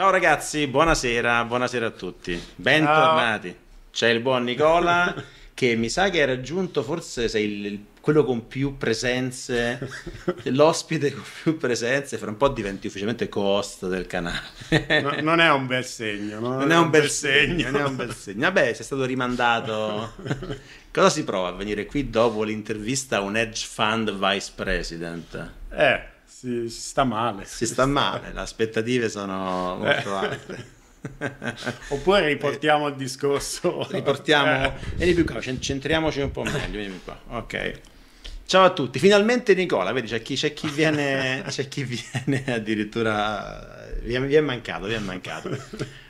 Ciao ragazzi, buonasera, buonasera a tutti. Bentornati. C'è il buon Nicola che mi sa che hai raggiunto forse sei il, quello con più presenze, l'ospite con più presenze, fra un po' diventi ufficialmente co-host del canale. No, non è un bel segno, non, non è, un bel segno. Non è un bel segno. Vabbè, sei stato rimandato. Cosa si prova a venire qui dopo l'intervista a un hedge fund vice president? Eh si, si, sta male. Si, si sta, sta male, le aspettative sono molto eh. alte. Oppure riportiamo il discorso. Riportiamo, eh. vieni più qua, centriamoci un po' meglio, vieni qua. Ok. Ciao a tutti, finalmente Nicola, vedi c'è chi, c'è chi, viene, c'è chi viene addirittura, vi è, vi è mancato, vi è mancato.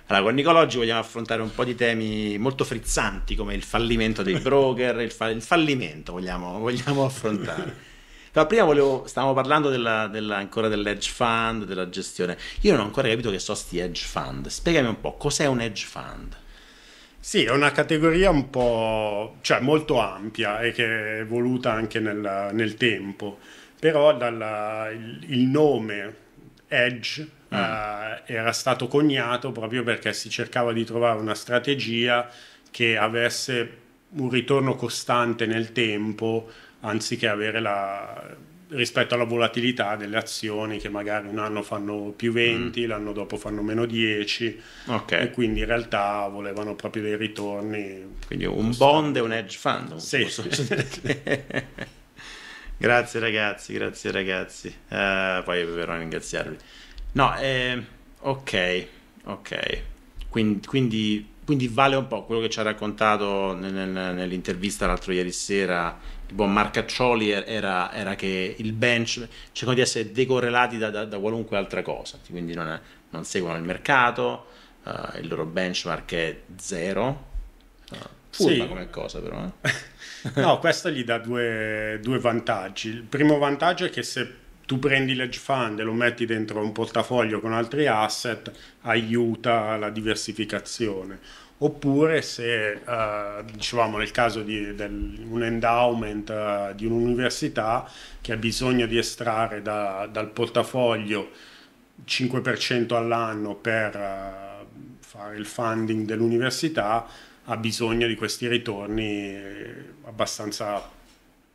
Allora, con Nicola oggi vogliamo affrontare un po' di temi molto frizzanti come il fallimento dei broker, il, fa- il fallimento vogliamo, vogliamo affrontare. Ma prima volevo, stavamo parlando della, della, ancora dell'edge fund, della gestione. Io non ho ancora capito che sono sti hedge fund. Spiegami un po', cos'è un hedge fund? Sì, è una categoria un po', cioè molto ampia e che è evoluta anche nel, nel tempo, però dalla, il, il, nome Edge mm. eh, era stato coniato proprio perché si cercava di trovare una strategia che avesse un ritorno costante nel tempo anziché avere la, rispetto alla volatilità delle azioni che magari un anno fanno più 20, mm. l'anno dopo fanno meno 10 okay. e quindi in realtà volevano proprio dei ritorni. Quindi un bond e un hedge fund. Sì. grazie ragazzi, grazie ragazzi. Uh, poi verrò a ringraziarvi. No, eh, ok, ok. Quindi, quindi, quindi, vale un po' quello che ci ha raccontato nel, nell'intervista l'altro ieri sera tipo Marcaccioli er-, era, era che il bench cercano di essere decorrelati da, da, da qualunque altra cosa, quindi non, è, non seguono il mercato, uh, il loro benchmark è zero. Uh, eh, furba sì. come cosa però. Eh? no, questo gli dà due, due vantaggi. Il primo vantaggio è che se tu prendi l'edge fund e lo metti dentro un portafoglio con altri asset, aiuta la diversificazione oppure se, eh, dicevamo nel caso di del, un endowment eh, di un'università che ha bisogno di estrarre da, dal portafoglio 5% all'anno per eh, fare il funding dell'università, ha bisogno di questi ritorni abbastanza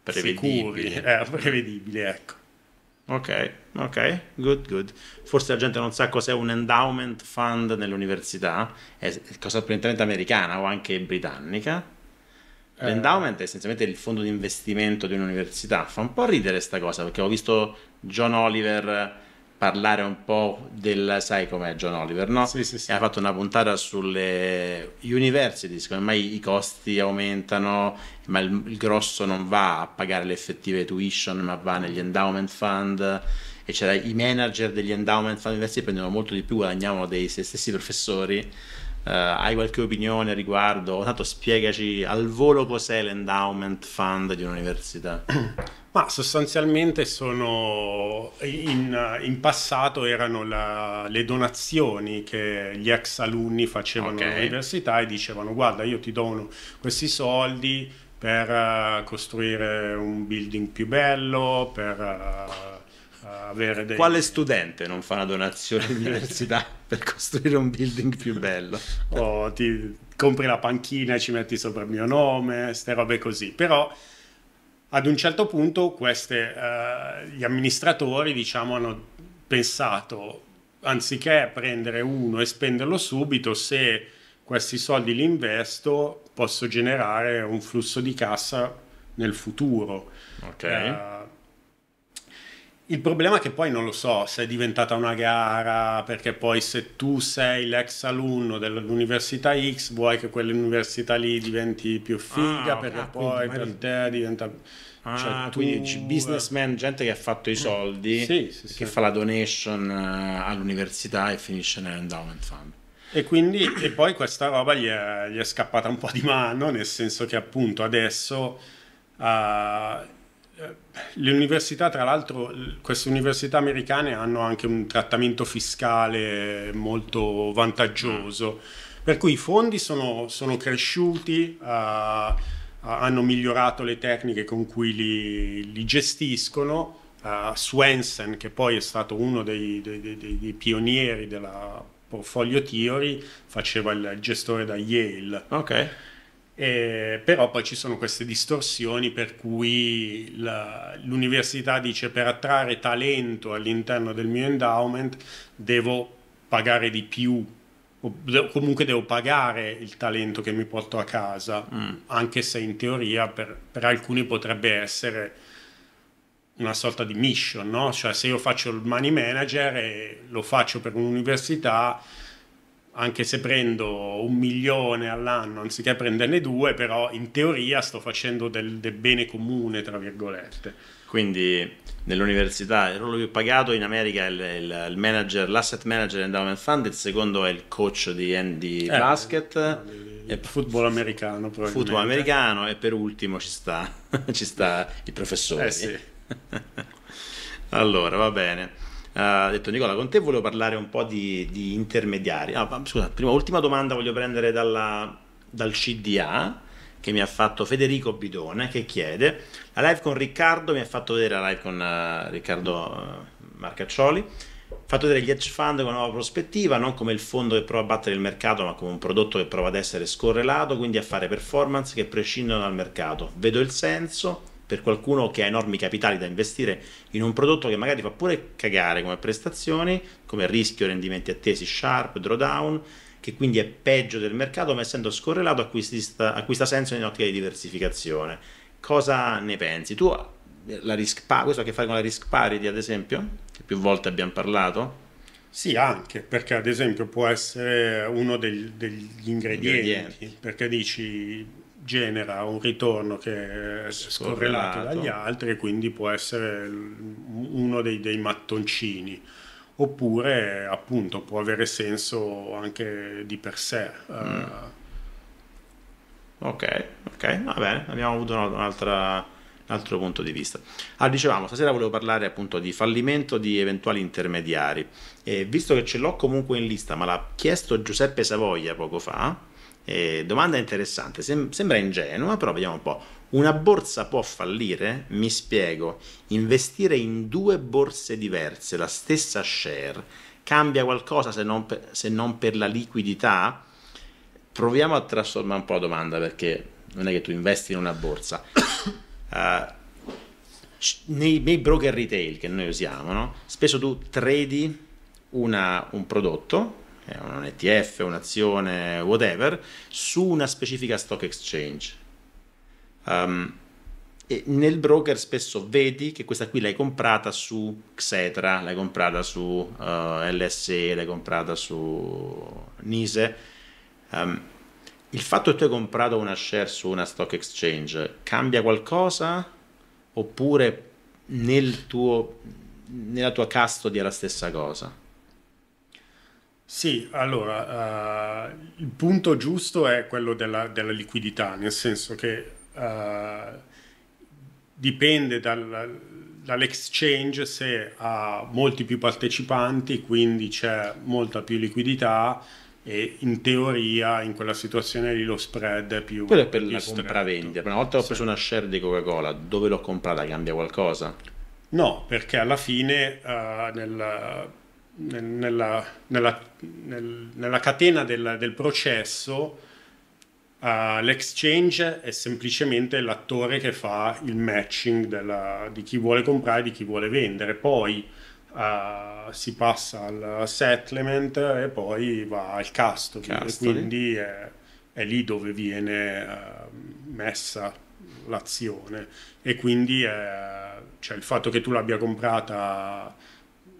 prevedibili. Sicuri, eh, prevedibili ecco. Ok, ok, good, good. Forse la gente non sa cos'è un endowment fund nell'università, è cosa prettamente americana o anche britannica. Eh. L'endowment è essenzialmente il fondo di investimento di un'università. Fa un po' ridere questa cosa, perché ho visto John Oliver parlare un po' del, sai com'è John Oliver, no? Sì, sì, sì. Ha fatto una puntata sulle universities, come mai i costi aumentano, ma il, il, grosso non va a pagare le effettive tuition, ma va negli endowment fund, e c'era i manager degli endowment fund universitari prendono molto di più, guadagnavano dei se stessi professori Uh, hai qualche opinione riguardo? Tanto spiegaci al volo cos'è l'endowment fund di un'università. Ma sostanzialmente sono in, in passato erano la, le donazioni che gli ex alunni facevano okay. all'università e dicevano guarda io ti dono questi soldi per uh, costruire un building più bello, per uh, avere dei... Quale studente non fa una donazione all'università per costruire un building più bello? o ti compri la panchina e ci metti sopra il mio nome, ste robe così. Però ad un certo punto queste, eh, gli amministratori diciamo, hanno pensato, anziché prendere uno e spenderlo subito, se questi soldi li investo posso generare un flusso di cassa nel futuro. Ok. Eh, il problema è che poi non lo so se è diventata una gara, perché poi se tu sei l'ex alunno dell'università X, vuoi che quell'università lì diventi più figa, ah, perché ah, poi per te diventa... Ah, cioè, quindi businessman, gente che ha fatto i mm. soldi, sì, sì, sì, che fa la donation eh, all'università e finisce nell'endowment fund. E quindi, e poi questa roba gli è, gli è, scappata un po' di mano, nel senso che appunto adesso... Uh, eh, le università, tra l'altro, queste università americane hanno anche un trattamento fiscale molto vantaggioso, per cui i fondi sono, sono cresciuti, uh, hanno migliorato le tecniche con cui li, li gestiscono. Uh, Swenson, che poi è stato uno dei, dei, dei, dei pionieri della portfolio theory, faceva il gestore da Yale. Okay eh, però poi ci sono queste distorsioni per cui la, l'università dice per attrarre talento all'interno del mio endowment devo pagare di più o comunque devo pagare il talento che mi porto a casa mm. anche se in teoria per, per, alcuni potrebbe essere una sorta di mission no? cioè se io faccio il money manager e lo faccio per un'università anche se prendo un milione all'anno anziché prenderne due, però in teoria sto facendo del, del bene comune, tra virgolette. Quindi nell'università il ruolo più pagato in America è il, il, il manager, l'asset manager endowment fund, il secondo è il coach di, di eh, basket. e football americano, football americano e per ultimo ci sta, ci sta il professore. Eh sì. allora, va bene ha eh, detto Nicola, con te volevo parlare un po' di, di intermediari. Ah, scusa, prima, ultima domanda voglio prendere dalla, dal CDA che mi ha fatto Federico Bidone che chiede la live con Riccardo, mi ha fatto vedere la live con uh, Riccardo uh, Marcaccioli, fatto vedere gli hedge fund con una nuova prospettiva, non come il fondo che prova a battere il mercato, ma come un prodotto che prova ad essere scorrelato, quindi a fare performance che prescindono dal mercato. Vedo il senso, per qualcuno che ha enormi capitali da investire in un prodotto che magari fa pure cagare come prestazioni, come rischio, rendimenti attesi, sharp, drawdown, che quindi è peggio del mercato, ma essendo scorrelato acquista, acquista senso in ottica di diversificazione. Cosa ne pensi? Tu la risk questo ha a che fare con la risk parity, ad esempio, che più volte abbiamo parlato? Sì, anche perché ad esempio può essere uno degli, degli ingredienti, ingredienti, perché dici genera un ritorno che è scorrelato dagli altri e quindi può essere uno dei, dei, mattoncini oppure appunto può avere senso anche di per sé mm. uh, ok ok va bene abbiamo avuto un'altra un altro punto di vista. Allora, ah, dicevamo, stasera volevo parlare appunto di fallimento di eventuali intermediari. E visto che ce l'ho comunque in lista, ma l'ha chiesto Giuseppe Savoia poco fa, eh, domanda interessante, Sem- sembra ingenua, però vediamo un po'. Una borsa può fallire? Mi spiego. Investire in due borse diverse, la stessa share, cambia qualcosa se non per, se non per la liquidità? Proviamo a trasformare un po' la domanda perché non è che tu investi in una borsa. Uh, nei, nei, broker retail che noi usiamo, no? spesso tu tradi una, un prodotto eh, un ETF, un'azione, whatever, su una specifica stock exchange. Um, e nel broker spesso vedi che questa qui l'hai comprata su Xetra, l'hai comprata su uh, eh, LSE, l'hai comprata su Nise. Um, il fatto che tu hai comprato una share su una stock exchange cambia qualcosa oppure nel tuo, nella tua custody è la stessa cosa? Sì, allora, uh, il punto giusto è quello della, della liquidità, nel senso che uh, dipende dal, dall'exchange se ha molti più partecipanti, quindi c'è molta più liquidità e in teoria in quella situazione lì lo spread è più quello è per la stretto. compravendita una volta ho preso una share di Coca Cola dove l'ho comprata cambia qualcosa? no perché alla fine uh, nel nella, nella, nel, nella, catena del, del processo uh, l'exchange è semplicemente l'attore che fa il matching della, di chi vuole comprare e di chi vuole vendere. Poi uh, si passa al settlement e poi va al custody. custody. Quindi è, è, lì dove viene uh, messa l'azione e quindi è, cioè il fatto che tu l'abbia comprata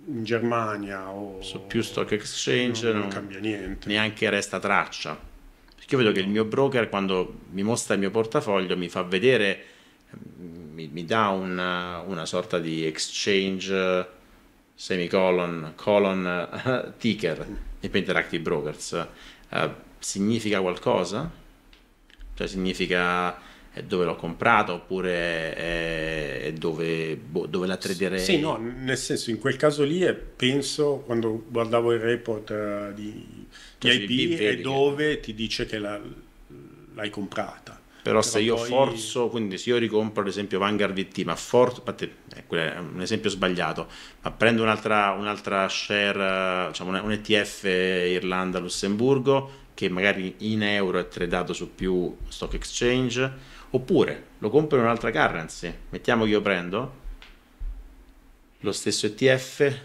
in Germania o su più stock exchange non, non cambia niente. Neanche resta traccia. Perché io vedo che il mio broker quando mi mostra il mio portafoglio mi fa vedere, mi, mi dà una, una, sorta di exchange semicolon, colon, uh, ticker e per Interactive Brokers. Uh, significa qualcosa? Cioè significa dove l'ho comprato oppure è dove, boh, dove, la traderei? Sì, no, nel senso in quel caso lì penso quando guardavo il report eh, di, cioè, di IP è dove ti dice che la, l'hai comprata. Però, Però se poi... io forzo, quindi se io ricompro ad esempio Vanguard VT, ma forzo, ecco, eh, è un esempio sbagliato, ma prendo un'altra, un'altra share, eh, diciamo un ETF Irlanda-Lussemburgo che magari in euro è tradato su più stock exchange Oppure lo compro in un'altra currency, mettiamo che io prendo lo stesso ETF,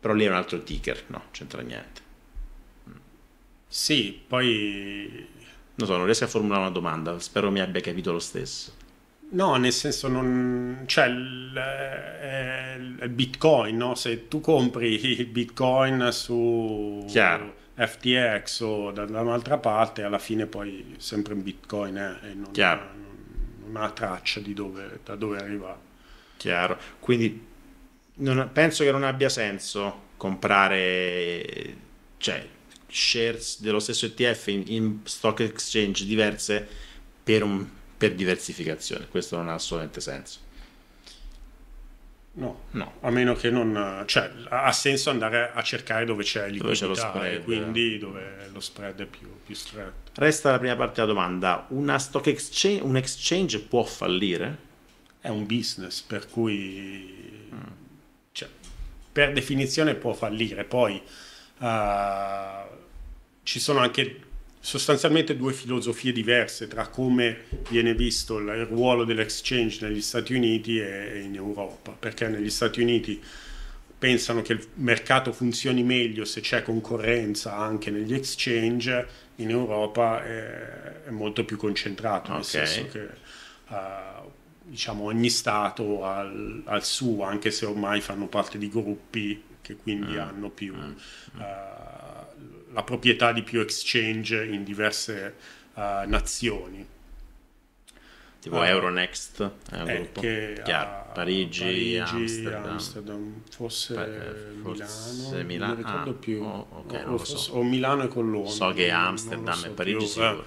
però lì è un altro ticker, no, c'entra niente. Sì, poi... Non so, non riesco a formulare una domanda, spero mi abbia capito lo stesso. No, nel senso non cioè il, eh, il Bitcoin, no? Se tu compri il Bitcoin su Chiaro. FTX o da, da, un'altra parte, alla fine poi sempre in Bitcoin eh, e non, ha, non ha traccia di dove, da dove arriva. Chiaro, quindi non, penso che non abbia senso comprare cioè, shares dello stesso ETF in, in stock exchange diverse per, un, per diversificazione, questo non ha assolutamente senso. No, no, a meno che non... Cioè, ha senso andare a cercare dove c'è liquidità dove c'è spread, e quindi dove lo spread è più, più, stretto. Resta la prima parte della domanda. Una stock exchange, un exchange può fallire? È un business, per cui... Mm. Cioè, per definizione può fallire. Poi uh, ci sono anche sostanzialmente due filosofie diverse tra come viene visto il ruolo dell'exchange negli Stati Uniti e in Europa, perché negli Stati Uniti pensano che il mercato funzioni meglio se c'è concorrenza anche negli exchange, in Europa è, molto più concentrato, nel senso che uh, diciamo ogni Stato ha il suo, anche se ormai fanno parte di gruppi che quindi mm. hanno più... Mm. Uh, la proprietà di più exchange in diverse uh, nazioni. Tipo uh, Euronext, è eh, un Che Chiaro, a, Parigi, Parigi Amsterdam, Amsterdam forse, forse Milano, Milano, non ah, più. Oh, okay, o, non forse, so. o, Milano e Colonna. So che Amsterdam so e Parigi sicuro.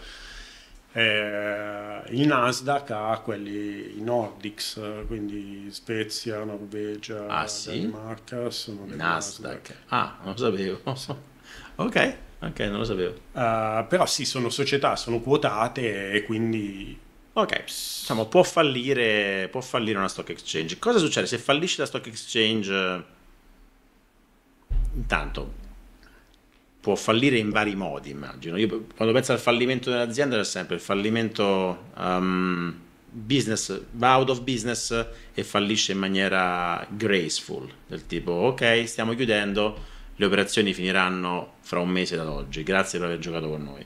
Eh, il Nasdaq ha quelli i Nordics, quindi Svezia, Norvegia, ah, sì? Danimarca sono Nasdaq. Nasdaq. Ah, non lo sapevo. Ok, ok, non lo sapevo. Uh, però sì, sono società, sono quotate e quindi... Ok, diciamo, può fallire, può fallire una stock exchange. Cosa succede se fallisce la stock exchange? Intanto, può fallire in vari modi, immagino. Io quando penso al fallimento dell'azienda è sempre il fallimento um, business, va out of business e fallisce in maniera graceful, del tipo ok, stiamo chiudendo, le operazioni finiranno fra un mese da oggi, grazie per aver giocato con noi.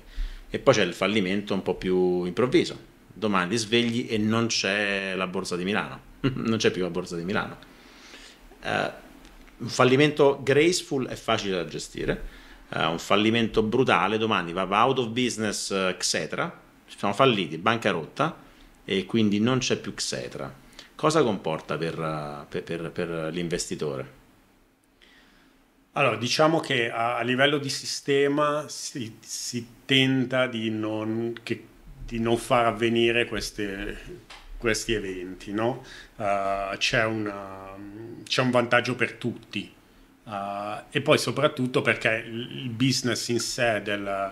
E poi c'è il fallimento un po' più improvviso, domani svegli e non c'è la borsa di Milano, non c'è più la borsa di Milano. Uh, un fallimento graceful è facile da gestire, uh, un fallimento brutale domani va, va out of business uh, Xetra, siamo falliti, bancarotta e quindi non c'è più Xetra. Cosa comporta per, per, per, per l'investitore? Allora, diciamo che a, a livello di sistema si, si tenta di non, che, di non, far avvenire queste, questi eventi, no? uh, c'è, una, c'è, un vantaggio per tutti uh, e poi soprattutto perché il business in sé del,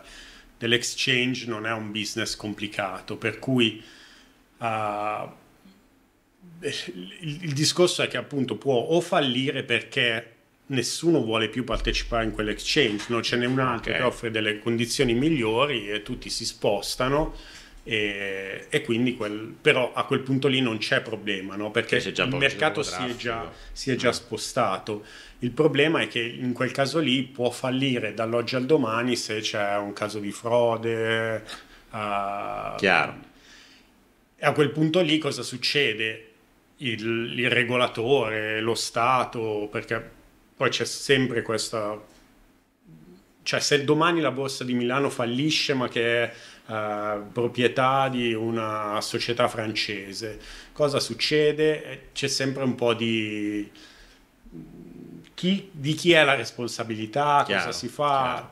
dell'exchange non è un business complicato, per cui... Uh, il, il discorso è che appunto può o fallire perché nessuno vuole più partecipare in quell'exchange, non ce n'è un altro okay. che offre delle condizioni migliori e tutti si spostano. E, e quindi quel, però a quel punto lì non c'è problema no? perché il mercato si è, già, si è già mm. spostato il problema è che in quel caso lì può fallire dall'oggi al domani se c'è un caso di frode uh, chiaro e a quel punto lì cosa succede il, il, regolatore, lo Stato, perché poi c'è sempre questa... Cioè se domani la borsa di Milano fallisce ma che è eh, proprietà di una società francese, cosa succede? Eh, c'è sempre un po' di... Chi, di chi è la responsabilità, chiaro, cosa si fa. Chiaro.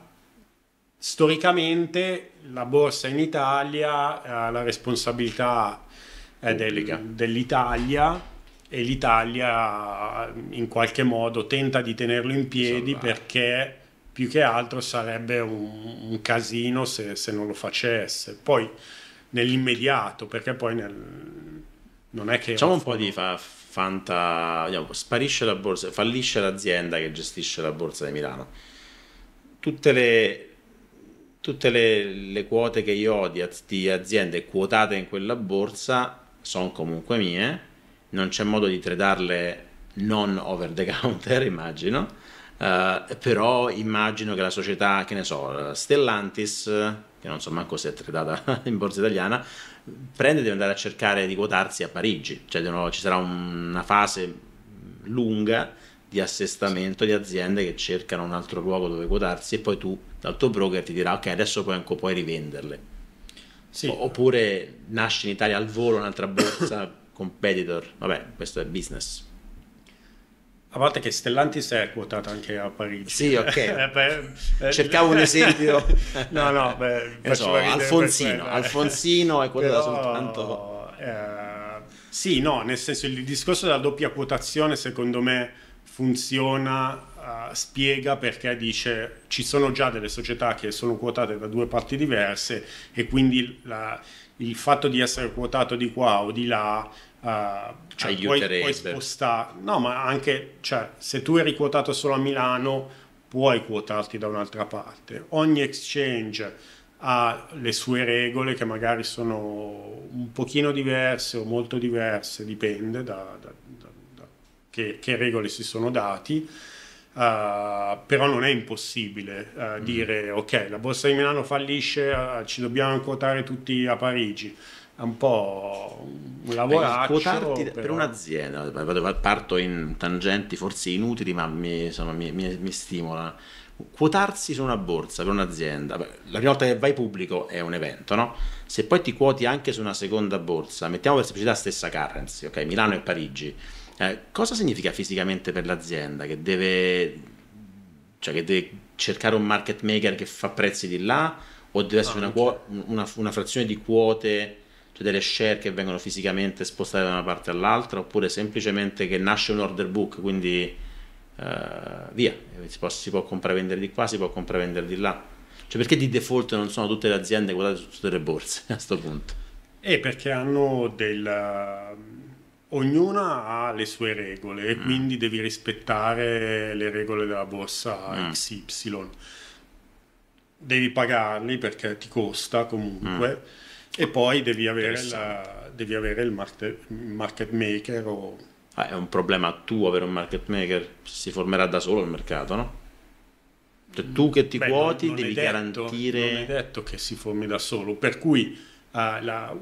Storicamente la borsa in Italia, eh, la responsabilità è del, dell'Italia e l'Italia in qualche modo tenta di tenerlo in piedi Salve. perché più che altro sarebbe un, un casino se, se, non lo facesse. Poi nell'immediato, perché poi nel, non è che... Facciamo un po' di fa, fanta... Vediamo, sparisce la borsa, fallisce l'azienda che gestisce la borsa di Milano. Tutte le, tutte le, le quote che io ho di, di aziende quotate in quella borsa sono comunque mie non c'è modo di tradarle non over the counter, immagino, uh, però immagino che la società, che ne so, Stellantis, che non so manco se è tradata in borsa italiana, prende e deve andare a cercare di quotarsi a Parigi, cioè nuovo, ci sarà una fase lunga di assestamento di aziende che cercano un altro luogo dove quotarsi e poi tu dal tuo broker ti dirà ok adesso puoi, puoi rivenderle. Sì. Oppure nasce in Italia al volo un'altra borsa competitor, vabbè, questo è business. A parte che Stellantis è quotata anche a Parigi. Sì, ok. Eh, eh, Cercavo un esempio. no, no, beh, so, Alfonsino, Alfonsino è quotata Però, soltanto... Eh, sì, no, nel senso il discorso della doppia quotazione secondo me funziona, uh, spiega perché dice ci sono già delle società che sono quotate da due parti diverse e quindi la il fatto di essere quotato di qua o di là Uh, cioè puoi, puoi spostare no ma anche cioè, se tu eri quotato solo a Milano puoi quotarti da un'altra parte ogni exchange ha le sue regole che magari sono un pochino diverse o molto diverse dipende da, da, da, da che, che regole si sono dati Uh, però non è impossibile uh, dire ok la borsa di Milano fallisce, uh, ci dobbiamo quotare tutti a Parigi. È un po' un lavoraccio. però... per un'azienda, parto in tangenti forse inutili ma mi, insomma, mi, mi, mi stimola. Quotarsi su una borsa per un'azienda, la prima volta che vai pubblico è un evento, no? Se poi ti quoti anche su una seconda borsa, mettiamo per semplicità la stessa currency, ok? Milano e Parigi eh, cosa significa fisicamente per l'azienda che deve, cioè che deve cercare un market maker che fa prezzi di là o deve essere una, una, una, frazione di quote, cioè delle share che vengono fisicamente spostate da una parte all'altra oppure semplicemente che nasce un order book, quindi uh, via, eh, si può, si può compravendere di qua, si può comprare vendere di là. Cioè perché di default non sono tutte le aziende quotate su tutte le borse a questo punto? Eh, perché hanno del ognuna ha le sue regole e mm. quindi devi rispettare le regole della borsa mm. XY. Devi pagarli perché ti costa comunque mm. e poi devi avere, la, devi avere il market, market maker o... Ah, è un problema tuo avere un market maker, si formerà da solo il mercato, no? Cioè, tu che ti Beh, quoti non, non devi detto, garantire... non è detto che si formi da solo, per cui uh, la,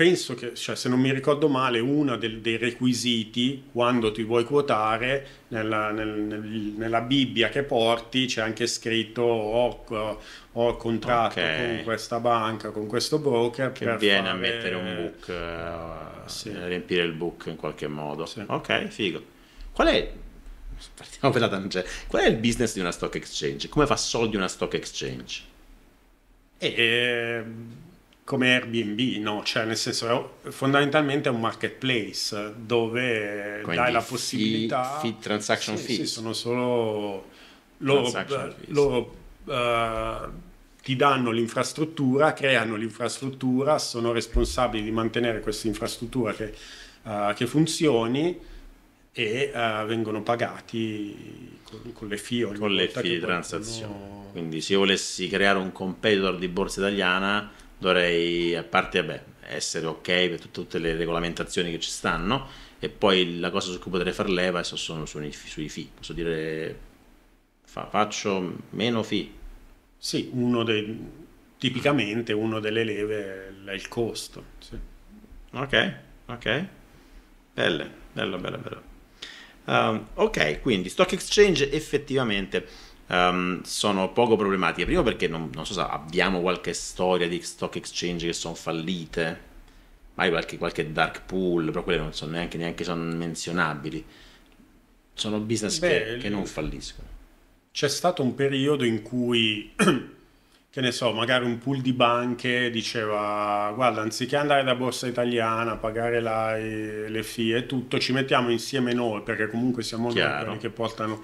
penso che, cioè, se non mi ricordo male, uno dei requisiti quando ti vuoi quotare nella, nel, nel, nella Bibbia che porti c'è anche scritto ho, ho contratto okay. con questa banca, con questo broker. Che viene fare... a mettere un book, uh, sì. a riempire il book in qualche modo. Sì. Ok, figo. Qual è partiamo per la tangente. Qual è il business di una stock exchange? Come fa soldi una stock exchange? Eh, ehm, come Airbnb, no, cioè nel senso fondamentalmente è un marketplace dove Quindi dai la possibilità... Fee, fee transaction sì, fees. Sì, sono solo loro, eh, loro uh, ti danno l'infrastruttura, creano l'infrastruttura, sono responsabili di mantenere questa infrastruttura che, uh, che funzioni e uh, vengono pagati con, con le fee. Con le fee di transazione. Quindi se io volessi creare un competitor di borsa italiana dovrei, a parte vabbè, essere ok per tut- tutte le regolamentazioni che ci stanno, e poi la cosa su cui potrei far leva sono sui, sui FI, posso dire fa, faccio meno FI. Sì, uno dei, tipicamente uno delle leve è il costo. Sì. Ok, ok. Belle, bello, bello, bello. Um, ehm, ok, quindi stock exchange effettivamente um, sono poco problematiche. Primo perché non, non so se abbiamo qualche storia di stock exchange che sono fallite, magari qualche, qualche dark pool, però quelle non sono neanche, neanche sono menzionabili. Sono business Beh, che, che non falliscono. C'è stato un periodo in cui che ne so, magari un pool di banche diceva guarda, anziché andare da borsa italiana, pagare la, le fee e tutto, ci mettiamo insieme noi, perché comunque siamo Chiaro. noi quelli che portano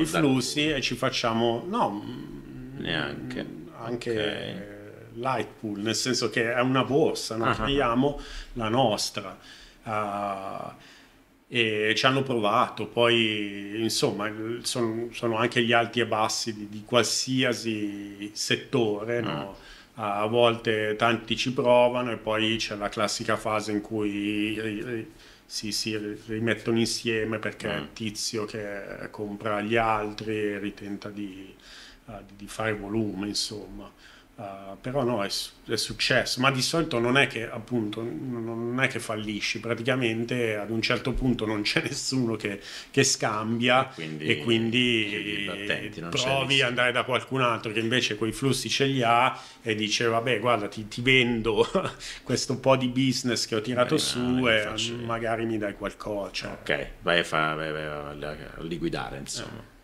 i flussi da... e ci facciamo, no, mm, neanche, anche okay. light pool, nel senso che è una borsa, noi uh-huh. Ah, ah, ah. creiamo la nostra. Uh, e ci hanno provato, poi insomma sono, sono anche gli alti e bassi di, di qualsiasi settore, no? Mm. a volte tanti ci provano e poi c'è la classica fase in cui si, si rimettono insieme perché è mm. il tizio che compra gli altri e ritenta di, eh, di fare volume, insomma. Uh, però no, è, è, successo, ma di solito non è che appunto non è che fallisci, praticamente ad un certo punto non c'è nessuno che, che scambia e quindi, e quindi battenti, provi ad andare da qualcun altro che invece quei flussi ce li ha e dice vabbè guarda ti, ti vendo questo po' di business che ho tirato eh, su e faccio... magari mi dai qualcosa. Cioè. Ok, vai a, fa, vai, vai a liquidare insomma. Eh.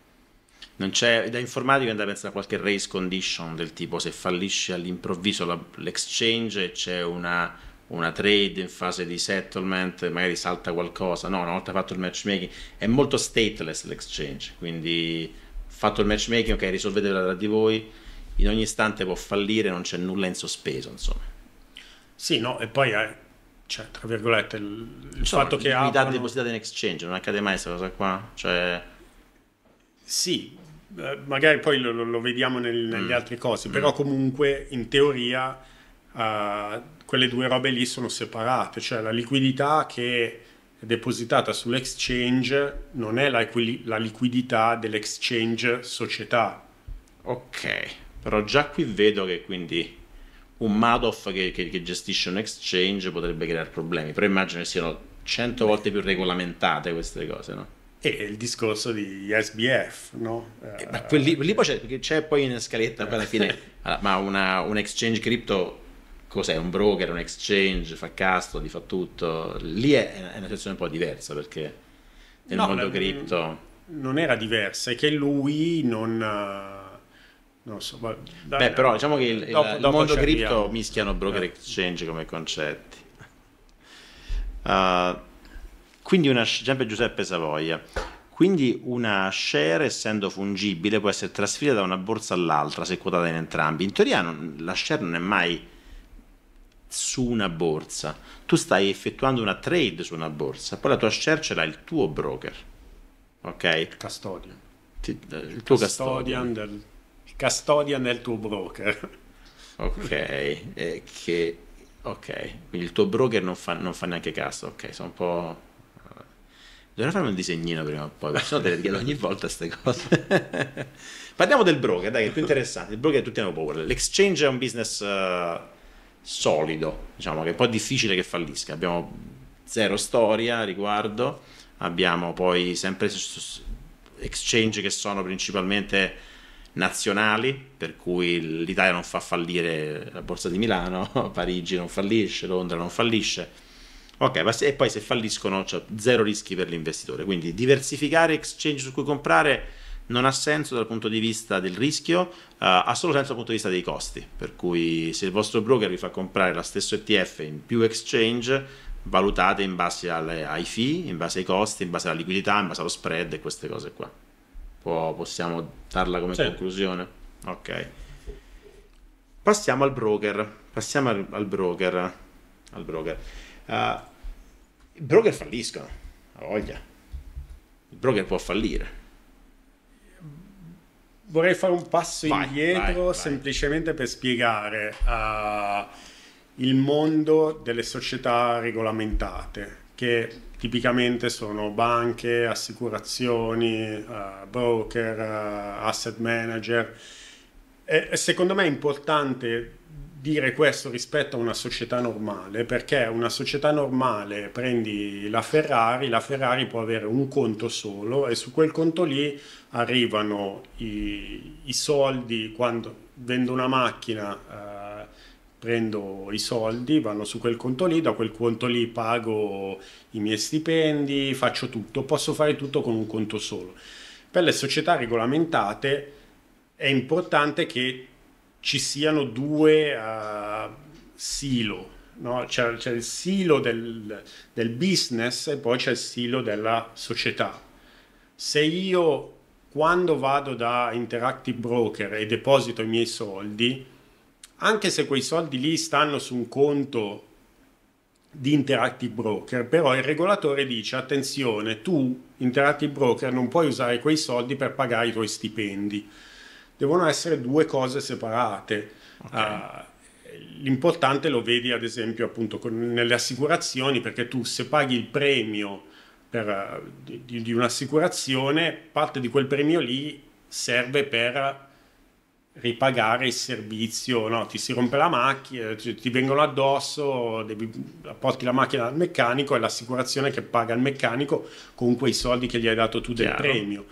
Non c'è, da informatico andare a pensare a qualche race condition del tipo se fallisce all'improvviso la, l'exchange c'è una, una, trade in fase di settlement, magari salta qualcosa. No, una volta fatto il matchmaking è molto stateless l'exchange, quindi fatto il matchmaking, ok, risolvetela tra di voi, in ogni istante può fallire, non c'è nulla in sospeso, insomma. Sì, no, e poi eh, cioè, tra virgolette, il, il so, fatto che ha. Unità aprono... depositate in exchange, non accade mai questa cosa qua. Cioè... Sì, eh, magari poi lo, lo vediamo nel, nelle mm. altre cose, mm. però comunque in teoria uh, quelle due robe lì sono separate, cioè la liquidità che è depositata sull'exchange non è la, la liquidità dell'exchange società. Ok, però già qui vedo che quindi un Madoff che, che, che, gestisce un exchange potrebbe creare problemi, però immagino che siano cento volte più regolamentate queste cose, no? E il discorso di SBF, no? Eh, ma quelli, lì, lì c'è, c'è, poi in scaletta, poi alla fine, ma una, un exchange crypto cos'è? Un broker, un exchange, fa custody, fa tutto. Lì è, è una situazione un po' diversa perché nel no, mondo la, cripto... Non era diversa, è che lui non... Eh, non so, ma da, Beh, però diciamo che il, dopo, il dopo mondo cripto mischiano broker eh. exchange come concetti. Uh, Quindi una, sempre Giuseppe Savoia. Quindi una share, essendo fungibile, può essere trasferita da una borsa all'altra se quotata in entrambi. In teoria non, la share non è mai su una borsa. Tu stai effettuando una trade su una borsa, poi la tua share ce l'ha il tuo broker. Ok? il Custodian. Ti, eh, il tuo custodian. custodian del, custodian è il tuo broker. Ok, eh, che, ok, quindi il tuo broker non fa, non fa neanche caso, ok, sono un po' Dovrei fare un disegnino prima o poi, perché sennò te le chiedo ogni volta queste cose. Parliamo del broker, dai, che è più interessante. Il broker tutti hanno paura. L'exchange è un business uh, solido, diciamo che è un po' difficile che fallisca. Abbiamo zero storia a riguardo, abbiamo poi sempre exchange che sono principalmente nazionali, per cui l'Italia non fa fallire la borsa di Milano, Parigi non fallisce, Londra non fallisce Ok, ma se, e poi se falliscono c'è cioè, zero rischi per l'investitore, quindi diversificare exchange su cui comprare non ha senso dal punto di vista del rischio, uh, ha solo senso dal punto di vista dei costi, per cui se il vostro broker vi fa comprare la stessa ETF in più exchange, valutate in base alle, ai fee, in base ai costi, in base alla liquidità, in base allo spread e queste cose qua. Può, possiamo darla come certo. conclusione? Ok. Passiamo al broker. Passiamo al, al broker. Al broker. Uh, I broker falliscono, ha voglia. Il broker può fallire. Vorrei fare un passo vai, indietro vai, semplicemente vai. per spiegare uh, il mondo delle società regolamentate, che tipicamente sono banche, assicurazioni, uh, broker, asset manager. E, secondo me è importante dire questo rispetto a una società normale, perché una società normale prendi la Ferrari, la Ferrari può avere un conto solo e su quel conto lì arrivano i, i soldi quando vendo una macchina. Eh, prendo i soldi, vanno su quel conto lì, da quel conto lì pago i miei stipendi, faccio tutto, posso fare tutto con un conto solo. Per le società regolamentate è importante che ci siano due uh, silo, no? c'è, c'è, il silo del, del business e poi c'è il silo della società. Se io quando vado da Interactive Broker e deposito i miei soldi, anche se quei soldi lì stanno su un conto di Interactive Broker, però il regolatore dice attenzione, tu Interactive Broker non puoi usare quei soldi per pagare i tuoi stipendi devono essere due cose separate. Okay. Uh, l'importante lo vedi ad esempio appunto con, nelle assicurazioni perché tu se paghi il premio per, eh, di, di, un'assicurazione parte di quel premio lì serve per ripagare il servizio no? ti si rompe la macchina ti, ti vengono addosso devi, porti la macchina al meccanico e l'assicurazione che paga il meccanico con quei soldi che gli hai dato tu Chiaro. del premio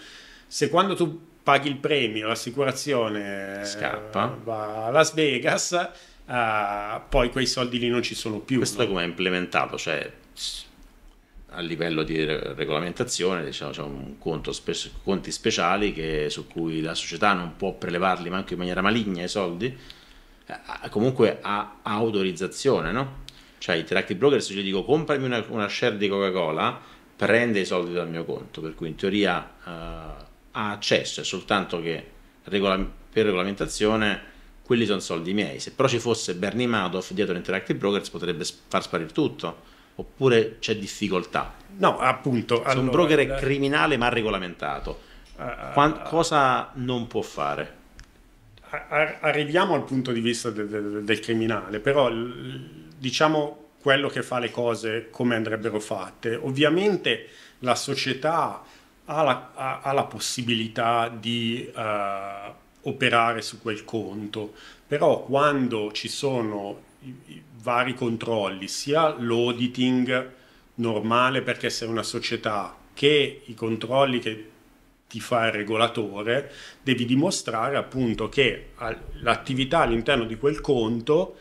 se quando tu paghi il premio, l'assicurazione Scappa. Eh, va a Las Vegas, eh, poi quei soldi lì non ci sono più. Questo no? come è implementato? Cioè, a livello di regolamentazione diciamo, c'è un conto spe- conti speciali che, su cui la società non può prelevarli ma anche in maniera maligna i soldi eh, comunque ha autorizzazione no? cioè Interactive Broker se gli dico comprami una, una share di Coca-Cola prende i soldi dal mio conto per cui in teoria eh, ha accesso, è soltanto che regola per regolamentazione quelli sono soldi miei. Se però ci fosse Bernie Madoff dietro Interactive Brokers potrebbe far sparire tutto. Oppure c'è difficoltà? No, appunto. Se allora, un broker è criminale ma regolamentato, uh, uh, cosa non può fare? Arriviamo al punto di vista del, del, del criminale, però diciamo quello che fa le cose come andrebbero fatte. Ovviamente la società ha la, ha, ha la possibilità di eh, operare su quel conto, però quando ci sono i, i vari controlli, sia l'auditing normale perché sei una società che i controlli che ti fa il regolatore, devi dimostrare appunto che l'attività all'interno di quel conto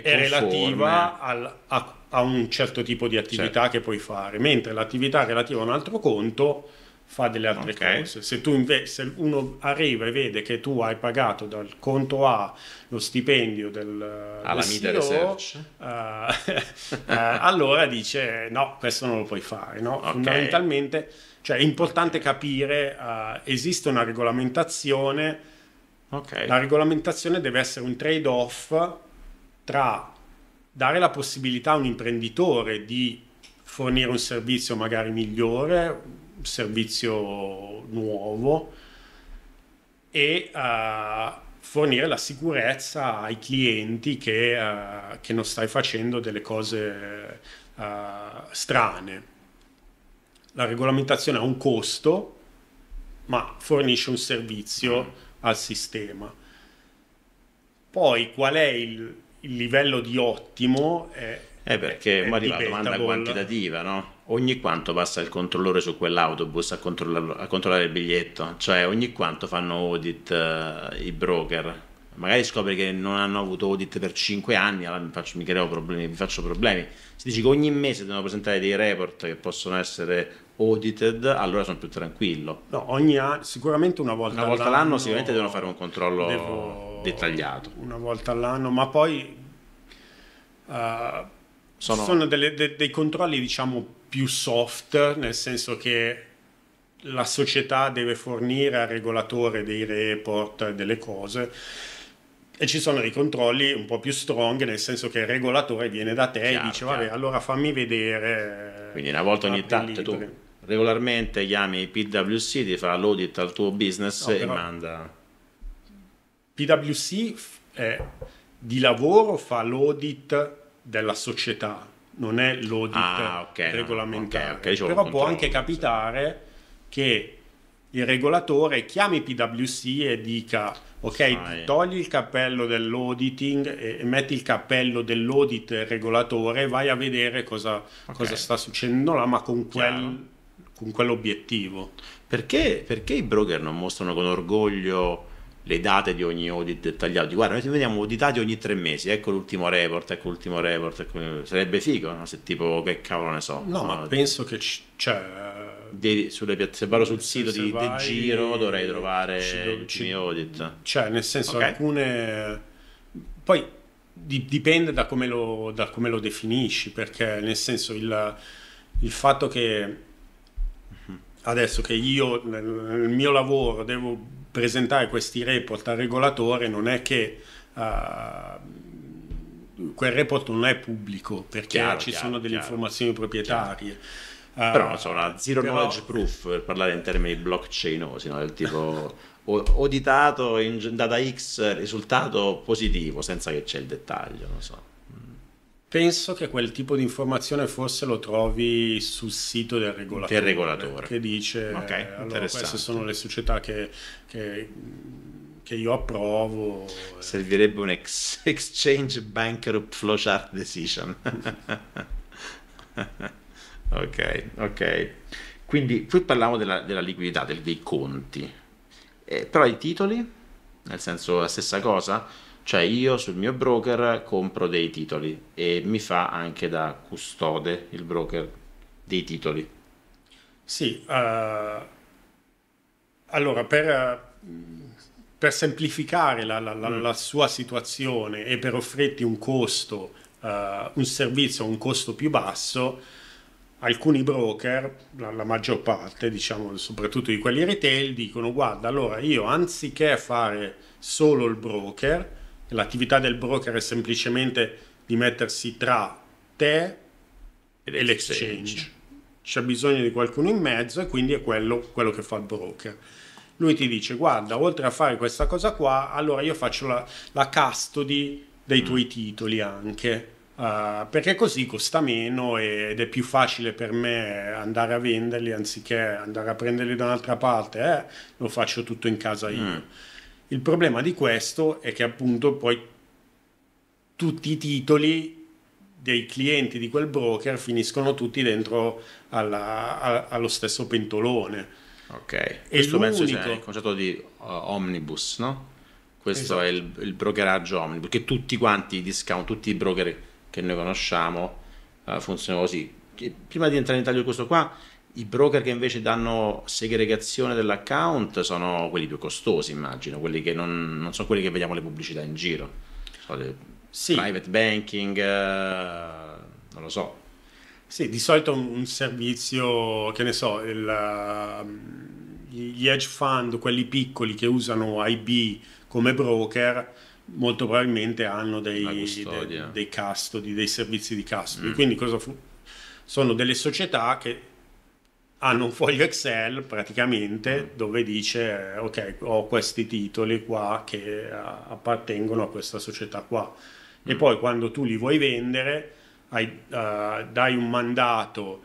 è, relativa al, a, a, un certo tipo di attività certo. che puoi fare, mentre l'attività relativa a un altro conto fa delle altre okay. cose. Se, inve- se, uno arriva e vede che tu hai pagato dal conto A lo stipendio del, Alla ah, del CEO, uh, uh, allora dice no, questo non lo puoi fare. No? Okay. Fondamentalmente cioè, è importante capire, uh, esiste una regolamentazione, okay. la regolamentazione deve essere un trade-off tra dare la possibilità a un imprenditore di fornire un servizio magari migliore, un servizio nuovo e uh, fornire la sicurezza ai clienti che, uh, che non stai facendo delle cose uh, strane. La regolamentazione ha un costo, ma fornisce un servizio mm. al sistema. Poi qual è il, il livello di ottimo è... Eh perché è, è arriva la domanda quantitativa, no? Ogni quanto passa il controllore su quell'autobus a, a controllare il biglietto, cioè ogni quanto fanno audit uh, i broker. Magari scopri che non hanno avuto audit per 5 anni, allora mi, faccio, mi creo problemi, mi faccio problemi. Si dice che ogni mese devono presentare dei report che possono essere audited, allora sono più tranquillo. No, ogni anno, sicuramente una volta, all'anno. una volta all'anno, all'anno sicuramente devono fare un controllo dettagliato. Una volta all'anno, ma poi uh, sono, sono delle, de, dei controlli diciamo più soft, nel senso che la società deve fornire al regolatore dei report, delle cose. E ci sono dei controlli un po' più strong, nel senso che il regolatore viene da te chiaro, e dice: chiaro. Vabbè, allora fammi vedere. Quindi una volta ogni tanto tu regolarmente chiami PwC, ti fa l'audit al tuo business no, e manda. PwC è, di lavoro fa l'audit della società, non è l'audit ah, okay, regolamentare. No, okay, okay, Però può anche capitare che il regolatore chiami PwC e dica ok, togli il cappello dell'auditing e, metti il cappello dell'audit regolatore, vai a vedere cosa, cosa sta succedendo là, ma con Chiaro. quel con quell'obiettivo. Perché, perché, i broker non mostrano con orgoglio le date di ogni audit dettagliato? Guarda, noi veniamo auditati ogni tre mesi, ecco l'ultimo report, ecco l'ultimo report, ecco... sarebbe figo no? se tipo che cavolo ne so. No, ma penso che c- c'è... Cioè, Devi, sulle piazze, se vado sul sito di, vai, di, Giro dovrei trovare ci, ci, audit. Cioè, nel senso, okay. alcune... Poi dipende da come, lo, da come lo definisci, perché nel senso il, il fatto che adesso che io nel mio lavoro devo presentare questi report al regolatore, non è che uh, quel report non è pubblico perché chiaro, ci chiaro, sono delle chiaro, informazioni proprietarie. Uh, però insomma, zero però... knowledge proof per parlare in termini blockchain no? del tipo auditato in data X risultato positivo senza che c'è il dettaglio. So. Penso che quel tipo di informazione forse lo trovi sul sito del regolatore. Del regolatore. Che dice, okay, allora, queste sono le società che, che, che io approvo. Servirebbe un ex- Exchange Bankrupt Flowchart Decision. ok, ok. Quindi qui parliamo della, della liquidità, del, dei conti. Eh, però i titoli, nel senso la stessa cosa? Cioè io sul mio broker compro dei titoli e mi fa anche da custode il broker dei titoli. Sì, uh, allora per, per semplificare la, la, la, mm. la, sua situazione e per offrirti un costo, uh, un servizio a un costo più basso, alcuni broker, la, maggior parte, diciamo, soprattutto di quelli retail, dicono guarda, allora io anziché fare solo il broker, l'attività del broker è semplicemente di mettersi tra te e l'exchange. C'è bisogno di qualcuno in mezzo e quindi è quello, quello che fa il broker lui ti dice guarda oltre a fare questa cosa qua allora io faccio la, la custody dei mm. tuoi titoli anche uh, perché così costa meno ed è più facile per me andare a venderli anziché andare a prenderli da un'altra parte eh? lo faccio tutto in casa io mm. Il problema di questo è che appunto poi tutti i titoli dei clienti di quel broker finiscono tutti dentro alla, a, allo stesso pentolone. Ok, e questo l'unico... penso sia il concetto di uh, omnibus, no? Questo esatto. è il, il, brokeraggio omnibus, che tutti quanti i discount, tutti i broker che noi conosciamo uh, funzionano così. Che prima di entrare in dettaglio questo qua, i broker che invece danno segregazione dell'account sono quelli più costosi, immagino, quelli che non, non sono quelli che vediamo le pubblicità in giro. So, sì. Private banking, eh, non lo so. Sì, di solito un servizio, che ne so, il, um, gli hedge fund, quelli piccoli che usano IB come broker, molto probabilmente hanno dei, de, dei custody, dei servizi di custody. Mm. Quindi cosa fu? sono delle società che hanno un foglio Excel praticamente dove dice eh, ok ho questi titoli qua che eh, appartengono a questa società qua e mm. poi quando tu li vuoi vendere hai, uh, dai un mandato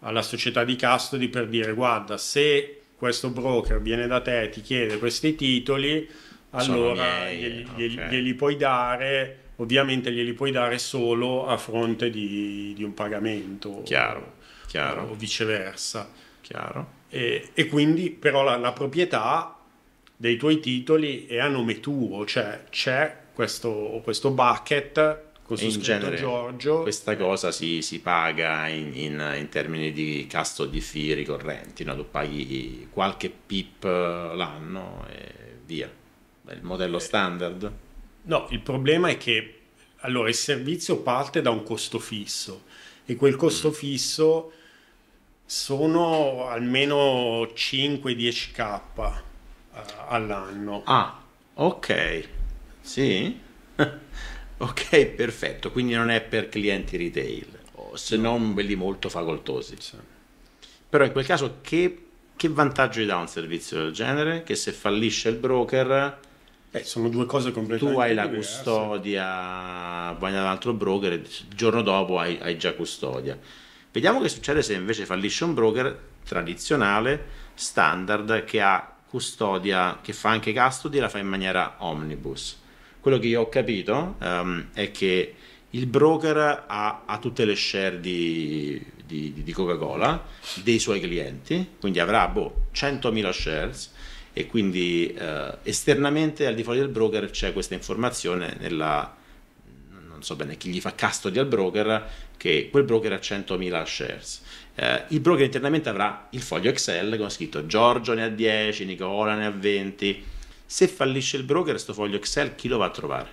alla società di custody per dire guarda se questo broker viene da te e ti chiede questi titoli allora glieli, glieli, okay. glieli, puoi dare ovviamente glieli puoi dare solo a fronte di, di un pagamento chiaro Chiaro. o viceversa. Chiaro. E, e quindi però la, la, proprietà dei tuoi titoli è a nome tuo, cioè c'è questo, questo bucket con su in genere, Giorgio. Questa cosa si, si paga in, in, in, termini di custody fee ricorrenti, no? tu paghi qualche pip l'anno e via. il modello eh. standard? No, il problema è che allora il servizio parte da un costo fisso e quel costo mm. fisso sono almeno 5-10k uh, eh, all'anno. Ah, ok. Sì? ok, perfetto. Quindi non è per clienti retail, se no. non quelli molto facoltosi. Sì. Però in quel caso che, che vantaggio gli dà un servizio del genere? Che se fallisce il broker... Beh, sono due cose completamente diverse. Tu hai la diverse. custodia, vai da un altro broker e il giorno dopo hai, hai già custodia Vediamo che succede se invece fallisce un broker tradizionale, standard, che ha custodia, che fa anche custody, e la fa in maniera omnibus. Quello che io ho capito um, è che il broker ha, ha, tutte le share di, di, di Coca-Cola dei suoi clienti, quindi avrà boh, 100.000 shares e quindi eh, esternamente al di fuori del broker c'è questa informazione nella, non so bene chi gli fa custody al broker, che quel broker ha 100.000 shares. Eh, il broker internamente avrà il foglio Excel con scritto Giorgio ne ha 10, Nicola ne ha 20. Se fallisce il broker, questo foglio Excel chi lo va a trovare?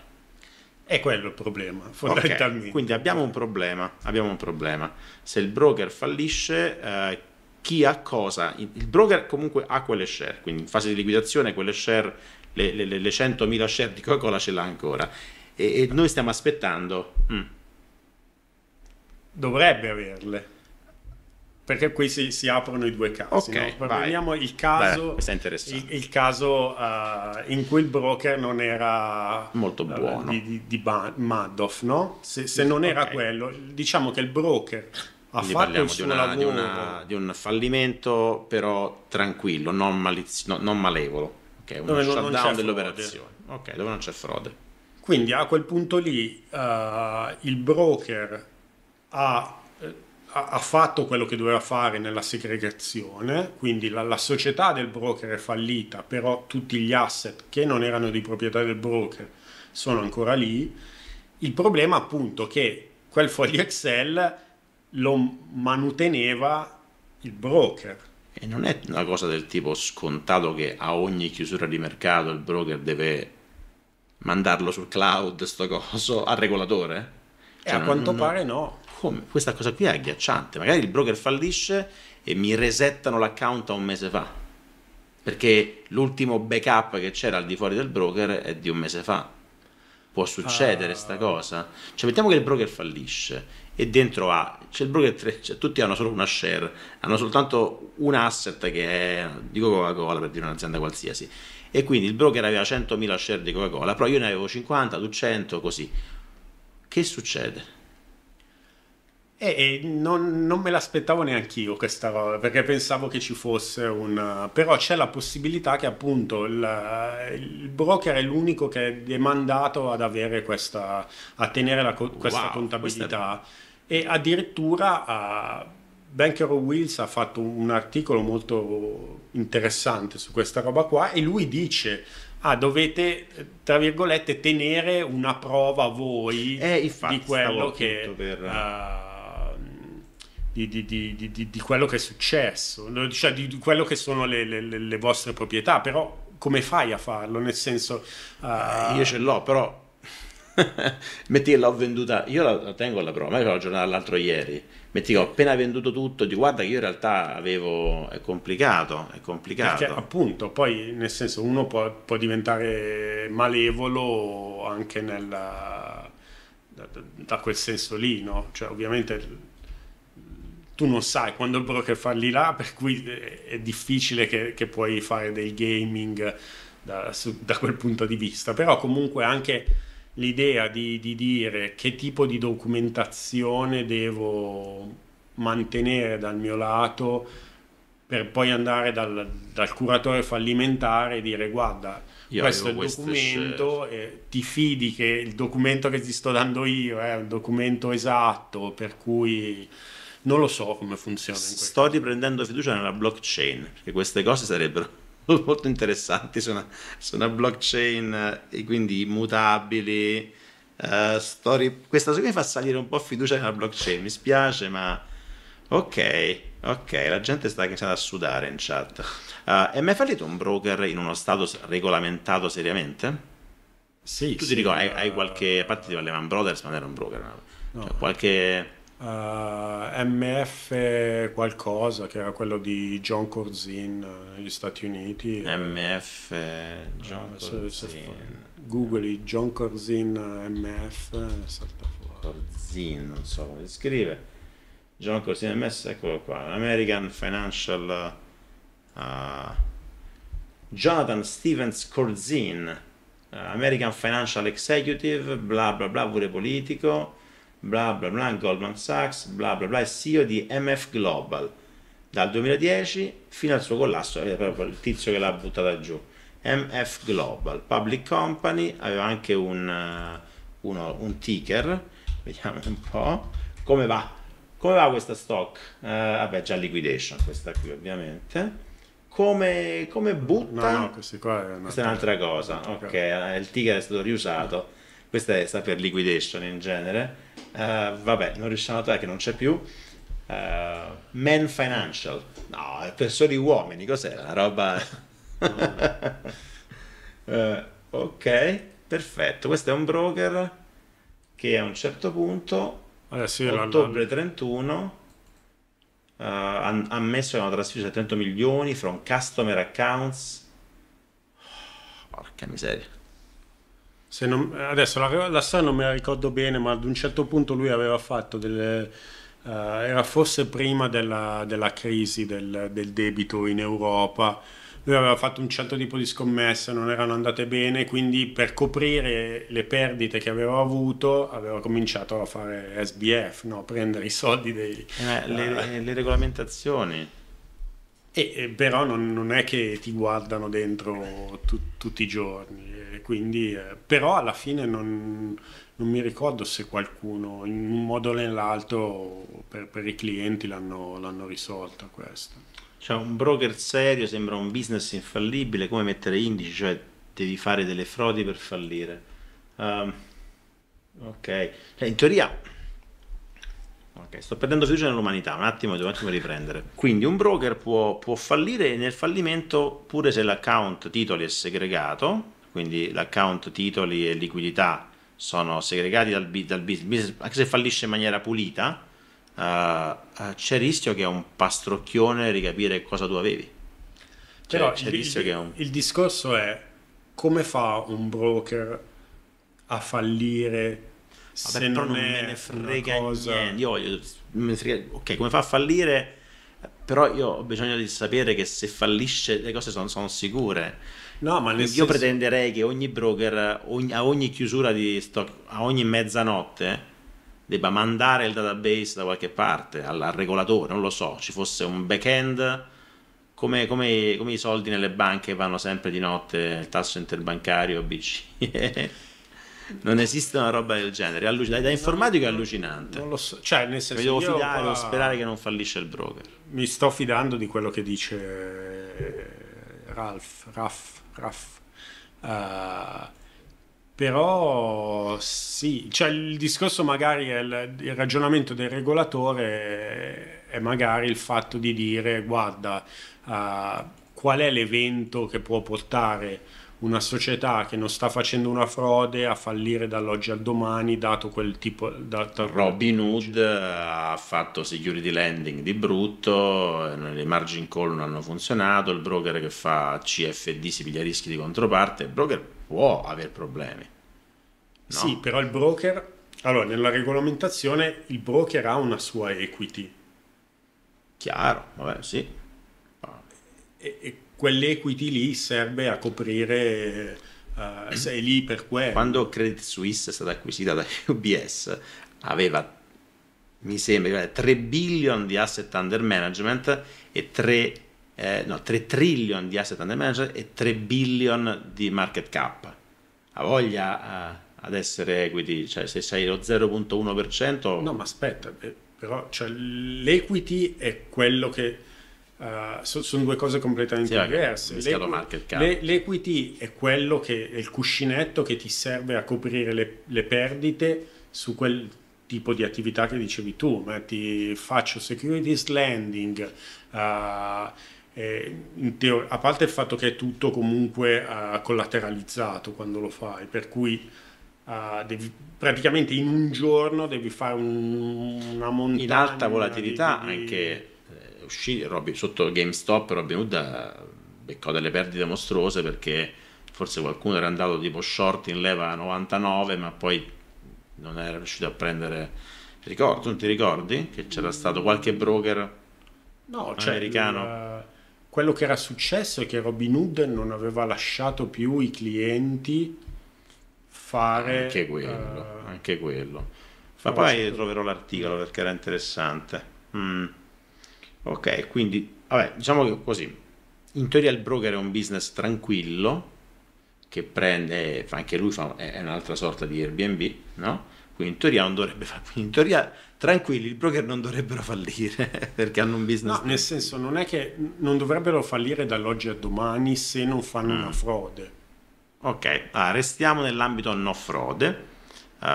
È quello il problema, fondamentalmente. Okay, quindi abbiamo un problema, abbiamo un problema. Se il broker fallisce, eh, chi ha cosa? Il broker comunque ha quelle share, quindi in fase di liquidazione quelle share, le, le, le 100.000 share di Coca-Cola ce l'ha ancora e, e noi stiamo aspettando. Mm. Dovrebbe averle. Perché qui si, si aprono i due casi. Okay, no? Prendiamo il caso, Beh, il, il caso uh, in cui il broker non era molto eh, buono uh, di, di, di Madoff, no? Se, se non era okay. quello, diciamo che il broker ha Quindi fatto il suo di una, Di, una, di, un fallimento, però tranquillo, non, maliz- no, non malevolo. Okay, uno shutdown dell'operazione. Frode. dove non c'è frode. Quindi a quel punto lì uh, il broker ha, eh, ha, fatto quello che doveva fare nella segregazione, quindi la, la, società del broker è fallita, però tutti gli asset che non erano di proprietà del broker sono ancora lì. Il problema appunto è che quel foglio Excel lo manuteneva il broker. E non è una cosa del tipo scontato che a ogni chiusura di mercato il broker deve mandarlo sul cloud, sto coso, al regolatore? Cioè, a quanto non... pare no. Come? Questa cosa qui è agghiacciante. Magari il broker fallisce e mi resettano l'account a un mese fa. Perché l'ultimo backup che c'era al di fuori del broker è di un mese fa. Può succedere ah. sta cosa? Cioè, mettiamo che il broker fallisce e dentro ha, c'è cioè, il broker 3, cioè, tutti hanno solo una share, hanno soltanto un asset che è, dico Coca-Cola per dire un'azienda qualsiasi, e quindi il broker aveva 100.000 share di Coca-Cola, però io ne avevo 50, 200, così. Che succede? Eh, non, non, me l'aspettavo neanche io questa roba perché pensavo che ci fosse un. però c'è la possibilità che appunto il, il broker è l'unico che è mandato ad avere questa. a tenere la, questa wow, contabilità questa... e addirittura a ah, Banker Wills ha fatto un articolo molto interessante su questa roba qua e lui dice ah, dovete, tra virgolette, tenere una prova voi eh, infatti, di quello che... Per... Uh, di, di, di, di, quello che è successo, cioè di, quello che sono le, le, le, vostre proprietà, però come fai a farlo? Nel senso... Uh... Io ce l'ho, però... Metti l'ho venduta, io la, la tengo alla prova, ma l'ho aggiornata l'altro ieri metti che ho appena venduto tutto, ti guarda che io in realtà avevo, è complicato, è eh, complicato. Perché cioè, appunto, poi nel senso uno può, può diventare malevolo anche nella, da, da, quel senso lì, no? Cioè ovviamente tu non sai quando il broker fa lì là, per cui eh, è difficile che, che puoi fare del gaming da, su, da quel punto di vista, però comunque anche l'idea di, di, dire che tipo di documentazione devo mantenere dal mio lato per poi andare dal, dal curatore fallimentare e dire guarda io questo è il documento eh, ti fidi che il documento che ti sto dando io è un documento esatto per cui non lo so come funziona sto riprendendo fiducia nella blockchain perché queste cose sarebbero molto interessanti su una, su una blockchain eh, e quindi immutabili. Uh, story... Questa cosa mi fa salire un po' fiducia nella blockchain, mi spiace, ma ok, ok, la gente sta iniziando a sudare in chat. Uh, eh, è mai fallito un broker in uno stato regolamentato seriamente? Sì. Tu sì, ti ricordi, hai, hai qualche... A parte di Lehman Brothers, ma non era un broker, no. Cioè, qualche uh, eh, MF qualcosa, che era quello di John Corzin eh, negli Stati Uniti. MF eh, John Corzin. Se, se John Corzin MF, salta fuori. Corzin, non so come si scrive. John Corzin MS, eccolo qua, American Financial uh, Jonathan Stevens Corzin, American Financial Executive, bla bla bla, pure politico, bla bla bla, Goldman Sachs, bla bla bla, è CEO di MF Global dal 2010 fino al suo collasso, è proprio il tizio che l'ha buttata giù. MF Global, Public Company, aveva anche un, eh, uno, un ticker, vediamo un po' come va. Come va questa stock? Eh, vabbè, già liquidation questa qui ovviamente. Come, come butta? No, no, questa qua è un'altra, questa è un'altra cosa. Ok, eh, il ticker è stato riusato. Questa è, sta per liquidation in genere eh, vabbè, non riusciamo a trovare che non c'è più. Uh, Men Financial. No, è per soli uomini, cos'è? Una roba... uh, ok, perfetto. Questo è un broker che a un certo punto, Adesso io ottobre la... 31, uh, han, messo che hanno trasferito 70 milioni from customer accounts. Oh, porca miseria non, adesso la, la storia non me la ricordo bene, ma ad un certo punto lui aveva fatto delle... Uh, era forse prima della, della crisi del, del, debito in Europa. Lui aveva fatto un certo tipo di scommesse, non erano andate bene, quindi per coprire le perdite che aveva avuto aveva cominciato a fare SBF, no? prendere i soldi dei... Eh, le, eh, le regolamentazioni e, però non, non, è che ti guardano dentro tu, tutti i giorni, eh, quindi, eh, però alla fine non, non, mi ricordo se qualcuno in un modo o nell'altro per, per i clienti l'hanno, l'hanno risolta questa. Cioè un broker serio sembra un business infallibile, come mettere indici, cioè devi fare delle frodi per fallire. Um, ok, cioè, in teoria Ok, sto perdendo fiducia nell'umanità, un attimo, devo un attimo riprendere. Quindi un broker può, può fallire nel fallimento, pure se l'account titoli è segregato, quindi l'account titoli e liquidità sono segregati dal, dal business, anche se fallisce in maniera pulita, uh, c'è il rischio che è un pastrocchione ricapire cosa tu avevi. Cioè, Però il, il, un... il discorso è come fa un broker a fallire Vabbè, se però non, me ne frega cosa... niente. Io voglio. Frega... Ok, come fa a fallire? Però io ho bisogno di sapere che se fallisce le cose sono, sono sicure. No, ma Io senso... pretenderei che ogni broker ogni, a ogni chiusura di stock, a ogni mezzanotte, debba mandare il database da qualche parte al, al regolatore, non lo so, ci fosse un back-end. Come, come, come i soldi nelle banche vanno sempre di notte, il tasso interbancario, BCE non esiste una roba del genere. Alluc- da, da informatico è allucinante. Non lo so. Cioè, nel senso, mi devo fidare, qua... sperare che non fallisce il broker. Mi sto fidando di quello che dice eh, Ralph. Raff, Raff. Uh, però sì, cioè il discorso magari è il, il ragionamento del regolatore è magari il fatto di dire guarda uh, qual è l'evento che può portare una società che non sta facendo una frode a fallire dall'oggi al domani, dato quel tipo di... Robin Hood eh, ha fatto security lending di brutto, eh, le margin call non hanno funzionato, il broker che fa CFD si piglia rischi di controparte, il broker può avere problemi. No? Sì, però il broker, allora nella regolamentazione il broker ha una sua equity. Chiaro, vabbè, sì. e, e quell'equity lì serve a coprire, uh, eh, sei lì per quello. Quando Credit Suisse è stata acquisita da UBS aveva, mi sembra, 3 billion di asset under management e 3 eh, no, 3 trillion di asset under management e 3 billion di market cap. Ha voglia eh, ad essere equity, cioè se sei lo 0.1%... No, ma aspetta, eh, però cioè, l'equity è quello che Uh, so, sono due cose completamente sì, diverse. l'equity è quello che è il cuscinetto che ti serve a coprire le, le, perdite su quel tipo di attività che dicevi tu, metti faccio securities lending, uh, teo- a parte il fatto che è tutto comunque uh, collateralizzato quando lo fai, per cui Uh, devi, praticamente in un giorno devi fare un, una montagna in alta volatilità di, di, anche uscì Robin, sotto GameStop Robin Hood eh, beccò delle perdite mostruose perché forse qualcuno era andato tipo short in leva 99 ma poi non era riuscito a prendere ricordo, non ti ricordi che c'era stato qualche broker no, cioè, americano? Il, quello che era successo è che Robin Hood non aveva lasciato più i clienti fare anche eh, quello, uh, anche quello. Ma poi troverò l'articolo perché era interessante. Mm. Ok, quindi, vabbè, diciamo che così. In teoria il broker è un business tranquillo che prende, eh, anche lui fa, è un'altra sorta di Airbnb, no? Quindi in teoria non dovrebbe fallire. In teoria tranquilli, i broker non dovrebbero fallire perché hanno un business. No, nel senso, non è che non dovrebbero fallire dall'oggi a domani se non fanno mm. una frode. Ok, allora, restiamo nell'ambito no frode. Uh,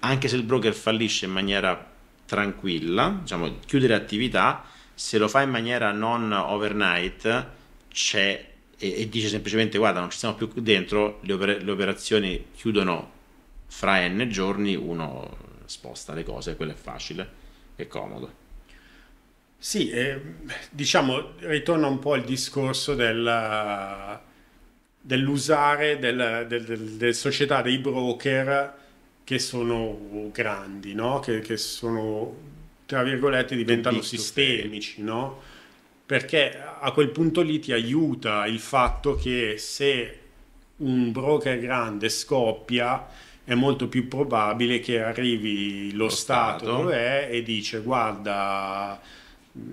anche se il broker fallisce in maniera tranquilla, diciamo chiudere attività, se lo fa in maniera non overnight c'è e, e dice semplicemente guarda non ci siamo più dentro le, oper- le operazioni chiudono fra n giorni uno sposta le cose quello è facile e comodo sì, eh, diciamo, ritorna un po' al discorso del, dell'usare del, del, delle società dei broker che sono grandi, no? che, che sono tra virgolette, diventano sistemici, no? Perché a quel punto lì ti aiuta il fatto che se un broker grande scoppia, è molto più probabile che arrivi lo, lo Stato, Stato è, e dice guarda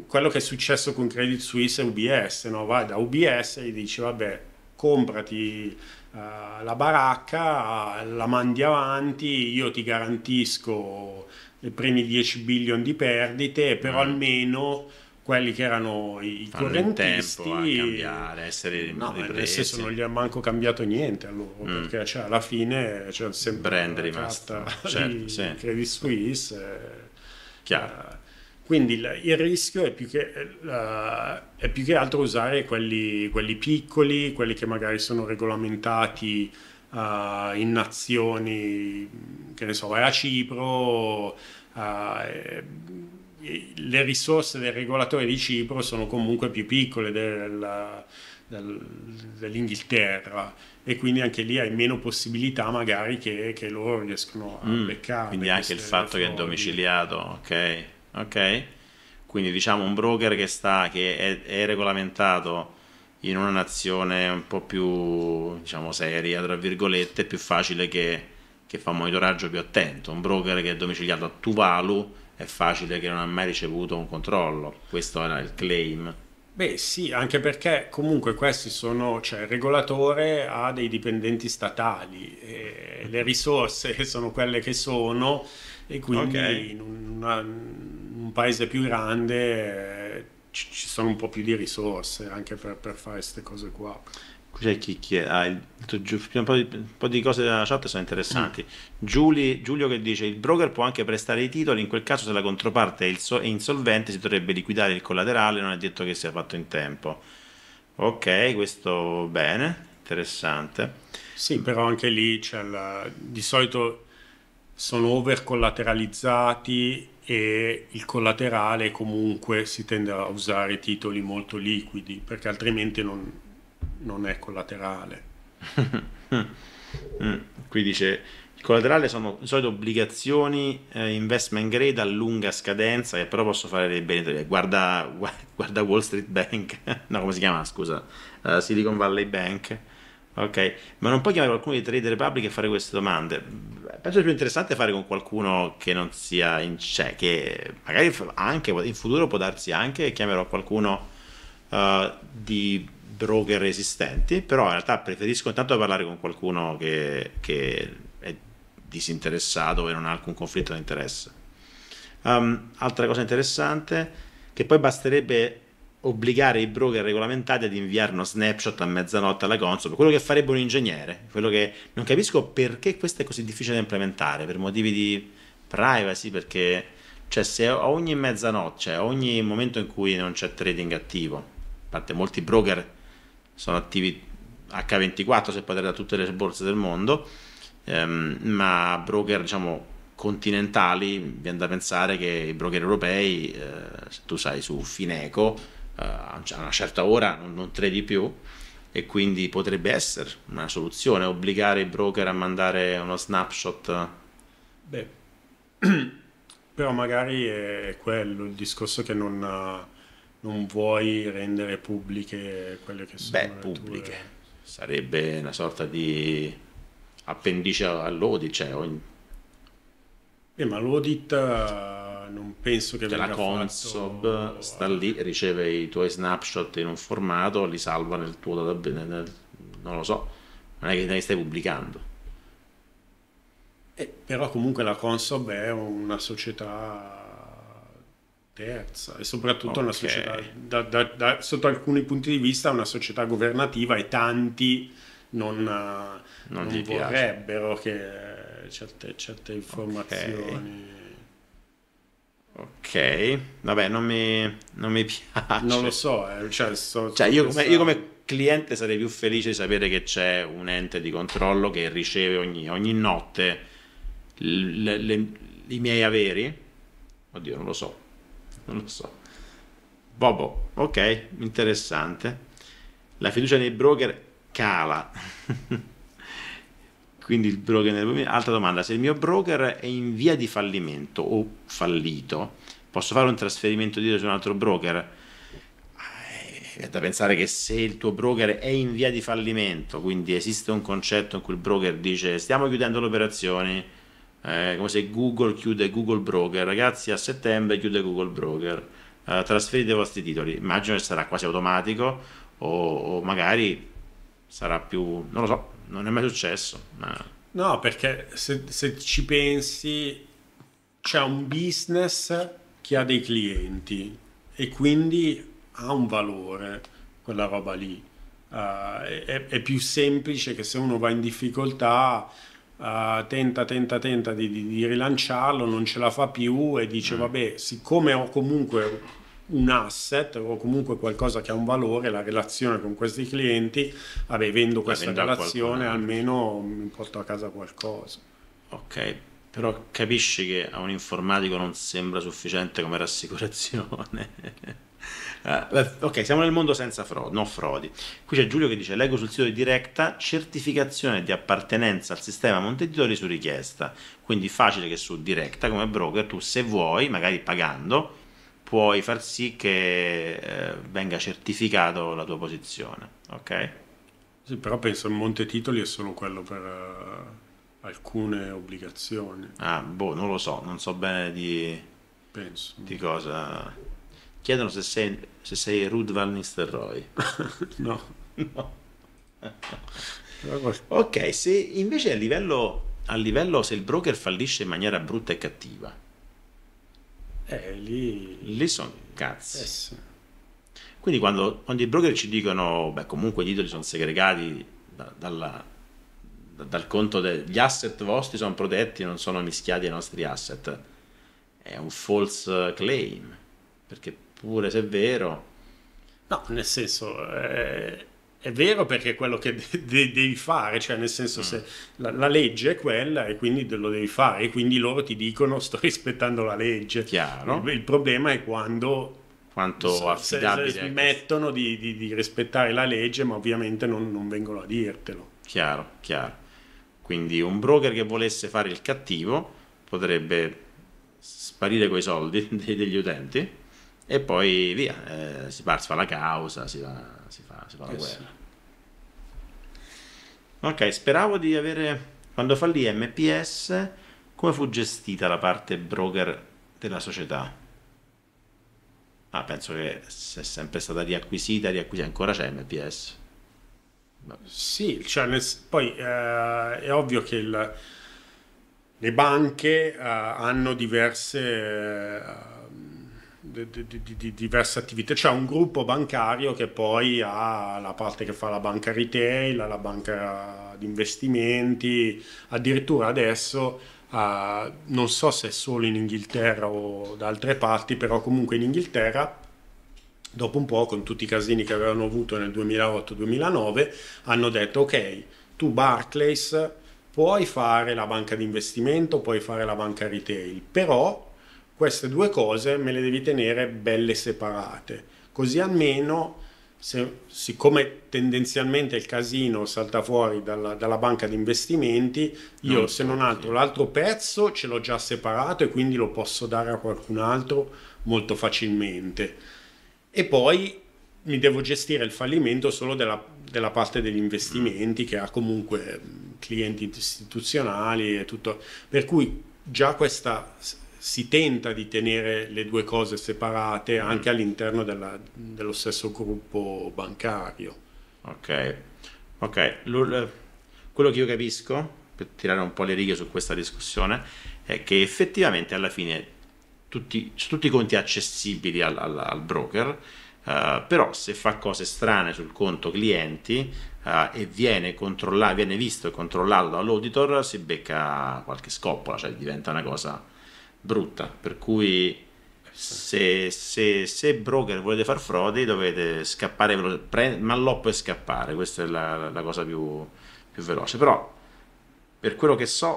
quello che è successo con Credit Suisse e UBS, no? vai da UBS e dice vabbè comprati uh, la baracca, la mandi avanti, io ti garantisco i primi 10 billion di perdite, però mm. almeno quelli che erano i Fanno correntisti tempo a cambiare, essere no, nel senso non gli ha manco cambiato niente a loro mm. perché cioè, alla fine c'è cioè, sempre brand rimasto certo, di sì. Credit Suisse eh, chiaro quindi il, il rischio è più, che, uh, è più che, altro usare quelli, quelli piccoli, quelli che magari sono regolamentati uh, in nazioni, che ne so, vai a Cipro, eh, le risorse del regolatore di Cipro sono comunque più piccole del, del, dell'Inghilterra e quindi anche lì hai meno possibilità magari che, che loro riescano a mm, beccare. Quindi anche il fatto che è domiciliato, ok, ok. Quindi diciamo un broker che, sta, che è, è regolamentato in una nazione un po' più diciamo seria, tra virgolette, è più facile che, che fa un monitoraggio più attento. Un broker che è domiciliato a Tuvalu è facile che non ha mai ricevuto un controllo. Questo era il claim. Beh sì, anche perché comunque questi sono, cioè il regolatore ha dei dipendenti statali, le risorse sono quelle che sono e quindi okay. in una, un paese più grande eh, ci sono un po' più di risorse anche per, per fare queste cose qua. C'è chi, chi è? Ah, il, un, po di, un, po di, cose della chat sono interessanti. Giulio, Giulio che dice il broker può anche prestare i titoli, in quel caso se la controparte è, è insolvente si dovrebbe liquidare il collaterale, non è detto che sia fatto in tempo. Ok, questo bene, interessante. Sì, però anche lì c'è la, di solito sono over collateralizzati e il collaterale comunque si tende a usare titoli molto liquidi perché altrimenti non, non è collaterale. Mm. Qui dice il collaterale sono di solito obbligazioni eh, investment grade a lunga scadenza che però posso fare dei benefici. Guarda, guarda, Wall Street Bank, no come si chiama scusa, uh, Silicon Valley Bank Ok, ma non puoi chiamare qualcuno di Trade Republic e fare queste domande. Penso sia più interessante fare con qualcuno che non sia in c'è, cioè, che magari anche in futuro può darsi anche che chiamerò qualcuno uh, di broker esistenti, però in realtà preferisco intanto parlare con qualcuno che, che è disinteressato e non ha alcun conflitto di interesse. Um, altra cosa interessante, che poi basterebbe obbligare i broker regolamentati ad inviare uno snapshot a mezzanotte alla console, quello che farebbe un ingegnere, quello che non capisco perché questo è così difficile da implementare, per motivi di privacy, perché cioè, se ogni mezzanotte, cioè ogni momento in cui non c'è trading attivo, a parte molti broker sono attivi H24 se potete da tutte le borse del mondo, ehm, ma broker diciamo continentali, viene da pensare che i broker europei, eh, se tu sai su Fineco, eh, a una certa ora, non tre di più, e quindi potrebbe essere una soluzione obbligare i broker a mandare uno snapshot. Beh, però magari è quello il discorso che non, non vuoi rendere pubbliche quelle che sono. Beh, pubbliche. Tue... Sarebbe una sorta di appendice all'audit, cioè... ogni... Eh, ma l'audit eh, non penso che cioè, venga la Consob fatto... Eh, sta lì, riceve i tuoi snapshot in un formato, li salva nel tuo database, nel... non lo so, non è che ne stai pubblicando. Eh, però comunque la Consob è una società terza e soprattutto okay. una società, da, da, da, sotto alcuni punti di vista, una società governativa e tanti non, eh, non, non vorrebbero piace. che certe, certe informazioni... Okay Ok, vabbè, non mi, non mi piace. Non lo so, eh. cioè, so cioè io, come, io, come, cliente sarei più felice di sapere che c'è un ente di controllo che riceve ogni, ogni notte le, le, i miei averi. Oddio, non lo so, non lo so. Bobo, ok, interessante. La fiducia nei broker cala. Quindi il broker nel 2000. Altra domanda, se il mio broker è in via di fallimento o fallito, posso fare un trasferimento di su un altro broker? Eh, è da pensare che se il tuo broker è in via di fallimento, quindi esiste un concetto in cui il broker dice stiamo chiudendo le operazioni, eh, come se Google chiude Google Broker, ragazzi a settembre chiude Google Broker, eh, trasferite i vostri titoli, immagino che sarà quasi automatico o, o magari sarà più, non lo so, non è mai successo. Ma... No, perché se, se ci pensi, c'è un business che ha dei clienti e quindi ha un valore quella roba lì. Uh, è, è, più semplice che se uno va in difficoltà, uh, tenta, tenta, tenta di, di, rilanciarlo, non ce la fa più e dice: mm. Vabbè, siccome ho comunque un asset o comunque qualcosa che ha un valore, la relazione con questi clienti, vabbè, vendo questa relazione eh. almeno mi porto a casa qualcosa. Ok, però capisci che a un informatico non sembra sufficiente come rassicurazione. Uh, ok, siamo nel mondo senza frodi, no frodi. Qui c'è Giulio che dice: Leggo sul sito di Directa certificazione di appartenenza al sistema Monteditori su richiesta. Quindi facile che su Directa, come broker, tu se vuoi, magari pagando, puoi far sì che eh, venga certificato la tua posizione, ok? Sì, però penso il monte titoli è solo quello per uh, alcune obbligazioni. Ah, boh, non lo so, non so bene di, penso. di cosa. Chiedono se sei, se sei Rud Van Nistelrooy. no. no. ok, se invece a livello, a livello, se il broker fallisce in maniera brutta e cattiva, eh, lì... lì sono cazzi. Eh, sì. Quindi quando, quando, i broker ci dicono, beh comunque i titoli sono segregati da, dalla, da, dal conto degli asset vostri, sono protetti, non sono mischiati ai nostri asset, è un false eh, claim, perché pure se è vero... No, nel senso... Eh è vero perché è quello che de- de- devi fare, cioè nel senso mm. se la, la, legge è quella e quindi lo devi fare, e quindi loro ti dicono sto rispettando la legge. Chiaro. Il, il problema è quando quanto affidabile se, smettono di, di, di, rispettare la legge, ma ovviamente non, non vengono a dirtelo. Chiaro, chiaro. Quindi un broker che volesse fare il cattivo potrebbe sparire quei soldi degli utenti e poi via, eh, si fa la causa, si va seconda eh guerra. Ok, speravo di avere... Quando fallì MPS, come fu gestita la parte broker della società? Ah, penso che sia sempre stata riacquisita, riacquisita ancora c'è MPS. No. Sì, cioè, poi eh, è ovvio che il, le banche eh, hanno diverse eh, di, di, di, diverse attività. C'è un gruppo bancario che poi ha la parte che fa la banca retail, la banca di investimenti, addirittura adesso uh, non so se è solo in Inghilterra o da altre parti, però comunque in Inghilterra dopo un po' con tutti i casini che avevano avuto nel 2008-2009 hanno detto ok, tu Barclays puoi fare la banca di investimento, puoi fare la banca retail, però queste due cose me le devi tenere belle separate, così almeno se, siccome tendenzialmente il casino salta fuori dalla, dalla banca di investimenti, io no, se non altro sì. l'altro pezzo ce l'ho già separato e quindi lo posso dare a qualcun altro molto facilmente. E poi mi devo gestire il fallimento solo della, della parte degli investimenti mm. che ha comunque clienti istituzionali e tutto. Per cui già questa si tenta di tenere le due cose separate mm. anche mm. all'interno della, dello stesso gruppo bancario. Ok, ok. L- quello che io capisco, per tirare un po' le righe su questa discussione, è che effettivamente alla fine tutti, tutti i conti accessibili al, al, al broker, uh, però se fa cose strane sul conto clienti uh, e viene, viene visto e controllato dall'auditor, si becca qualche scoppola, cioè diventa una cosa brutta, per cui se, se, se broker volete far frodi dovete scappare, pre- malloppo e scappare, questa è la, la cosa più, più veloce, però per quello che so,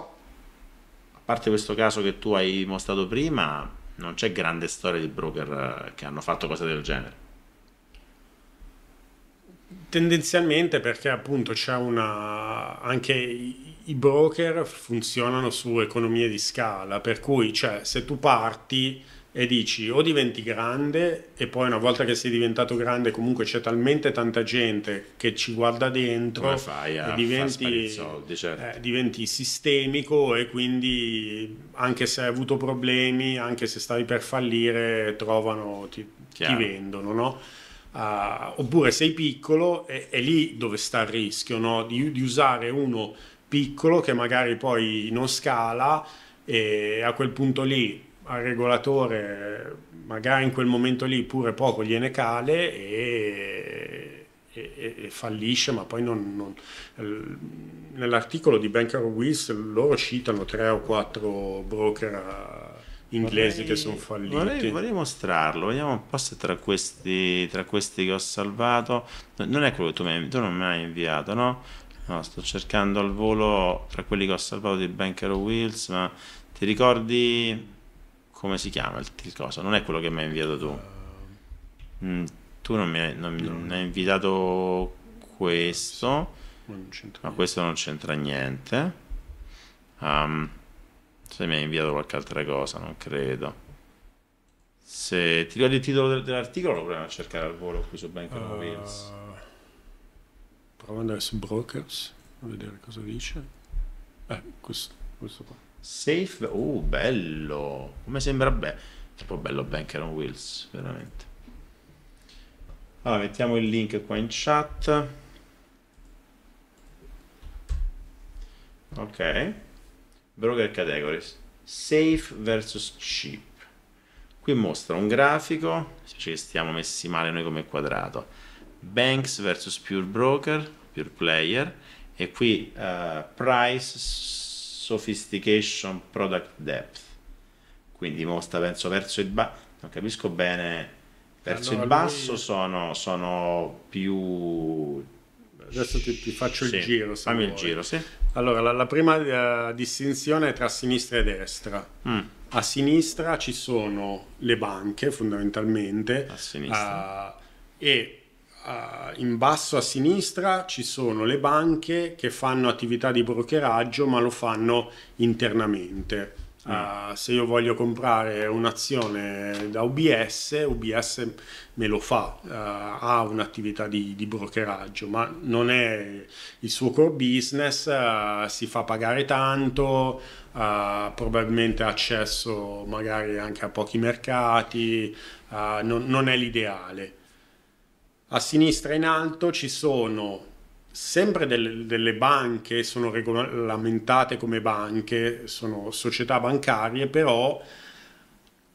a parte questo caso che tu hai mostrato prima, non c'è grande storia di broker eh, che hanno fatto cose del genere. Tendenzialmente perché appunto c'è una anche i broker funzionano su economie di scala, per cui cioè, se tu parti e dici o diventi grande e poi una volta che sei diventato grande comunque c'è talmente tanta gente che ci guarda dentro Come fai a diventi, soldi, certo. eh, diventi sistemico e quindi anche se hai avuto problemi, anche se stavi per fallire, trovano, ti, ti vendono, no? Uh, oppure sei piccolo e, è lì dove sta il rischio no? di, di usare uno piccolo che magari poi non scala e a quel punto lì al regolatore magari in quel momento lì pure poco gliene cale e, e, e fallisce ma poi non, non, nell'articolo di Banker Wills loro citano tre o quattro broker inglesi vorrei, che sono falliti vorrei, vorrei, mostrarlo vediamo un po' se tra questi, tra questi che ho salvato non è quello che tu, mi, tu non mi hai inviato no? No, sto cercando al volo tra quelli che ho salvato di Banker of Wheels, ma ti ricordi come si chiama il, il cosa? Non è quello che mi hai inviato tu. Ehm. Mm, tu non mi hai, non, non hai invitato questo, ma questo non c'entra niente. Um, se mi hai inviato qualche altra cosa, non credo. Se ti ricordi il titolo dell'articolo, lo proviamo a cercare al volo qui su Banker of Wheels. Uh provo ad andare su brokers, a vedere cosa dice. Eh, questo, questo qua. Safe, oh bello, come sembra bello. Tipo bello Banker on Wheels, veramente. Allora, mettiamo il link qua in chat. Ok. Broker categories. Safe versus cheap. Qui mostra un grafico, se ci stiamo messi male noi come quadrato Banks versus Pure Broker, Pure Player e qui uh, Price, Sophistication, Product Depth. Quindi mostra penso verso il basso, non capisco bene, verso allora, ah, il basso lui... sono, sono più adesso ti, ti faccio sì, il giro. Fammi vuoi. il giro, sì. Allora, la, la prima uh, distinzione è tra sinistra e destra. Mm. A sinistra ci sono le banche, fondamentalmente. A sinistra. Uh, e Ah, in basso a sinistra ci sono le banche che fanno attività di brokeraggio ma lo fanno internamente. Mm. Ah, se io voglio comprare un'azione da UBS, UBS me lo fa, uh, ha un'attività di, di, brokeraggio, ma non è il suo core business, uh, si fa pagare tanto, probabilmente ha accesso magari anche a pochi mercati, non, non, è l'ideale. A sinistra in alto ci sono sempre delle, delle banche, sono regolamentate come banche, sono società bancarie, però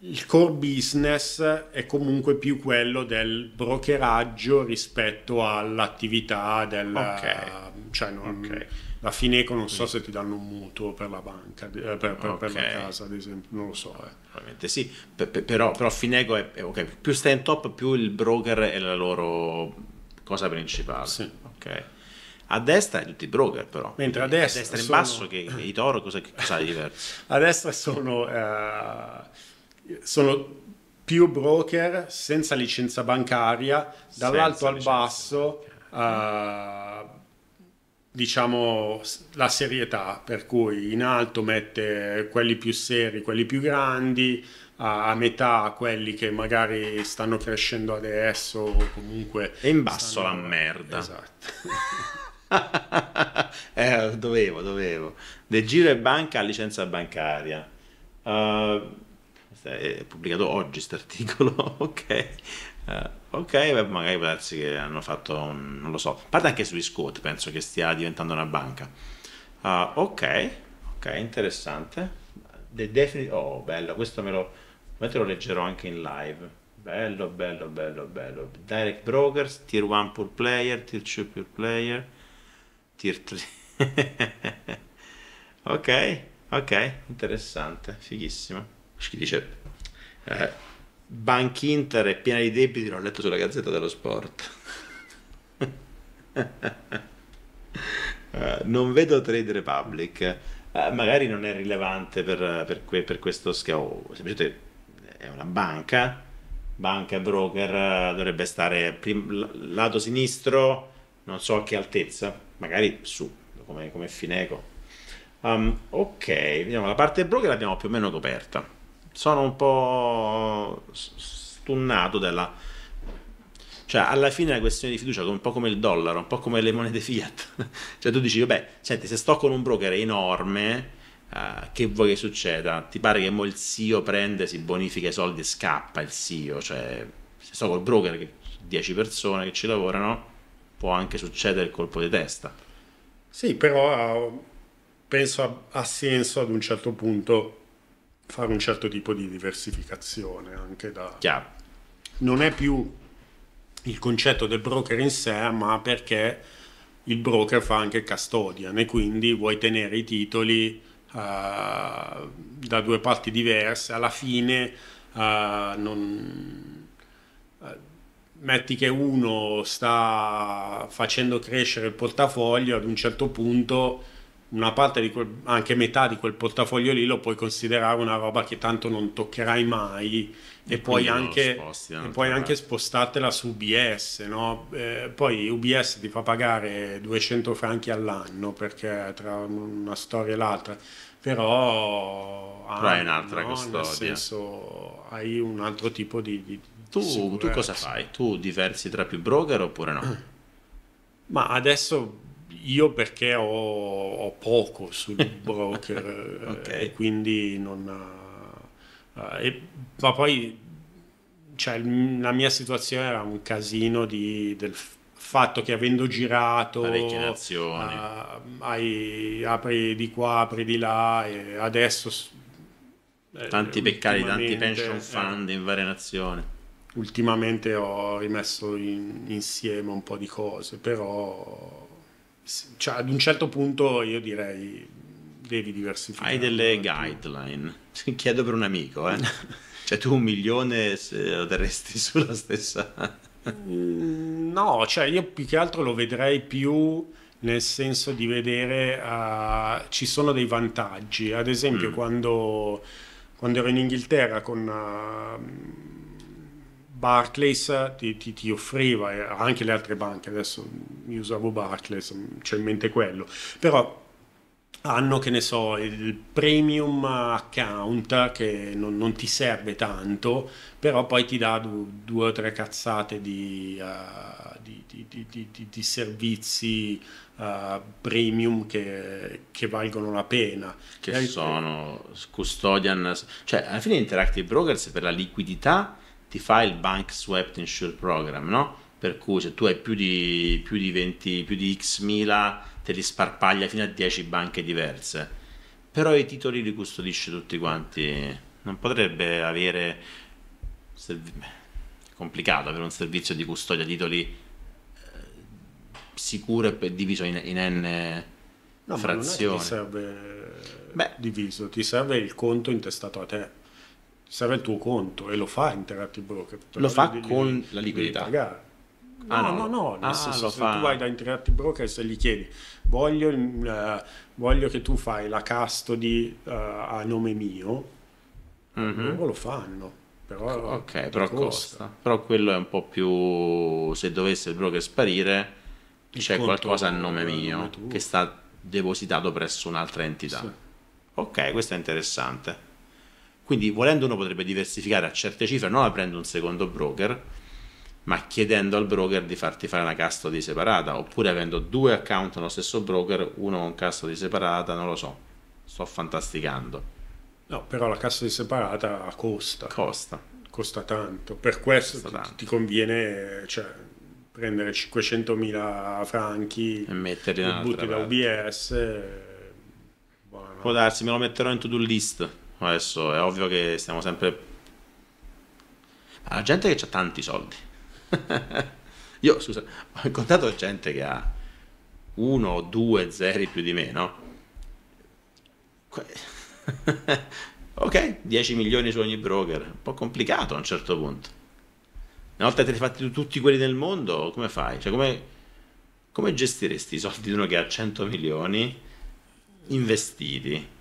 il core business è comunque più quello del brokeraggio rispetto all'attività del... Ok. Cioè non, okay mm. La Fineco non so se ti danno un mutuo per la banca, eh, per, per, okay. per la casa ad esempio, non lo so. Eh. Probabilmente sì, però, però Fineco è, è okay. più stai in top più il broker è la loro cosa principale. Sì. Okay. A destra è tutti i broker però. Mentre a destra, a destra in sono... basso che, i toro cosa, cosa è diverso? a destra sono, eh, sono più broker senza licenza bancaria, dall'alto senza al licenza. basso... Eh, diciamo, la serietà, per cui in alto mette quelli più seri, quelli più grandi, a, metà quelli che magari stanno crescendo adesso o comunque... E in basso stanno... la merda. Esatto. eh, dovevo, dovevo. De Giro e Banca a licenza bancaria. Uh, è pubblicato oggi questo articolo, ok. Eh, ok, beh, magari può darsi che hanno fatto, non lo so, parte anche su Discord, penso che stia diventando una banca. Uh, ok, ok, interessante. The Definite, oh bello, questo me lo, me lo leggerò anche in live. Bello, bello, bello, bello. Direct Brokers, Tier 1 Pure Player, Tier 2 Pure Player, Tier 3. ok, ok, interessante, fighissimo. Chi dice... Eh. Bank Inter è piena di debiti, l'ho letto sulla Gazzetta dello Sport. Eh, non vedo Trade Republic, uh, magari non è rilevante per, per, que, per questo schiavo, semplicemente è una banca, banca broker, eh, dovrebbe stare prim- lato sinistro, non so a che altezza, magari su, come, come Fineco. Um, ok, vediamo, la parte broker l'abbiamo più o meno coperta sono un po' stunnato della... Cioè, alla fine la questione di fiducia è un po' come il dollaro, un po' come le monete fiat. cioè, tu dici, vabbè, senti, se sto con un broker enorme, Uh, che vuoi che succeda? Ti pare che mo il CEO prende, si bonifica i soldi e scappa il CEO? Cioè, se sto col broker, 10 persone che ci lavorano, può anche succedere il colpo di testa. Sì, però eh, penso ha, senso ad un certo punto fare un certo tipo di diversificazione anche da... Chiaro. Non è più il concetto del broker in sé, ma perché il broker fa anche custodian e quindi vuoi tenere i titoli uh, da due parti diverse. Alla fine uh, non... Eh, metti che uno sta facendo crescere il portafoglio, ad un certo punto una parte di quel, anche metà di quel portafoglio lì lo puoi considerare una roba che tanto non toccherai mai e, e puoi, anche, e puoi eh. anche, spostartela su UBS. No? Eh, poi UBS ti fa pagare 200 franchi all'anno perché tra una storia e l'altra, però hai, hai un'altra no? custodia. Nel senso, hai un altro tipo di... di tu, tu cosa fai? Tu diversi tra più broker oppure no? Ma adesso io perché ho, ho poco sul broker okay. Eh, e quindi non... E, ma poi cioè, la mia situazione era un casino di, del fatto che avendo girato uh, hai, apri di qua apri di là e adesso eh, tanti peccati tanti pension eh, fund eh, in varie nazioni ultimamente ho rimesso in, insieme un po' di cose però cioè, ad un certo punto io direi devi diversificare. Hai delle guideline, chiedo per un amico, eh? cioè tu un milione se lo daresti sulla stessa... Mm, no, cioè io più che altro lo vedrei più nel senso di vedere uh, ci sono dei vantaggi, ad esempio mm. quando, quando, ero in Inghilterra con... Uh, Barclays ti, ti, ti, offriva, anche le altre banche, adesso io usavo Barclays, c'è in mente quello, però hanno, che ne so, il premium account che non, non ti serve tanto, però poi ti dà due, due o tre cazzate di, uh, di, di, di servizi uh, premium che, che, valgono la pena. Che sono, custodian, cioè alla fine Interactive Brokers per la liquidità ti fa il Bank Swept Insure Program, no? Per cui se tu hai più di, più di 20, più di X mila, te li sparpaglia fino a 10 banche diverse. Però i titoli li custodisce tutti quanti. Non potrebbe avere... Serv- complicato avere un servizio di custodia titoli eh, sicuro e diviso in, in n no, frazioni. ti serve Beh. diviso, ti serve il conto intestato a te sarà il tuo conto e lo fa Interactive Broker. Lo fa devi, con la liquidità? ah, no, no, no, nel ah, senso, se fa... tu vai da Interactive Broker e gli chiedi voglio, uh, voglio, che tu fai la custody uh, a nome mio, mm-hmm. loro lo fanno. Però, ok, però costa. costa. Però quello è un po' più... se dovesse il broker sparire il c'è qualcosa a nome mio nome che sta depositato presso un'altra entità. Sì. Ok, questo è interessante. Quindi volendo uno potrebbe diversificare a certe cifre non aprendo un secondo broker, ma chiedendo al broker di farti fare una custody separata, oppure avendo due account nello stesso broker, uno con custody separata, non lo so, sto fantasticando. No, però la custody separata costa. Costa. Costa tanto, per questo ti, tanto. ti, conviene cioè, prendere 500.000 franchi e metterli butti da UBS. E... Eh, Può darsi, me lo metterò in to-do list Adesso è ovvio che stiamo sempre... la gente che ha tanti soldi. Io, scusa, ho incontrato gente che ha uno o due zeri più di me, no? ok, 10 milioni su ogni broker, un po' complicato a un certo punto. Una volta che ti fatti tutti quelli del mondo, come fai? Cioè, come, come gestiresti i soldi di uno che ha 100 milioni investiti?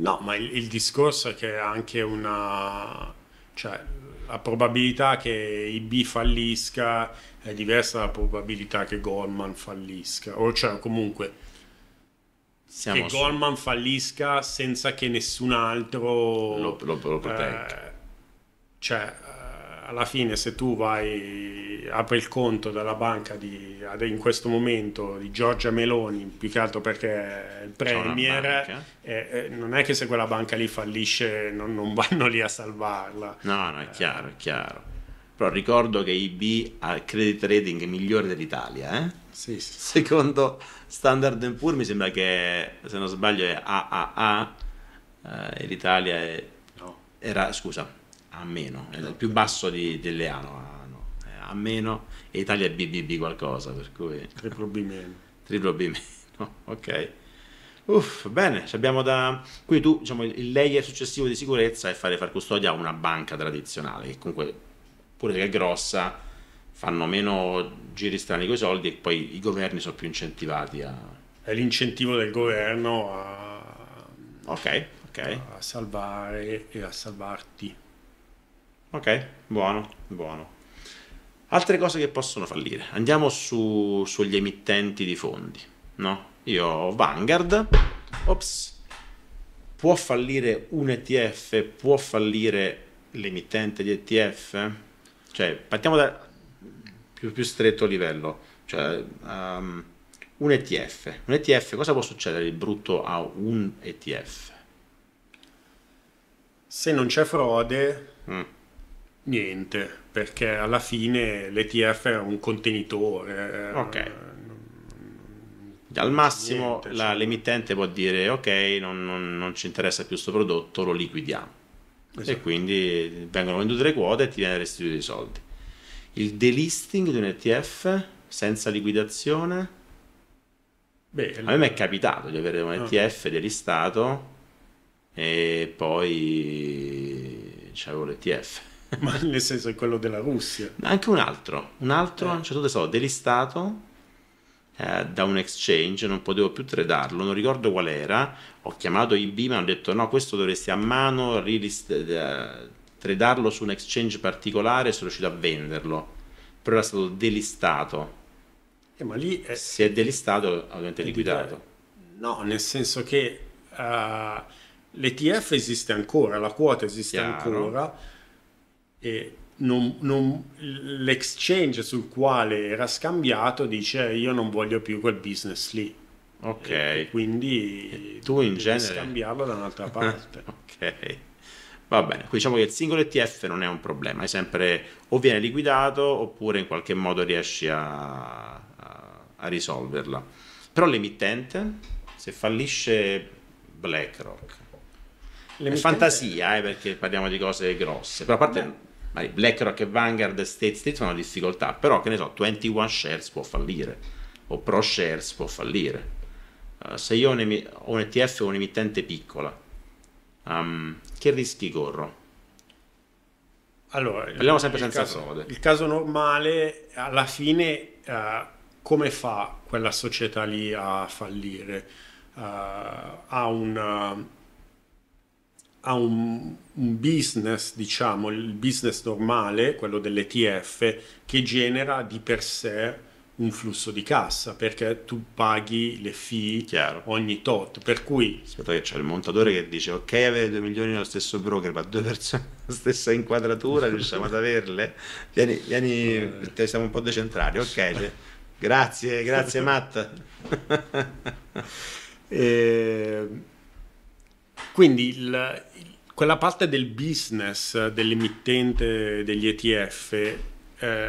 No, ma il, il discorso è che anche una... Cioè, la probabilità che IB fallisca è diversa dalla probabilità che Goldman fallisca, o cioè comunque Siamo che su. Goldman fallisca senza che nessun altro lo, lo, lo eh, protegga. Eh, cioè, alla fine se tu vai, apri il conto della banca di, in questo momento di Giorgia Meloni, più che altro perché è il Premier, eh, eh, non è che se quella banca lì fallisce non, non vanno lì a salvarla. No, no, è chiaro, è chiaro. Però ricordo che IB ha il credit rating migliore dell'Italia, eh? Sì, sì. Secondo Standard Poor's mi sembra che, se non sbaglio, è AAA, eh, l'Italia è... Era, scusa, a meno, è il più basso di, di Leano a, ah, no, eh, a, meno e Italia è BBB qualcosa, per cui... Triplo B meno. Triplo B meno, ok. Uff, bene, abbiamo da... Qui tu, diciamo, il layer successivo di sicurezza è fare far custodia a una banca tradizionale, che comunque, pure che è grossa, fanno meno giri strani con i soldi e poi i governi sono più incentivati a... È l'incentivo del governo a... Ok, ok. A salvare e a salvarti. Ok, buono, buono. Altre cose che possono fallire. Andiamo su, sugli emittenti di fondi, no? Io ho Vanguard, ops, può fallire un ETF, può fallire l'emittente di ETF? Cioè, partiamo da più, più, stretto livello, cioè um, un ETF. Un ETF, cosa può succedere di brutto a un ETF? Se non c'è frode... Mm niente, perché alla fine l'ETF è un contenitore. Eh, ok. Al massimo niente, la, cioè. l'emittente può dire ok, non, non, non ci interessa più questo prodotto, lo liquidiamo. Esatto. E quindi vengono vendute le quote e ti viene restituito i soldi. Il delisting di un ETF senza liquidazione? Beh, a me l- è capitato di avere un ah. ETF okay. delistato e poi c'avevo l'ETF Ma nel senso è quello della Russia. Anche un altro, un altro, eh. a un certo delistato eh, da un exchange, non potevo più tradarlo, non ricordo qual era, ho chiamato IB, ma hanno detto no, questo dovresti a mano rilist- eh, tradarlo su un exchange particolare, sono riuscito a venderlo, però era stato delistato. Eh, ma lì è... Si è delistato, ovviamente è liquidato. No, nel senso che uh, eh, l'ETF esiste ancora, la quota esiste Chiaro. ancora e l'exchange sul quale era scambiato dice io non voglio più quel business lì. Ok. E quindi e tu in genere... scambiarlo da un'altra parte. ok. Va bene, quindi diciamo che il singolo ETF non è un problema, è sempre o viene liquidato oppure in qualche modo riesci a, a, a risolverla. Però l'emittente, se fallisce BlackRock, l'emittente... è fantasia eh, perché parliamo di cose grosse, però a parte... Beh BlackRock e Vanguard State State sono difficoltà, però che ne so, 21 Shares può fallire, o Pro shares può fallire. Uh, se io ho un, ho un ETF o un'emittente piccola, um, che rischi corro? Allora, Parliamo sempre senza caso, frode. Il caso normale, alla fine, uh, come fa quella società lì a fallire? Uh, ha un ha un, un, business, diciamo, il business normale, quello dell'ETF, che genera di per sé un flusso di cassa perché tu paghi le fee Chiaro. ogni tot. Per cui. Aspetta, che c'è il montatore che dice: Ok, avere 2 milioni nello stesso broker, ma due persone la stessa inquadratura, riusciamo ad averle? Vieni, vieni eh. siamo un po' decentrati. Ok, cioè, grazie, grazie, Matt. e quindi il, quella parte del business dell'emittente degli ETF, eh,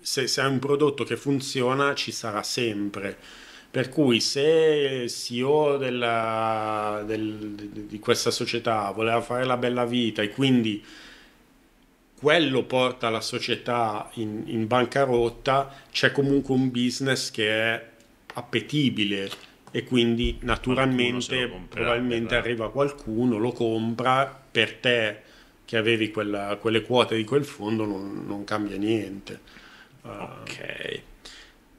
se, se hai un prodotto che funziona ci sarà sempre. Per cui se il CEO della, del, di questa società voleva fare la bella vita e quindi quello porta la società in, in bancarotta, c'è comunque un business che è appetibile e quindi naturalmente esatto. probabilmente arriva qualcuno, lo compra, per te che avevi quella, quelle quote di quel fondo non, non cambia niente. Uh, ok.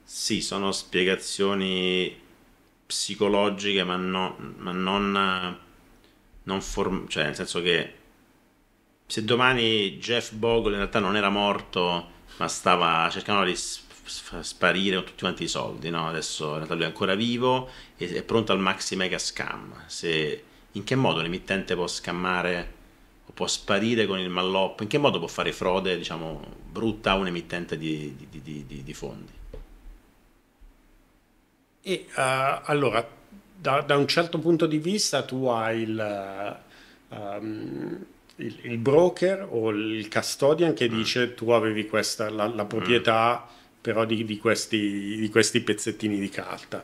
Sì, sono spiegazioni psicologiche, ma, no, ma non, non form- cioè nel senso che se domani Jeff Bogle in realtà non era morto, ma stava cercando di sparire tutti quanti i soldi. No? Adesso Natale è ancora vivo e è pronto al maxi mega scam. Se, in che modo l'emittente può scammare o può sparire con il malloppo? In che modo può fare frode diciamo, brutta a un emittente di, di, di, di fondi? E, uh, allora, da, da, un certo punto di vista tu hai il... Uh, um, il, il, broker o il custodian che mm. dice tu avevi questa, la, la mm. proprietà mm però di, di, questi, di questi pezzettini di carta.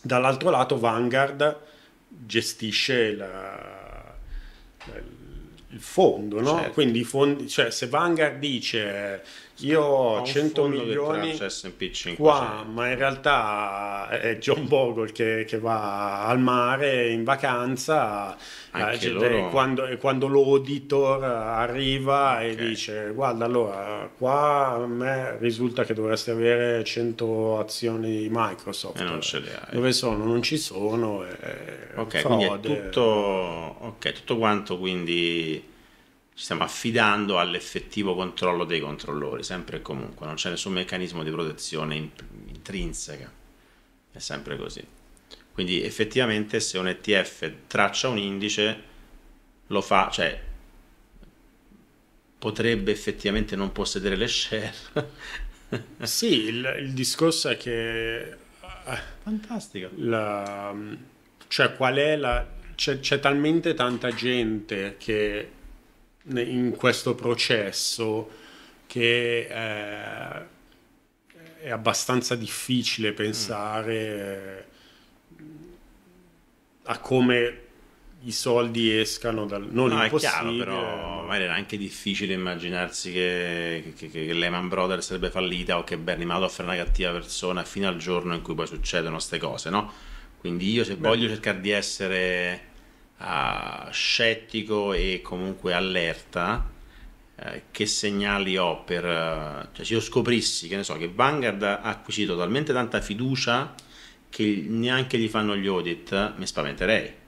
Dall'altro lato Vanguard gestisce la, il fondo, no? certo. quindi fondi, cioè, se Vanguard dice io ho 100 milioni qua, ma in realtà è John Bogle che, che va al mare in vacanza eh, loro... quando, quando, l'auditor arriva okay. e dice guarda allora qua a me risulta che dovresti avere 100 azioni di Microsoft. E non ce le hai. Dove sono? Non ci sono. Eh, ok, frode. Eh, quindi è tutto, okay, tutto quanto quindi ci stiamo affidando all'effettivo controllo dei controllori, sempre e comunque, non c'è nessun meccanismo di protezione intrinseca, è sempre così. Quindi effettivamente se un ETF traccia un indice, lo fa, cioè potrebbe effettivamente non possedere le share. sì, il, il, discorso è che... Eh, Fantastico. La, cioè qual è la... c'è, c'è talmente tanta gente che in questo processo che eh, è abbastanza difficile pensare eh, a come i soldi escano dal non no, impossibile. è chiaro però eh, magari era anche difficile immaginarsi che, che, che, Lehman Brothers sarebbe fallita o che Bernie Madoff era una cattiva persona fino al giorno in cui poi succedono queste cose no? quindi io se Beh. voglio cercare di essere uh, scettico e comunque allerta uh, che segnali ho per uh, cioè se io scoprissi che ne so che Vanguard ha acquisito talmente tanta fiducia che neanche gli fanno gli audit mi spaventerei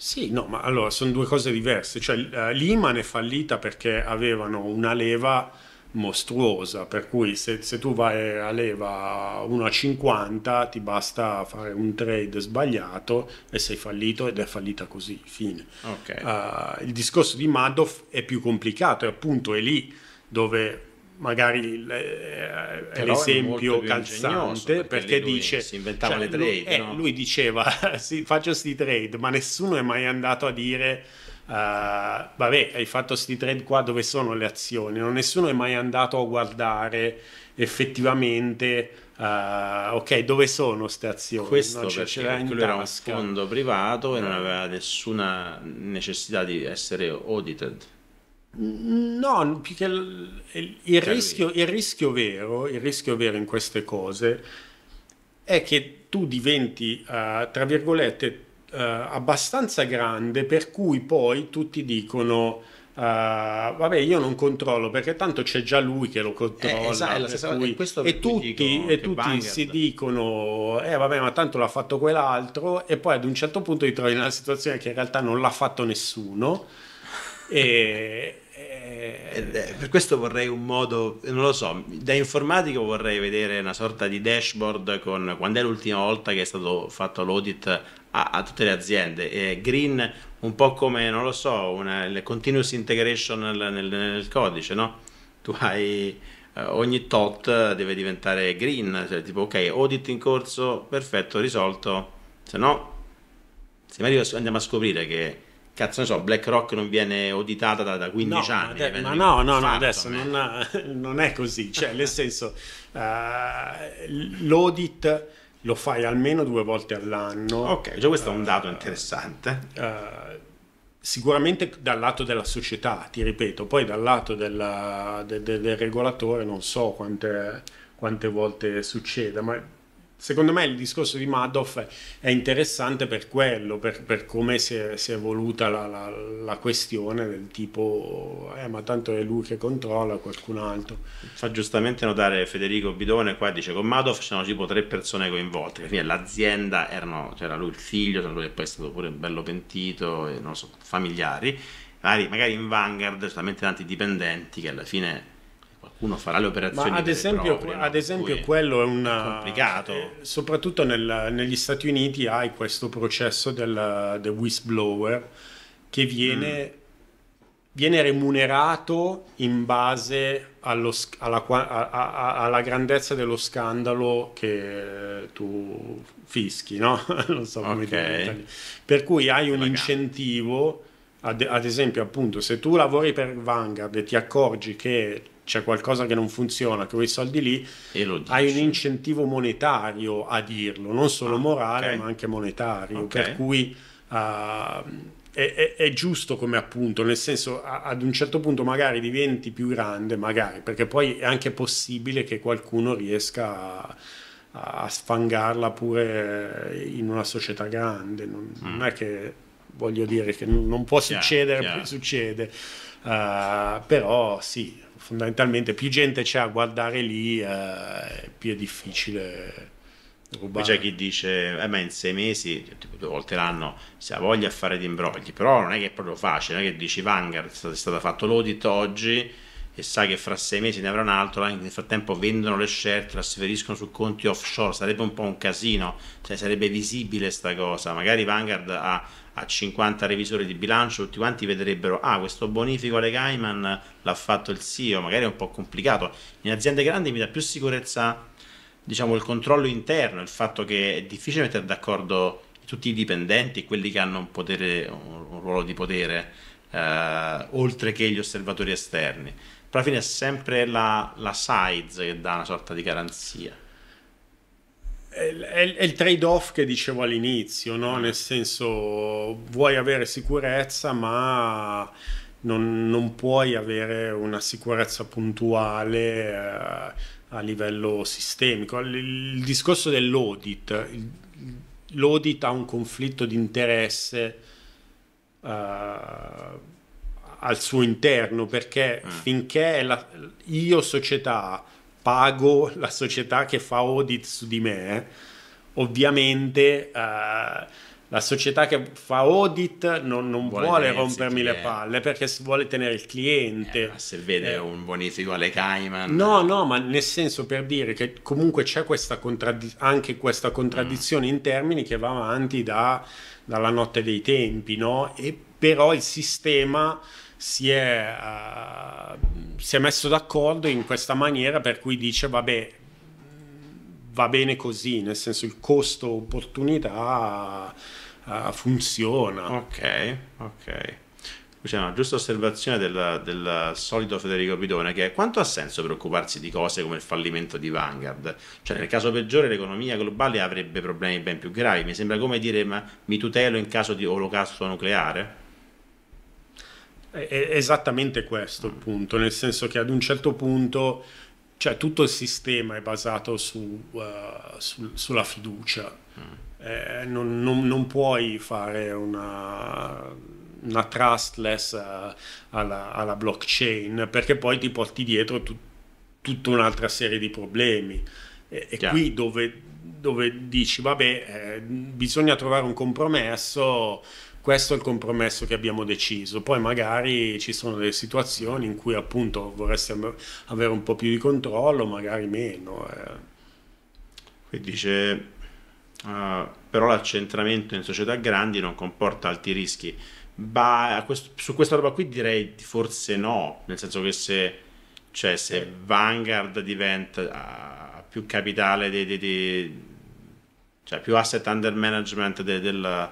sì, no, ma allora sono due cose diverse. Cioè, l'Iman eh, è fallita perché avevano una leva mostruosa, per cui se, se tu vai a leva 1 a 50, ti basta fare un trade sbagliato e sei fallito ed è fallita così, fine. Okay. Uh, il discorso di Madoff è più complicato e appunto è lì dove magari eh, è l'esempio è calzante perché, perché dice si inventava cioè, le trade lui, eh, no? eh, lui diceva sì, faccio sti trade ma nessuno è mai andato a dire eh, vabbè, hai fatto questi trade qua dove sono le azioni? Non nessuno è mai andato a guardare effettivamente Uh, ok, dove sono queste azioni? Questo no, perché, perché era un fondo privato e non eh. aveva nessuna necessità di essere audited. No, più che il, il, cioè rischio, il, rischio vero, il, rischio, vero, in queste cose è che tu diventi, uh, tra virgolette, eh, abbastanza grande per cui poi tutti dicono Uh, vabbè, io non controllo perché tanto c'è già lui che lo controlla. Eh, esatto, stessa, cui... e tutti, e tutti si dicono: Eh, vabbè, ma tanto l'ha fatto quell'altro. E poi ad un certo punto ti trovi nella situazione che in realtà non l'ha fatto nessuno. e, e... Eh, per questo vorrei un modo, non lo so, da informatico vorrei vedere una sorta di dashboard con quando è l'ultima volta che è stato fatto l'audit a, a tutte le aziende. E green un po' come, non lo so, una, continuous integration nel, nel, nel codice, no? Tu hai eh, ogni tot deve diventare green, cioè tipo ok, audit in corso, perfetto, risolto, se no se arriva, andiamo a scoprire che cazzo ne so, BlackRock non viene auditata da, da 15 no, anni. Ade- ma no, no, no, adesso non, non, è così, cioè nel senso uh, l'audit lo fai almeno due volte all'anno. Ok, già questo è un dato interessante. uh, sicuramente dal lato della società, ti ripeto, poi dal lato della, de, de, del regolatore non so quante, quante volte succeda, ma Secondo me il discorso di Madoff è interessante per quello, per, per come si è, si è evoluta la, la, la, questione del tipo, eh, ma tanto è lui che controlla qualcun altro. Fa giustamente notare Federico Bidone, qua dice, con Madoff c'erano tipo tre persone coinvolte, alla l'azienda, erano, c'era lui il figlio, c'era lui che poi è stato pure bello pentito, e, non so, familiari, magari, magari in Vanguard, solamente tanti dipendenti che alla fine uno farà le operazioni. Ma ad esempio, proprie, ad esempio quello è un complicato. Eh, soprattutto nel, negli Stati Uniti hai questo processo del, del whistleblower che viene, mm. viene, remunerato in base allo, alla, a, a, alla, grandezza dello scandalo che eh, tu fischi, no? non so come okay. dire. Per cui hai un incentivo. Ad, ad esempio, appunto, se tu lavori per Vanguard e ti accorgi che c'è qualcosa che non funziona, che quei soldi lì, e lo hai un incentivo monetario a dirlo, non solo ah, morale okay. ma anche monetario, okay. per cui uh, è, è, è, giusto come appunto, nel senso a, ad un certo punto magari diventi più grande, magari, perché poi è anche possibile che qualcuno riesca a, a sfangarla pure in una società grande, non, mm. non è che voglio dire che non può chiaro, succedere, chiaro. succede, uh, però sì fondamentalmente più gente c'è a guardare lì, eh, più è difficile rubare. C'è chi dice, eh, ma in sei mesi, tipo due volte l'anno, si ha voglia fare di imbrogli, però non è che è proprio facile, non è che dici Vanguard, è stato fatto l'audit oggi e sa che fra sei mesi ne avrà un altro, nel frattempo vendono le shirt, trasferiscono su conti offshore, sarebbe un po' un casino, cioè sarebbe visibile sta cosa, magari Vanguard ha a 50 revisori di bilancio, tutti quanti vedrebbero, ah, questo bonifico alle Cayman l'ha fatto il CEO, magari è un po' complicato. In aziende grandi mi dà più sicurezza, diciamo, il controllo interno, il fatto che è difficile mettere d'accordo tutti i dipendenti, quelli che hanno un, potere, un ruolo di potere, eh, oltre che gli osservatori esterni. Però alla fine è sempre la, la size che dà una sorta di garanzia è, il trade-off che dicevo all'inizio, no? Mm. nel senso vuoi avere sicurezza ma non, non puoi avere una sicurezza puntuale eh, a livello sistemico. Il, il discorso dell'audit, il, l'audit ha un conflitto di interesse eh, al suo interno perché mm. finché la, io società pago la società che fa audit su di me, ovviamente eh, la società che fa audit non, non vuole, vuole rompermi le palle perché si vuole tenere il cliente. Eh, se vede eh. un bonifico alle Cayman. No, no, ma nel senso per dire che comunque c'è questa contraddi- anche questa contraddizione mm. in termini che va avanti da, dalla notte dei tempi, no? E però il sistema si è, uh, si è messo d'accordo in questa maniera per cui dice vabbè va bene così, nel senso il costo opportunità uh, funziona. Ok, ok. C'è una giusta osservazione del, del, solito Federico Bidone che è quanto ha senso preoccuparsi di cose come il fallimento di Vanguard? Cioè nel caso peggiore l'economia globale avrebbe problemi ben più gravi, mi sembra come dire ma mi tutelo in caso di olocausto nucleare? È esattamente questo il mm. punto, nel senso che ad un certo punto cioè, tutto il sistema è basato su, uh, su, sulla fiducia. Mm. Eh, non, non, non, puoi fare una, una trustless uh, alla, alla, blockchain perché poi ti porti dietro tu, tutta un'altra serie di problemi. E, e qui dove, dove, dici, vabbè, eh, bisogna trovare un compromesso questo è il compromesso che abbiamo deciso. Poi magari ci sono delle situazioni in cui appunto vorresti avere un po' più di controllo, magari meno. Eh. Qui dice, uh, però l'accentramento in società grandi non comporta alti rischi. Ma questo, su questa roba qui direi forse no, nel senso che se, cioè, se Vanguard diventa uh, più capitale, di, di, di, cioè più asset under management del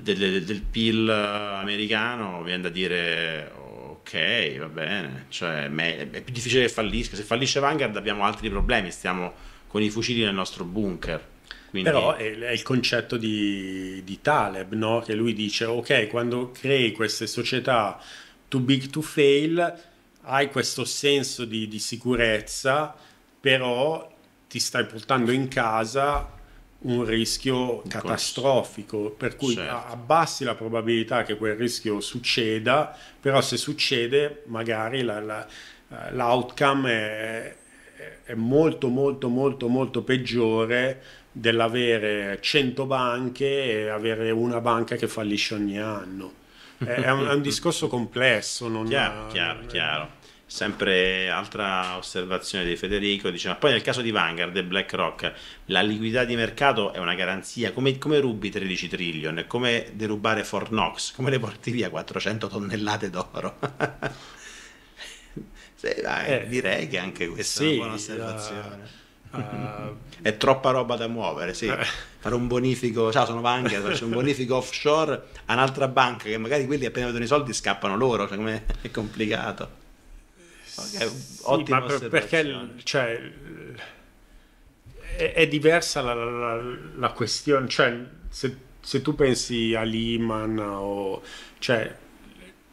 del, del, PIL americano viene da dire ok, va bene, cioè, è più difficile che fallisca, se fallisce Vanguard abbiamo altri problemi, stiamo con i fucili nel nostro bunker. Quindi... Però è, è, il concetto di, di Taleb, no? che lui dice ok, quando crei queste società too big to fail, hai questo senso di, di sicurezza, però ti stai portando in casa un rischio catastrofico, per cui certo. abbassi la probabilità che quel rischio succeda, però se succede magari la, la, eh, l'outcome è, è molto molto molto molto peggiore dell'avere 100 banche e avere una banca che fallisce ogni anno. È un, è un discorso complesso. Non chiaro, ha, chiaro, chiaro. Sempre altra osservazione di Federico, diceva poi nel caso di Vanguard e BlackRock la liquidità di mercato è una garanzia, come, come rubi 13 trillion, è come derubare Fornox, come le porti via 400 tonnellate d'oro. sì, eh, direi che anche questa sì, è una buona osservazione. Uh... è troppa roba da muovere, sì. Uh, Fare un bonifico, ciao, sono Vanguard, faccio un bonifico offshore a un'altra banca che magari quelli appena vedono i soldi scappano loro, cioè è complicato. Okay, sì, ma perché cioè, è, è, diversa la, la, la questione, cioè, se, se, tu pensi a Lehman o... Cioè,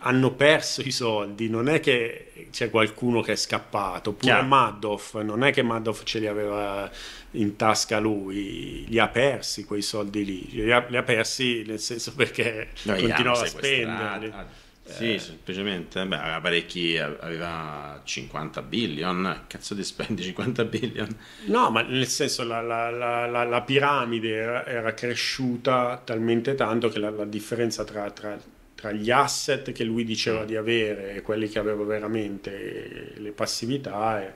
hanno perso i soldi, non è che c'è qualcuno che è scappato, oppure Chiaro. Madoff, non è che Madoff ce li aveva in tasca lui, li ha persi quei soldi lì, li ha, li ha persi nel senso perché no, ah, continuava a spenderli. Ah, ah. Sì, eh, semplicemente, beh, aveva parecchi, aveva 50 billion, cazzo ti spendi 50 billion? No, ma nel senso la, la, la, la piramide era, era, cresciuta talmente tanto che la, differenza tra, tra, tra, gli asset che lui diceva mm. di avere e quelli che aveva veramente, le passività... E,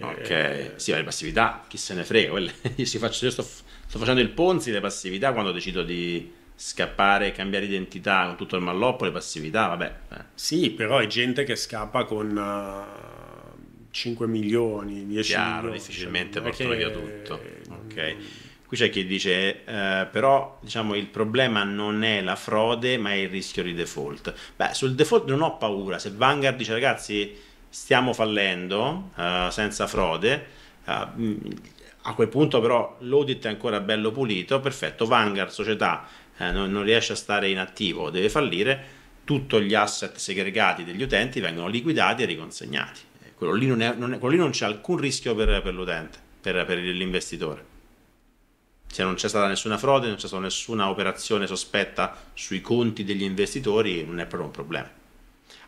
ok, e, eh, sì, le passività, chi se ne frega, quelle, io, faccio, io sto, sto facendo il ponzi le passività quando decido di scappare, cambiare identità con tutto il malloppo, le passività, vabbè. Eh. Sì, però è gente che scappa con uh, eh, 5 milioni, 10 Chiaro, milioni. Cioè, difficilmente cioè, portano via tutto. Mm. Ok. Qui c'è chi dice, eh, però diciamo, il problema non è la frode, ma è il rischio di default. Beh, sul default non ho paura. Se Vanguard dice, ragazzi, stiamo fallendo uh, senza frode, uh, a quel punto però l'audit è ancora bello pulito, perfetto, Vanguard, società eh, non, non riesce a stare inattivo o deve fallire, tutti gli asset segregati degli utenti vengono liquidati e riconsegnati. Eh, quello lì non, è, non, è, quello lì non c'è alcun rischio per, per l'utente, per, per l'investitore. Se non c'è stata nessuna frode, non c'è stata nessuna operazione sospetta sui conti degli investitori, non è proprio un problema.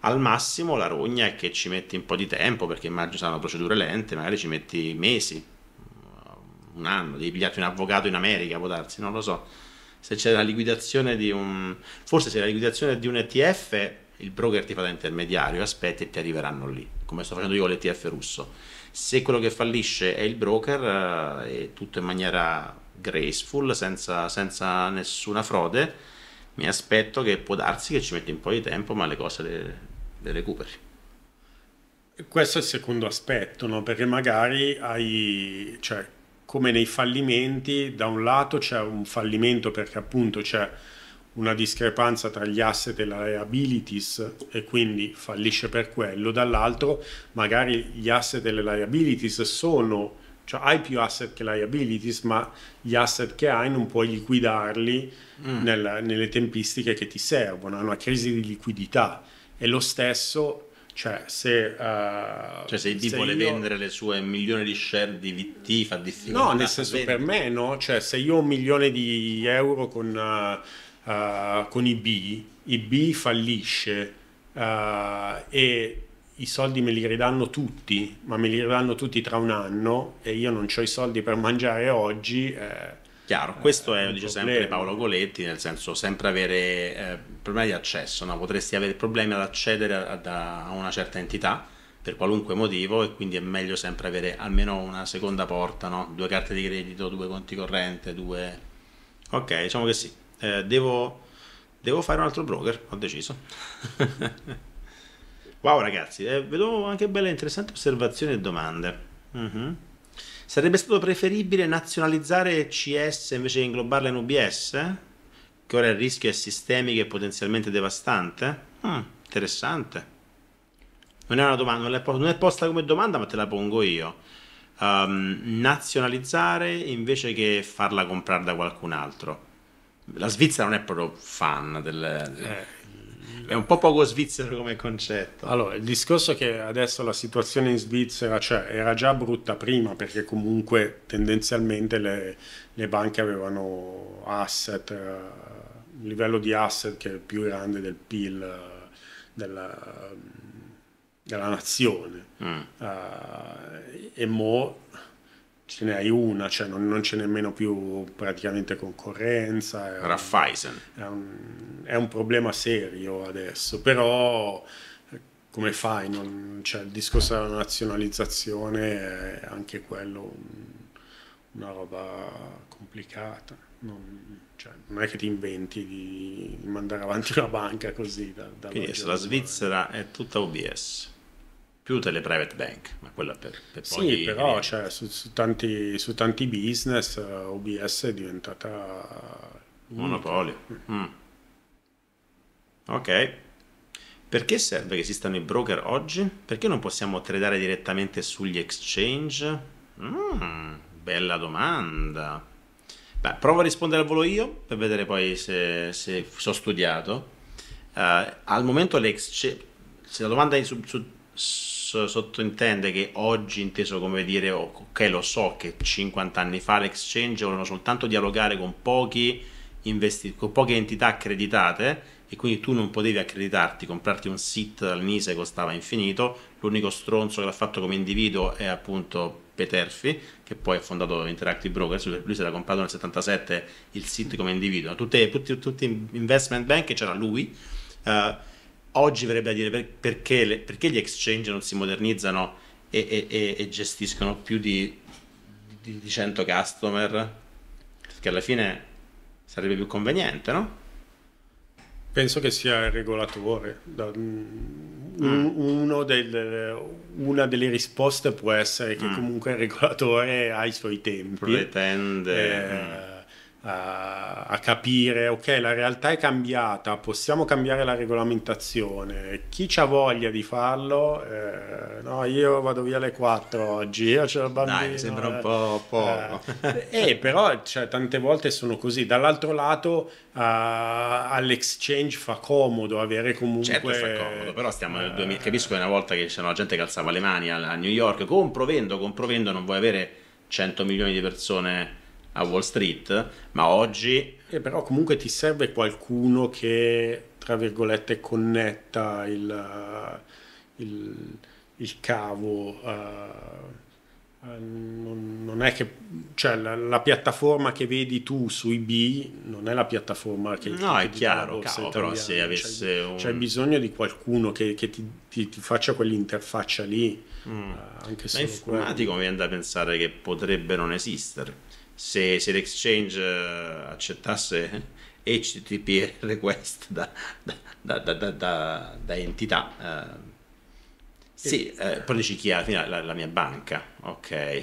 Al massimo la rogna è che ci metti un po' di tempo, perché immagino sarà una procedura lente, magari ci metti mesi, un anno, devi pigliarti un avvocato in America, può darsi, non lo so se c'è la liquidazione di un forse se la liquidazione di un ETF il broker ti fa da intermediario aspetti e ti arriveranno lì come sto facendo io con l'ETF russo se quello che fallisce è il broker e eh, tutto in maniera graceful senza, senza, nessuna frode mi aspetto che può darsi che ci metti un po' di tempo ma le cose le, le recuperi questo è il secondo aspetto, no? perché magari hai, cioè, come nei fallimenti, da un lato c'è un fallimento perché appunto c'è una discrepanza tra gli asset e la liabilities e quindi fallisce per quello, dall'altro magari gli asset e le liabilities sono, cioè hai più asset che liabilities, ma gli asset che hai non puoi liquidarli mm. nella, nelle tempistiche che ti servono, è una crisi di liquidità e lo stesso cioè, se, uh, cioè, se il tipo vuole io... vendere le sue milioni di share di VT fa difficoltà. No, nel senso per me no, cioè se io ho un milione di euro con, uh, uh, con IB, IB fallisce eh, e i soldi me li ridanno tutti, ma me li ridanno tutti tra un anno e io non ho i soldi per mangiare oggi. Eh, Chiaro, eh, questo è, dice problema. sempre Paolo Coletti, nel senso sempre avere eh, problemi di accesso, no? potresti avere problemi ad accedere ad, a, una certa entità per qualunque motivo e quindi è meglio sempre avere almeno una seconda porta, no? due carte di credito, due conti corrente, due... Ok, diciamo che sì, eh, devo, devo fare un altro broker, ho deciso. wow ragazzi, eh, vedo anche belle interessanti osservazioni e domande. Uh-huh. Sarebbe stato preferibile nazionalizzare CS invece di inglobarla in UBS? Che ora il rischio è sistemico e potenzialmente devastante? Mm, interessante. Non è una domanda, non è, posta come domanda, ma te la pongo io. Um, nazionalizzare invece che farla comprare da qualcun altro. La Svizzera non è proprio fan del... Eh è un po' poco svizzero come concetto. Allora, il discorso è che adesso la situazione in Svizzera cioè, era già brutta prima perché comunque tendenzialmente le, le banche avevano asset, un eh, livello di asset che è più grande del PIL eh, della, della nazione. Mm. Uh, e mo ce ne hai una, cioè non, non c'è nemmeno più praticamente concorrenza. È Raffaisen. Un, è, un, è un problema serio adesso, però eh, come fai? Non, cioè, il discorso della nazionalizzazione è anche quello un, una roba complicata. Non, cioè, non, è che ti inventi di, mandare avanti una banca così. Da, da Quindi la Svizzera è tutta OBS più delle private bank, ma quella per, per poi... Sì, però cioè, su, su, tanti, su, tanti, business eh, OBS è diventata... Monopolio. Mm. mm. Ok. Perché serve che esistano i broker oggi? Perché non possiamo tradare direttamente sugli exchange? Mm, bella domanda. Beh, provo a rispondere al volo io per vedere poi se, se so studiato. Uh, al momento le exchange... Se la domanda è su, su sottointende che oggi, inteso come dire, ok, lo so che 50 anni fa l'exchange volevano soltanto dialogare con, pochi investi- con poche entità accreditate e quindi tu non potevi accreditarti, comprarti un SIT dal Nise costava infinito, l'unico stronzo che l'ha fatto come individuo è appunto Peterfi, che poi ha fondato Interactive Brokers, lui si era comprato nel 77 il SIT come individuo, tutti, gli investment bank c'era lui, uh, oggi verrebbe a dire per, perché, le, perché, gli exchange non si modernizzano e, e, e gestiscono più di, di, di 100 customer? Perché alla fine sarebbe più conveniente, no? Penso che sia il regolatore. Mm, mm. Del, una delle risposte può essere che mm. comunque il regolatore ha i suoi tempi. Pretende. Eh, a, a capire, ok, la realtà è cambiata, possiamo cambiare la regolamentazione, chi ha voglia di farlo, eh, no, io vado via alle 4 oggi, io ho il bambino. Dai, sembra un eh. po' poco. Eh, eh, però cioè, tante volte sono così, dall'altro lato uh, all'exchange fa comodo avere comunque... Certo fa comodo, però stiamo nel 2000, eh. capisco che una volta che c'era gente che alzava le mani a, a New York, compro, vendo, compro, vendo, non vuoi avere 100 milioni di persone a Wall Street, ma oggi... Eh, però comunque ti serve qualcuno che, tra virgolette, connetta il, eh, il, il cavo. Uh, non, non, è che cioè, la, la, piattaforma che vedi tu sui B non è la piattaforma che no che è chiaro oh, cavo, però se avesse c'è, un... c'è, bisogno di qualcuno che, che ti, ti, ti, faccia quell'interfaccia lì mm. uh, anche se informatico quello. mi viene da pensare che potrebbe non esistere se, se l'exchange eh, accettasse HTTP request da, da, da, da entità. Eh, sì, eh, poi dici chi è alla la, la mia banca, ok.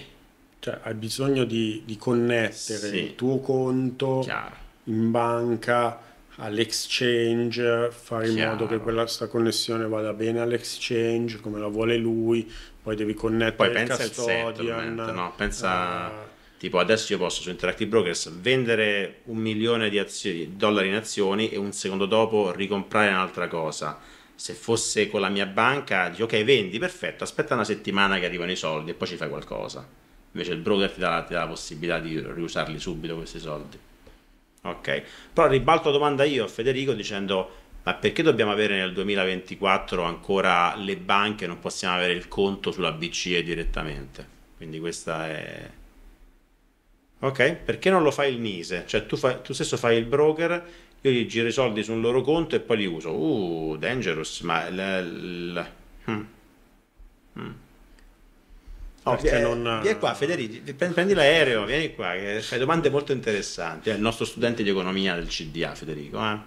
Cioè hai bisogno di, di connettere sì. il tuo conto Chiaro. in banca all'exchange, fare Chiaro. in modo che quella sta connessione vada bene all'exchange come la vuole lui, poi devi connettere poi il pensa custodian. Settlement, no? Pensa... Uh, Tipo adesso io posso su Interactive Brokers vendere un milione di, azioni, dollari in azioni e un secondo dopo ricomprare un'altra cosa. Se fosse con la mia banca, dico ok, vendi, perfetto, aspetta una settimana che arrivano i soldi e poi ci fai qualcosa. Invece il broker ti dà, ti dà la possibilità di riusarli subito questi soldi. Ok, però ribalto la domanda io a Federico dicendo ma perché dobbiamo avere nel 2024 ancora le banche, non possiamo avere il conto sulla BCE direttamente? Quindi questa è Ok? Perché non lo fai il Nise? Cioè tu, fai, tu stesso fai il broker, io gli giro i soldi sul loro conto e poi li uso. Uh, dangerous, ma... L, l, l. Hmm. Hmm. No, perché cioè, non... Vieni qua Federici, prendi l'aereo, vieni qua, che fai domande molto interessanti. È il nostro studente di economia del CDA, Federico. Eh?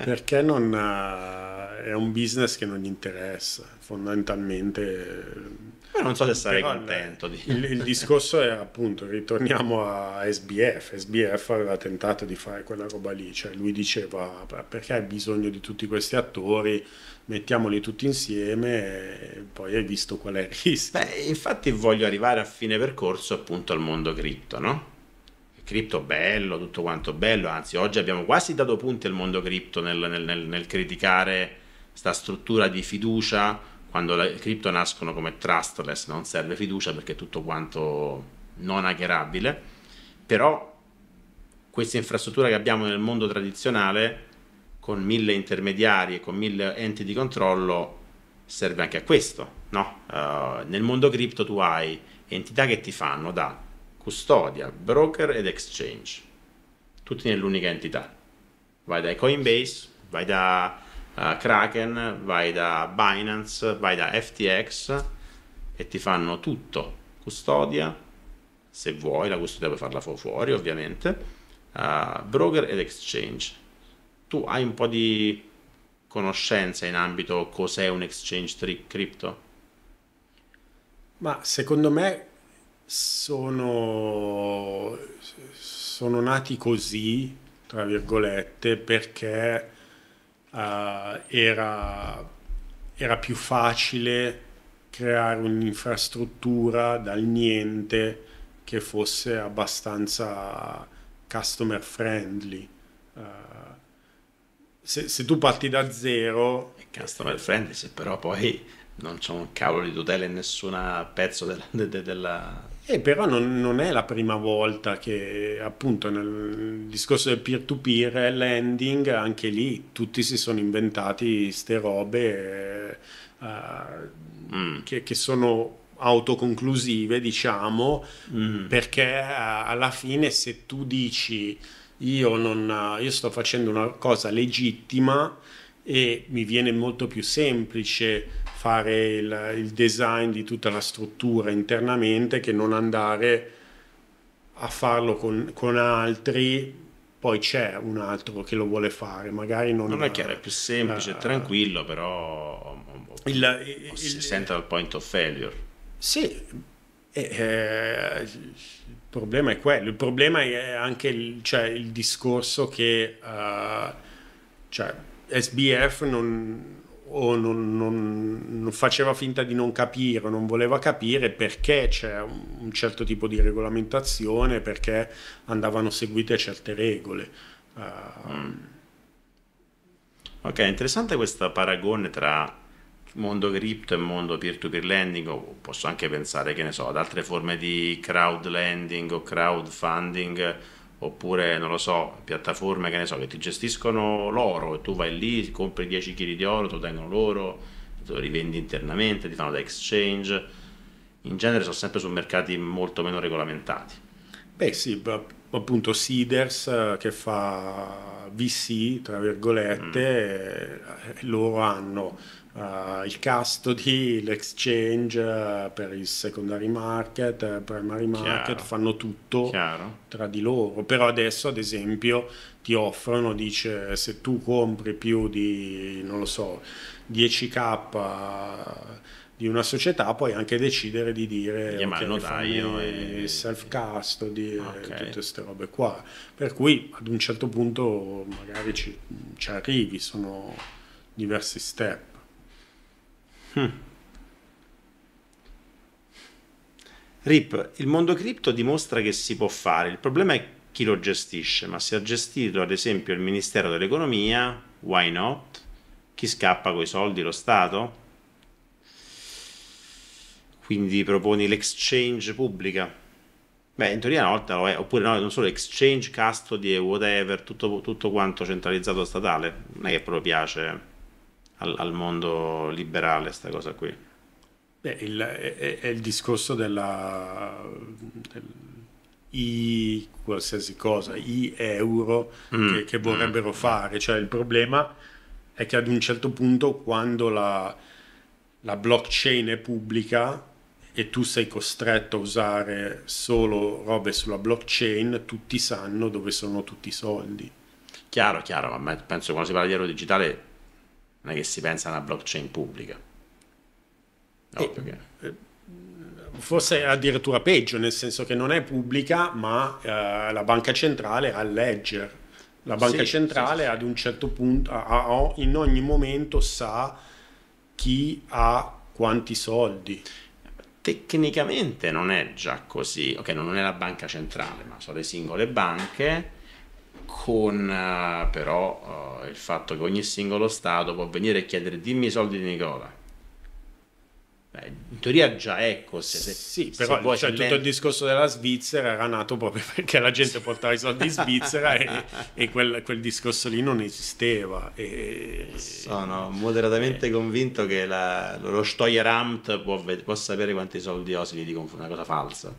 perché non, eh, è un business che non gli interessa, fondamentalmente... Io non so se sarei Però contento. Di... Il, il, discorso è appunto, ritorniamo a SBF. SBF aveva tentato di fare quella roba lì, cioè lui diceva perché hai bisogno di tutti questi attori mettiamoli tutti insieme e poi hai visto qual è il rischio. Beh, infatti voglio arrivare a fine percorso appunto al mondo cripto, no? cripto bello, tutto quanto bello, anzi oggi abbiamo quasi dato punti al mondo cripto nel, nel, nel, nel criticare questa struttura di fiducia quando le cripto nascono come trustless, non serve fiducia perché è tutto quanto non hackerabile, però questa infrastruttura che abbiamo nel mondo tradizionale con mille intermediari e con mille enti di controllo serve anche a questo. No? Uh, nel mondo cripto tu hai entità che ti fanno da custodia, broker ed exchange, tutti nell'unica entità. Vai da Coinbase, vai da uh, Kraken, vai da Binance, vai da FTX e ti fanno tutto. Custodia, se vuoi, la custodia puoi farla fuori ovviamente, uh, broker ed exchange tu hai un po' di conoscenza in ambito cos'è un exchange tri- crypto? Ma secondo me sono, sono nati così, tra virgolette, perché uh, era, era più facile creare un'infrastruttura dal niente che fosse abbastanza customer friendly. Uh, se, se tu parti da zero... È customer friendly, se però poi non c'è un cavolo di tutela in nessun pezzo della... De, della... Eh, però non, non, è la prima volta che appunto nel discorso del peer-to-peer eh, lending anche lì tutti si sono inventati ste robe eh, ah, mm. che, che, sono autoconclusive diciamo mm. perché ah, alla fine se tu dici io, non, eh, io sto facendo una cosa legittima e mi viene molto più semplice fare il, il design di tutta la struttura internamente che non andare a farlo con, con altri poi c'è un altro che lo vuole fare, magari non, non è chiaro, è più semplice, uh, tranquillo, però il, eh, si sente dal point of failure. Sì, eh, il problema è quello, il problema è anche il, cioè, il discorso che uh, cioè, SBF non, o non, non, non, faceva finta di non capire, o non voleva capire perché c'è un, certo tipo di regolamentazione, perché andavano seguite certe regole. Uh, mm. Ok, interessante questo paragone tra mondo cripto e mondo peer-to-peer lending, o posso anche pensare, che ne so, ad altre forme di crowd lending o crowdfunding, oppure, non lo so, piattaforme che ne so, che ti gestiscono l'oro e tu vai lì, compri 10 kg di oro, te lo tengono loro, te lo rivendi internamente, ti fanno da exchange. In genere sono sempre su mercati molto meno regolamentati. Beh sì, appunto Siders eh, che fa VC, tra virgolette, mm. Eh, loro hanno uh, il custody, l'exchange per il secondary market, primary market, Chiaro. fanno tutto Chiaro. tra di loro. Però adesso, ad esempio, ti offrono, dice, se tu compri più di, non lo so, 10k di una società puoi anche decidere di dire chiamarlo okay, notaio eh, e... self custody okay. tutte queste robe qua per cui ad un certo punto magari ci, ci arrivi sono diversi step hmm. Rip, il mondo cripto dimostra che si può fare, il problema è chi lo gestisce, ma se ha gestito ad esempio il Ministero dell'Economia, why not? Chi scappa coi soldi? Lo Stato? Quindi proponi l'exchange pubblica. Beh, in teoria una volta lo è, oppure no, non solo exchange, custody e whatever, tutto, tutto quanto centralizzato statale. Non è che proprio piace al, al mondo liberale questa cosa qui. Beh, il, è, è, il discorso della... Del, i qualsiasi cosa, i euro mm. che, che, mm. vorrebbero mm. fare. Cioè il problema è che ad un certo punto quando la, la blockchain è pubblica e tu sei costretto a usare solo robe sulla blockchain, tutti sanno dove sono tutti i soldi. Chiaro, chiaro, ma penso che quando si parla di euro digitale non è che si pensa a una blockchain pubblica. e, eh, che... Eh, forse addirittura peggio, nel senso che non è pubblica, ma eh, la banca centrale ha ledger. La banca sì, centrale sì, sì, ad un certo punto, ha, ha, in ogni momento sa chi ha quanti soldi tecnicamente non è già così, ok, non è la banca centrale, ma sono le singole banche, con uh, però uh, il fatto che ogni singolo Stato può venire e chiedere dimmi i soldi di Nicola Beh, in teoria già è così. Ecco, se, sì, se però cioè, tutto il discorso della Svizzera era nato proprio perché la gente portava i soldi in Svizzera e, e quel, quel, discorso lì non esisteva. E, Sono moderatamente eh. convinto che la, lo Steueramt può, può, sapere quanti soldi ho se gli dico una cosa falsa.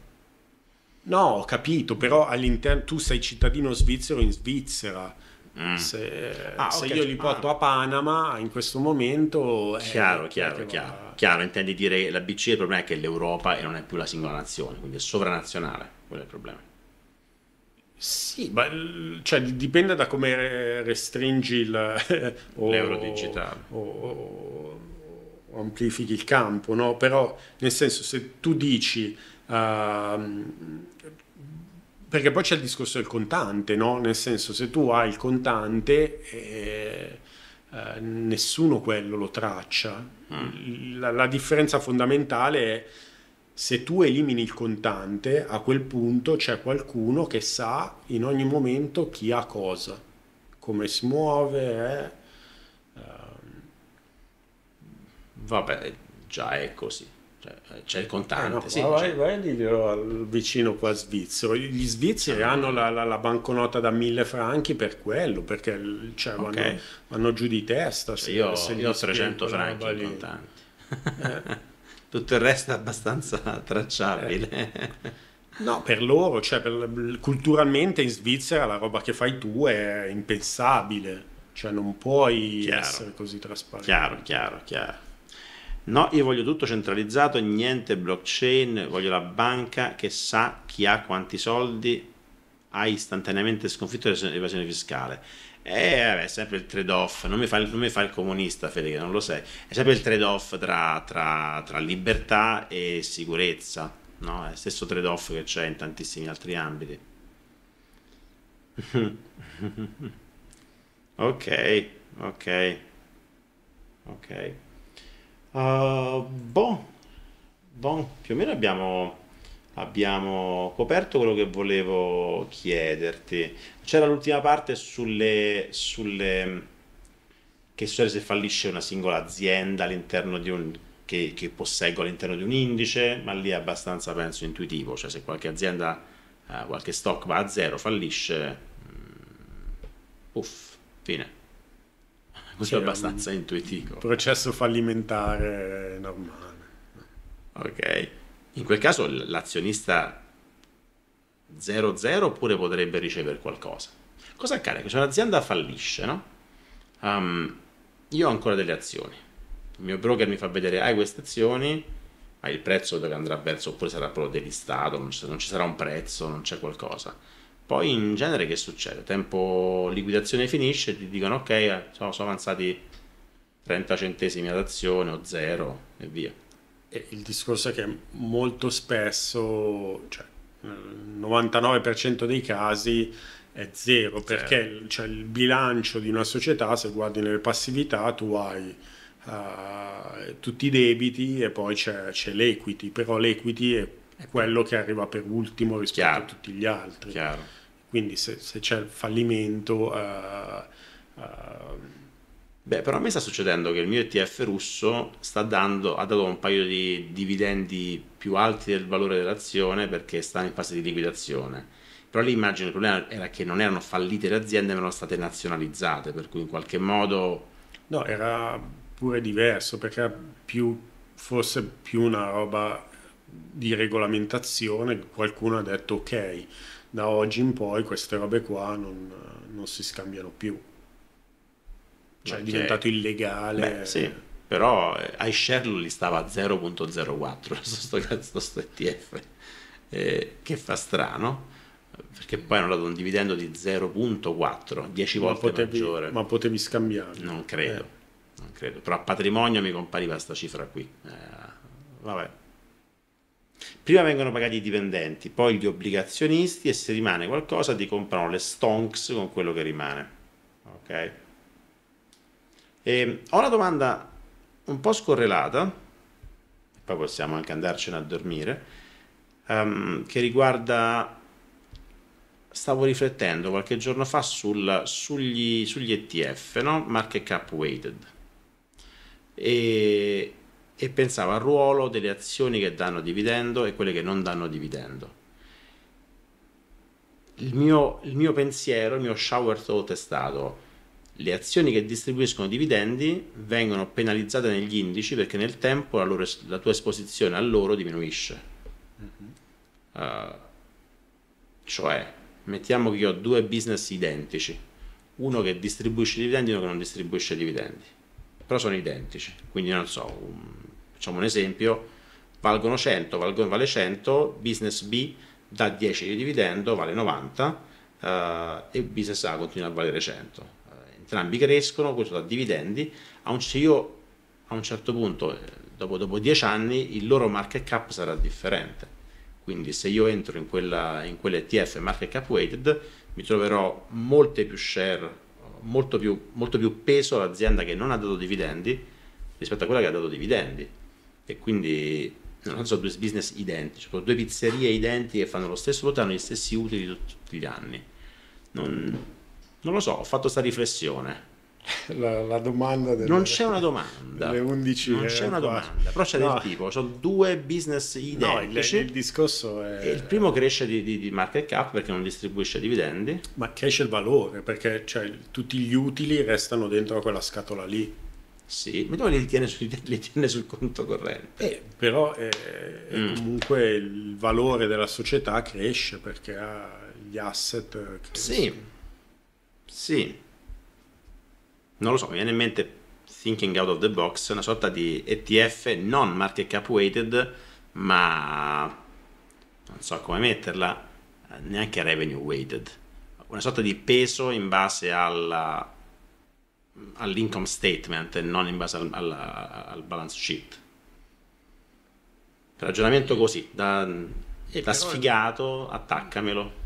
No, ho capito, però all'interno tu sei cittadino svizzero in Svizzera Mm. Se, ah, se okay. io li porto ah. a Panama in questo momento... Eh, chiaro, è, chiaro, chiaro, va... chiaro. Intendi dire la BCE il problema è che l'Europa non è più la singola nazione, quindi è sovranazionale, quello è il problema. Sì, ma, cioè, dipende da come restringi il, o, l'euro digitale. O, o, o, amplifichi il campo, no? Però, nel senso, se tu dici... Uh, perché poi c'è il discorso del contante, no? Nel senso, se tu hai il contante, eh, eh, nessuno quello lo traccia. Mm. La, la differenza fondamentale è se tu elimini il contante, a quel punto c'è qualcuno che sa in ogni momento chi ha cosa, come si muove. Eh. Uh, vabbè, già è così. Cioè, eh, c'è il contante. Ah, no, sì, vai, vai diglielo al vicino qua svizzero. Gli svizzeri hanno la, la, la, banconota da mille franchi per quello, perché cioè, vanno, okay. vanno, giù di testa. Cioè, io, se io ho 300 franchi in contanti. Eh. Tutto il resto è abbastanza tracciabile. Eh. No, per loro, cioè, per, culturalmente in Svizzera la roba che fai tu è impensabile, cioè non puoi chiaro. essere così trasparente. Chiaro, chiaro, chiaro. No, io voglio tutto centralizzato, niente blockchain, voglio la banca che sa chi ha quanti soldi, ha istantaneamente sconfitto l'evasione fiscale. E eh, vabbè, è sempre il trade-off, non, non, mi fa il comunista Federico, non lo sai, è sempre il trade-off tra, tra, tra, libertà e sicurezza, no? è lo stesso trade-off che c'è in tantissimi altri ambiti. ok, ok, ok. Uh, boh, boh, più o meno abbiamo, abbiamo coperto quello che volevo chiederti. C'era l'ultima parte sulle, sulle che succede se fallisce una singola azienda all'interno di un che, che, posseggo all'interno di un indice, ma lì è abbastanza penso intuitivo, cioè se qualche azienda, eh, qualche stock va a zero, fallisce, mh, mm, puff, fine. Questo cioè, è abbastanza intuitivo. Processo fallimentare normale. Ok. In quel caso l'azionista 00 0 pure potrebbe ricevere qualcosa. Cosa accade? Che se un'azienda fallisce, no? Um, io ho ancora delle azioni. Il mio broker mi fa vedere, hai queste azioni, hai il prezzo dove andrà verso, oppure sarà proprio delistato, non ci sarà un prezzo, non c'è qualcosa poi in genere che succede? Tempo liquidazione finisce, ti dicono ok, eh, sono, sono avanzati 30 centesimi ad azione o zero e via. E il discorso è che molto spesso, cioè il eh, 99% dei casi è zero, perché zero. Cioè, il bilancio di una società, se guardi nelle passività, tu hai uh, tutti i debiti e poi c'è, c'è l'equity, però l'equity è quello che arriva per ultimo rispetto Chiaro. a tutti gli altri. Chiaro. Quindi se, se c'è il fallimento... Uh, uh, Beh, però a me sta succedendo che il mio ETF russo dando, ha dato un paio di dividendi più alti del valore dell'azione perché sta in fase di liquidazione. Però lì immagino il problema era che non erano fallite le aziende, ma erano state nazionalizzate, per cui in qualche modo... No, era pure diverso, perché più, forse più una roba di regolamentazione, qualcuno ha detto ok, da oggi in poi queste robe qua non, non si scambiano più. Cioè okay. è diventato illegale. Beh, sì, però eh, iShare li stava a 0.04 sto cazzo ETF, eh, che fa strano perché poi hanno dato un dividendo di 0.4, 10 volte potevi, maggiore. Ma potevi scambiare? Non credo, eh. non credo. Però a patrimonio mi compariva questa cifra qui. Eh, vabbè, Prima vengono pagati i dipendenti, poi gli obbligazionisti e se rimane qualcosa ti comprano le stonks con quello che rimane. Ok? E ehm, ho una domanda un po' scorrelata, poi possiamo anche andarcene a dormire, um, che riguarda... Stavo riflettendo qualche giorno fa sul, sugli, sugli ETF, no? market cap weighted. E e pensava al ruolo delle azioni che danno dividendo e quelle che non danno dividendo. Il mio, il mio pensiero, il mio shower thought è stato le azioni che distribuiscono dividendi vengono penalizzate negli indici perché nel tempo la, loro, la tua esposizione a loro diminuisce. Uh, cioè, mettiamo che io ho due business identici, uno che distribuisce dividendi e uno che non distribuisce dividendi, però sono identici, quindi non so, un, facciamo un esempio, valgono 100, valgono, vale 100, business B da 10 di dividendo vale 90 eh, e business A continua a valere 100. Eh, entrambi crescono, questo da dividendi, a un, io a un certo punto, eh, dopo, dopo 10 anni, il loro market cap sarà differente. Quindi se io entro in, quella, in quell'ETF market cap weighted mi troverò molte più share Molto più, molto più, peso all'azienda che non ha dato dividendi rispetto a quella che ha dato dividendi e quindi non sono due business identici, sono due pizzerie identiche che fanno lo stesso prodotto, hanno gli stessi utili tutti, gli anni. Non, non, lo so, ho fatto questa riflessione. La, la domanda delle, non c'è una domanda, le 11, non c'è eh, una domanda, però c'è no. del tipo: sono due business identici. No, il, il, discorso è il primo cresce di, di, di, market cap perché non distribuisce dividendi, ma cresce il valore perché cioè, tutti gli utili restano dentro quella scatola lì sì, ma dove li tiene, li tiene, sul conto corrente? Eh, però eh, mm. comunque il valore della società cresce perché ha gli asset crescono. Sì, sì. Non lo so, mi viene in mente Thinking Out of the Box, una sorta di ETF non market cap weighted, ma non so come metterla, eh, neanche revenue weighted. Una sorta di peso in base alla all'income statement e non in base al, al, al balance sheet. Ragionamento così, da, eh, da sfigato, attaccamelo.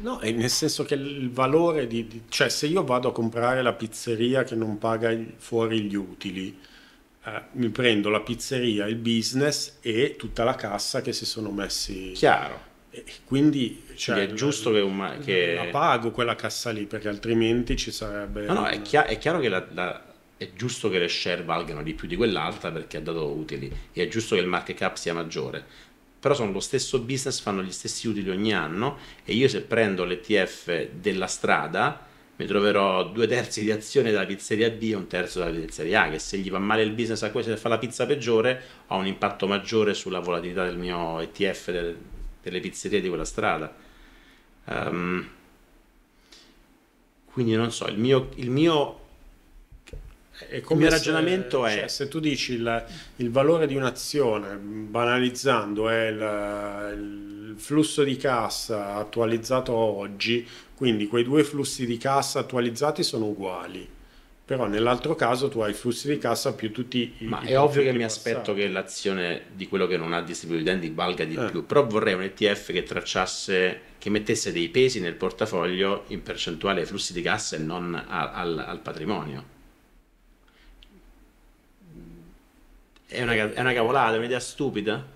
No, è nel senso che il valore di, di, cioè se io vado a comprare la pizzeria che non paga fuori gli utili, eh, mi prendo la pizzeria, il business e tutta la cassa che si sono messi. Chiaro. E quindi, cioè, è giusto la, che, un, eh, che, la pago quella cassa lì perché altrimenti ci sarebbe... No, no, è, chiaro, è, chiaro che la, la è giusto che le share valgano di più di quell'altra perché ha dato utili e è giusto che il market cap sia maggiore però sono lo stesso business, fanno gli stessi utili ogni anno e io se prendo l'ETF della strada mi troverò due terzi di azione della pizzeria B e un terzo della pizzeria A che se gli va male il business a questo e fa la pizza peggiore ho un impatto maggiore sulla volatilità del mio ETF del, delle pizzerie di quella strada. Um, quindi non so, il mio, il mio è come il mio ragionamento se, è... Cioè, se tu dici il, il, valore di un'azione, banalizzando, è il, il, flusso di cassa attualizzato oggi, quindi quei due flussi di cassa attualizzati sono uguali però nell'altro caso tu hai i flussi di cassa più tutti i... Ma i è ovvio che mi passati. aspetto che l'azione di quello che non ha distribuito dividendi valga di eh. più, però vorrei un ETF che tracciasse, che mettesse dei pesi nel portafoglio in percentuale ai flussi di cassa e non a, al, al, patrimonio. È una, è una cavolata, è un'idea stupida?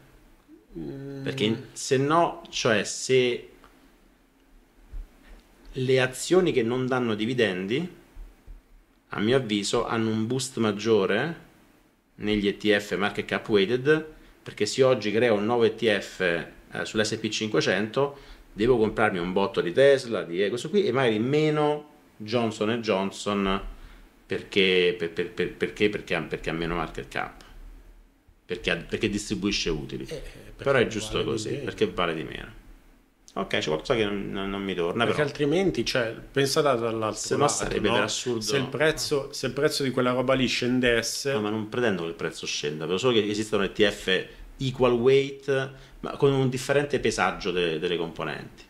Mm. Perché se no, cioè se le azioni che non danno dividendi a mio avviso hanno un boost maggiore negli ETF market cap weighted perché se oggi creo un nuovo ETF eh, sull'SP 500 devo comprarmi un botto di Tesla, di eh, questo qui e magari meno Johnson Johnson perché, per, per, per, perché, perché, perché ha meno market cap. Perché, perché, distribuisce utili. Eh, perché Però è giusto vale così, perché vale di meno. Ok, c'è qualcosa che non, non mi torna. Perché però. altrimenti, cioè, pensata dall'altro se lato, sarebbe no? assurdo. Se il, prezzo, se il, prezzo, di quella roba lì scendesse... No, ma non pretendo che il prezzo scenda, però solo che esistono ETF equal weight, ma con un differente pesaggio de- delle componenti.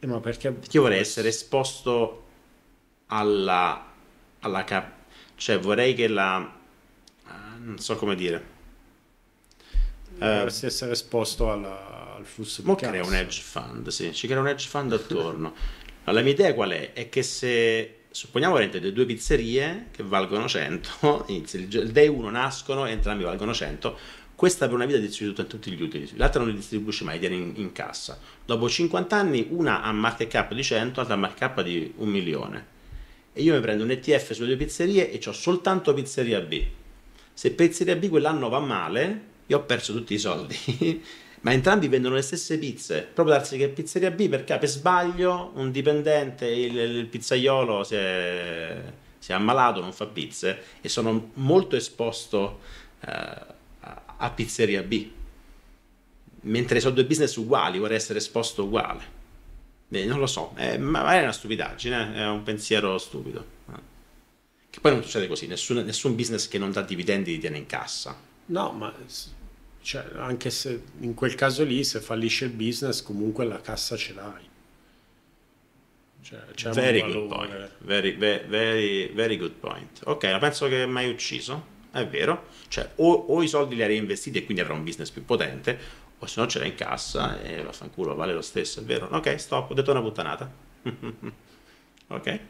Eh, ma perché... perché io vorrei essere esposto alla... alla cap- cioè, vorrei che la... Ah, non so come dire eh, dovresti essere esposto alla, al flusso di cassa. crea un hedge fund, sì, ci crea un hedge fund attorno. la mia idea qual è? È che se supponiamo che veramente due pizzerie che valgono 100, il day 1 nascono e entrambi valgono 100, questa per una vita distribuisce a tutti gli utili, l'altra non li distribuisce mai, tiene in, in, cassa. Dopo 50 anni una ha market cap di 100, l'altra ha market cap di 1 milione. E io mi prendo un ETF sulle due pizzerie e ho soltanto pizzeria B. Se pizzeria B quell'anno va male, io ho perso tutti i soldi. ma entrambi vendono le stesse pizze. Proprio darsi che pizzeria B, perché per sbaglio un dipendente, il, il pizzaiolo si è, si è, ammalato, non fa pizze e sono molto esposto eh, a pizzeria B. Mentre sono due business uguali, vorrei essere esposto uguale. Eh, non lo so, eh, ma è una stupidaggine, eh, è un pensiero stupido. Che poi non succede così, nessun, nessun business che non dà dividendi li tiene in cassa. No, ma cioè, anche se in quel caso lì se fallisce il business comunque la cassa ce l'hai. Cioè, c'è very good point. Very, very, very good point. Ok, la penso che mai ucciso. È vero. Cioè, o, o, i soldi li hai reinvestiti e quindi avrà un business più potente, o se no ce l'hai in cassa e vaffanculo, vale lo stesso, è vero. Ok, stop, ho detto una puttanata. ok.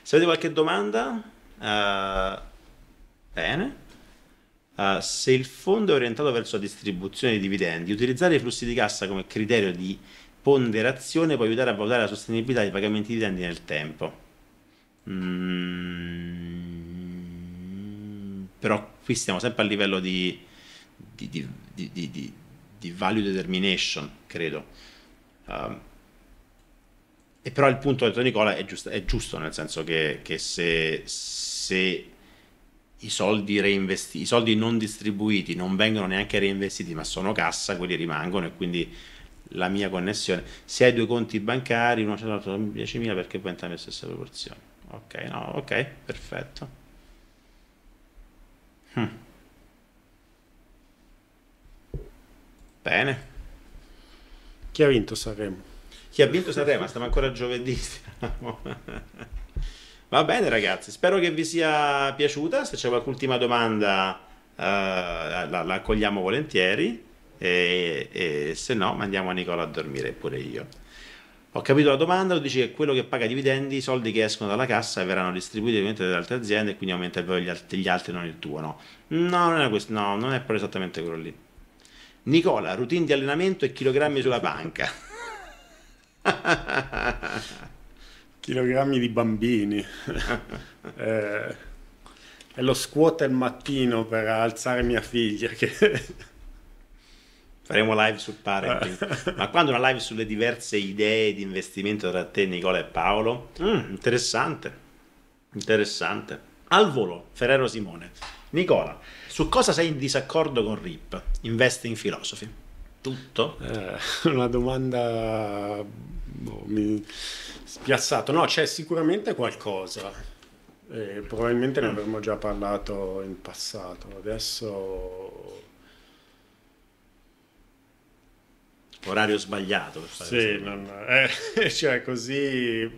Se avete qualche domanda... Uh, bene. Uh, se il fondo è orientato verso la distribuzione di dividendi, utilizzare i flussi di cassa come criterio di ponderazione può aiutare a valutare la sostenibilità dei pagamenti di dividendi nel tempo. Mm, però qui stiamo sempre a livello di, di, di, di, di value determination, credo. Uh, e però il punto detto Nicola è giusto, è giusto nel senso che, che se, se i soldi, reinvesti- i soldi non distribuiti non vengono neanche reinvestiti, ma sono cassa, quelli rimangono e quindi la mia connessione. Se hai due conti bancari, uno c'è l'altro 10.000 perché poi entrare nella stesse proporzioni. Ok, no, ok, perfetto. Hm. Bene. Chi ha vinto Sanremo? Chi ha vinto Sanremo? Stiamo ancora giovedì. Stiamo. Va bene ragazzi, spero che vi sia piaciuta, se c'è qualche ultima domanda uh, la, la, accogliamo volentieri e, e se no mandiamo a Nicola a dormire pure io. Ho capito la domanda, lo dice che quello che paga dividendi, i soldi che escono dalla cassa verranno distribuiti ovviamente dalle altre aziende e quindi aumenta il valore degli altri, non il tuo, no? No, non è questo, no, non è proprio esattamente quello lì. Nicola, routine di allenamento e chilogrammi sulla panca. Chilogrammi di bambini. eh, è lo squat al mattino per alzare mia figlia che... Faremo live sul parenting. Ma quando una live sulle diverse idee di investimento tra te, Nicola e Paolo? Mm, interessante, interessante. Al volo, Ferrero Simone. Nicola, su cosa sei in disaccordo con RIP? Investe in Philosophy. Tutto? Eh, una domanda boh, mi spiazzato. No, c'è sicuramente qualcosa. Eh, probabilmente ne avremmo già parlato in passato. Adesso orario sbagliato per fare sì, non, eh, cioè così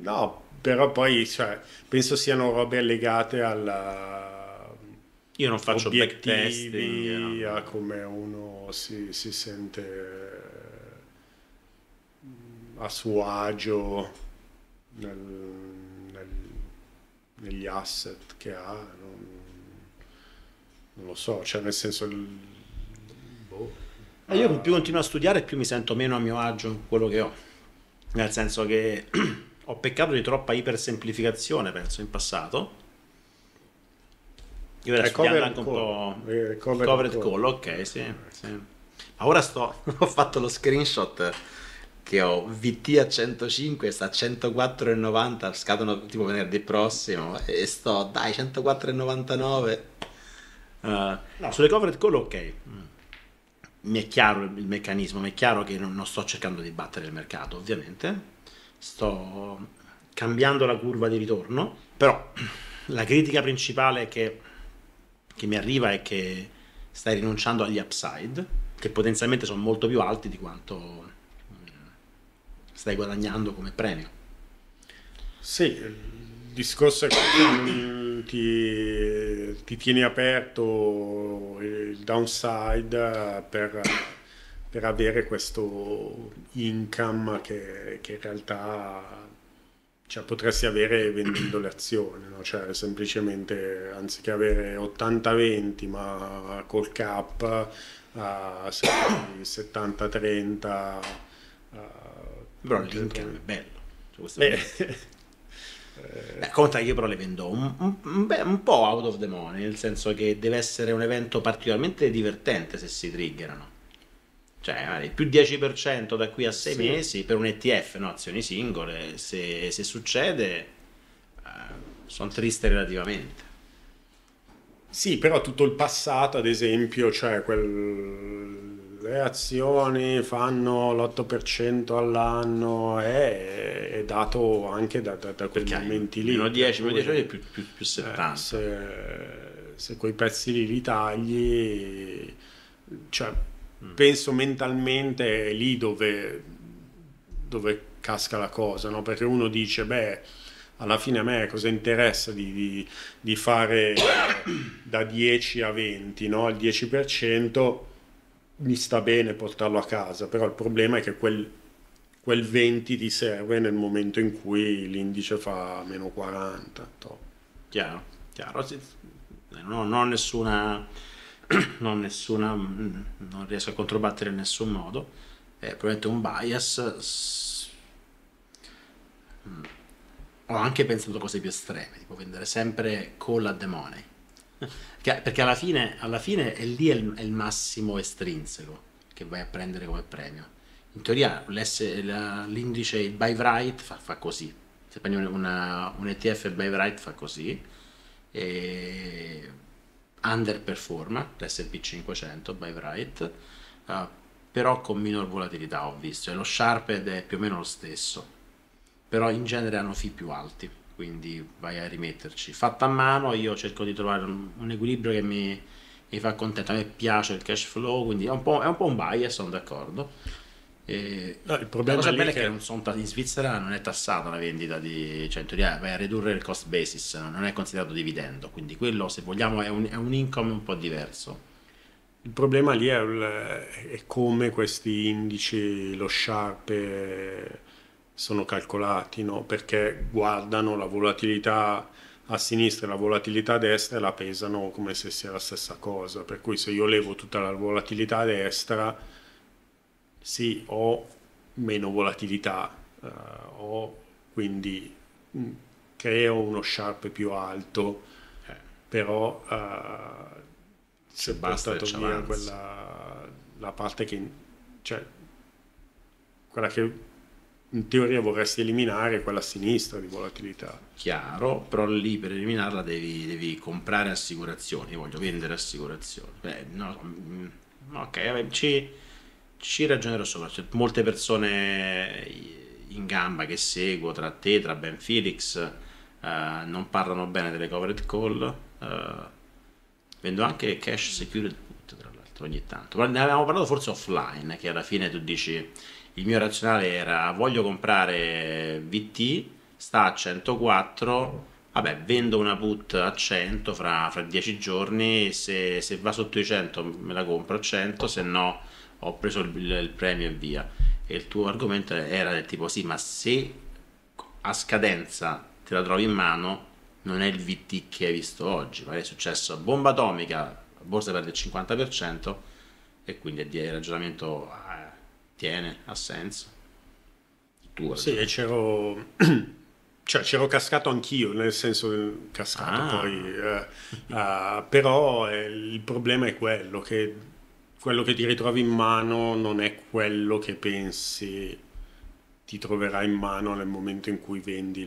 no però poi cioè, penso siano robe legate alla io non faccio backtesting eh, no. a come uno si, si sente a suo agio nel, nel, negli asset che ha, non, non, lo so, cioè nel senso... Il, boh. eh, io più continuo a studiare più mi sento meno a mio agio quello che ho, nel senso che ho peccato di troppa ipersemplificazione, penso, in passato. Io ero eh, studiando anche un po' eh, Covered recovered call. call, ok, sì, sì. Ma ora sto, ho fatto lo screenshot che ho VT a 105 sta a 104,90 scadono tipo venerdì prossimo e sto dai 104,99 uh, eh, no sulle covered call ok mm. mi è chiaro il meccanismo mi è chiaro che non, non sto cercando di battere il mercato ovviamente sto cambiando la curva di ritorno però la critica principale che, che mi arriva è che stai rinunciando agli upside che potenzialmente sono molto più alti di quanto stai guadagnando come premio. Sì, il discorso è che ti, ti tieni aperto il downside per, per avere questo income che, che in realtà cioè, potresti avere vendendo le azioni, no? cioè semplicemente anziché avere 80-20 ma col cap a 70-30 uh, però il Lincoln è bello. Cioè, Beh, conta che io però le vendo un, un, un, po' out of the money, nel senso che deve essere un evento particolarmente divertente se si triggerano. Cioè, magari più 10% da qui a 6 sì. mesi per un ETF, no, azioni singole, se, se succede eh, sono triste relativamente. Sì, però tutto il passato, ad esempio, cioè quel le azioni fanno l'8% all'anno, è, eh, è, dato anche da, da, da quei momenti lì. Meno 10, meno 10 eh, più, più, più 70. Eh, se, se, quei pezzi li ritagli, cioè, mm. penso mentalmente è lì dove, dove casca la cosa, no? perché uno dice, beh, alla fine a me cosa interessa di, di, di fare da 10 a 20, no? il 10%? mi sta bene portarlo a casa, però il problema è che quel, quel 20 ti serve nel momento in cui l'indice fa meno 40. Top. Chiaro, chiaro. Eh, no, non, ho nessuna, non, nessuna, mm, non riesco a controbattere in nessun modo. È eh, probabilmente un bias. Mm. Ho anche pensato a cose più estreme, tipo vendere sempre call a money perché alla fine, alla fine è lì è il, è il, massimo estrinseco che vai a prendere come premio. In teoria la, l'indice, il buy right fa, fa così. Se prendi una, un ETF buy right fa così. E underperforma l'SP 500 buy right, uh, però con minor volatilità ho visto. E lo Sharped è più o meno lo stesso, però in genere hanno FI più alti quindi vai a rimetterci. Fatta a mano io cerco di trovare un, un equilibrio che mi, mi, fa contento, a me piace il cash flow, quindi è un po', è un, po un bias, sono d'accordo. E no, il problema la cosa bella è che, che... in Svizzera non è tassata la vendita di 100 cioè, euro, vai a ridurre il cost basis, non è considerato dividendo, quindi quello se vogliamo è un, è un income un po' diverso. Il problema lì è, è come questi indici, lo sharp sono calcolati, no? perché guardano la volatilità a sinistra e la volatilità a destra e la pesano come se sia la stessa cosa. Per cui se io levo tutta la volatilità a destra, sì, ho meno volatilità, eh, ho quindi mm, creo uno sharp più alto, eh. però eh, se basta via quella, la parte che... Cioè, quella che in teoria vorresti eliminare quella a sinistra di volatilità. Chiaro, però lì per eliminarla devi, devi comprare assicurazioni, voglio vendere assicurazioni. Beh, no, mm, ok, ci, ci ragionerò sopra. C'è cioè, molte persone in gamba che seguo, tra te, tra Ben Felix, eh, non parlano bene delle covered call. Eh, vendo anche cash secured put, tra l'altro, ogni tanto. Ne avevamo parlato forse offline, che alla fine tu dici il mio razionale era voglio comprare VT, sta a 104, vabbè vendo una put a 100 fra, fra 10 giorni, se, se, va sotto i 100 me la compro a 100, se no ho preso il, il premio e via. E il tuo argomento era del tipo sì ma se a scadenza te la trovi in mano non è il VT che hai visto oggi, ma è successo bomba atomica, la borsa perde il 50% e quindi è di ragionamento tiene, ha senso. Tu, sì, e c'ero... cioè c'ero cascato anch'io, nel senso cascato ah. poi, eh, eh, però eh, il problema è quello che quello che ti ritrovi in mano non è quello che pensi ti troverai in mano nel momento in cui vendi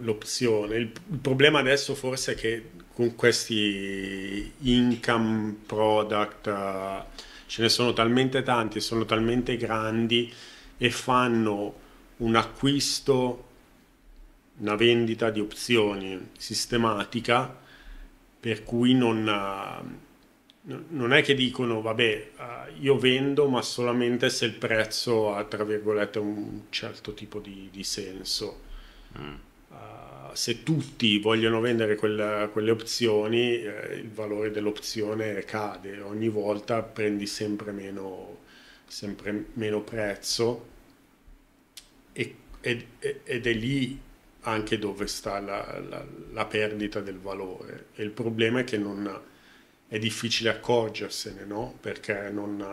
l'opzione. Il, il, problema adesso forse è che con questi income product eh, ce ne sono talmente tanti e sono talmente grandi e fanno un acquisto, una vendita di opzioni sistematica per cui non, eh, non è che dicono vabbè eh, io vendo ma solamente se il prezzo ha tra virgolette un certo tipo di, di senso. Mm se tutti vogliono vendere quella, quelle opzioni, eh, il valore dell'opzione cade, ogni volta prendi sempre meno, sempre meno prezzo e, ed, ed, è lì anche dove sta la, la, la perdita del valore. E il problema è che non, è difficile accorgersene, no? Perché non...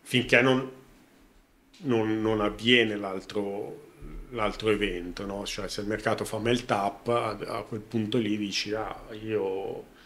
finché non, non, non avviene l'altro l'altro evento, no? cioè se il mercato fa melt up a, a quel punto lì dici ah io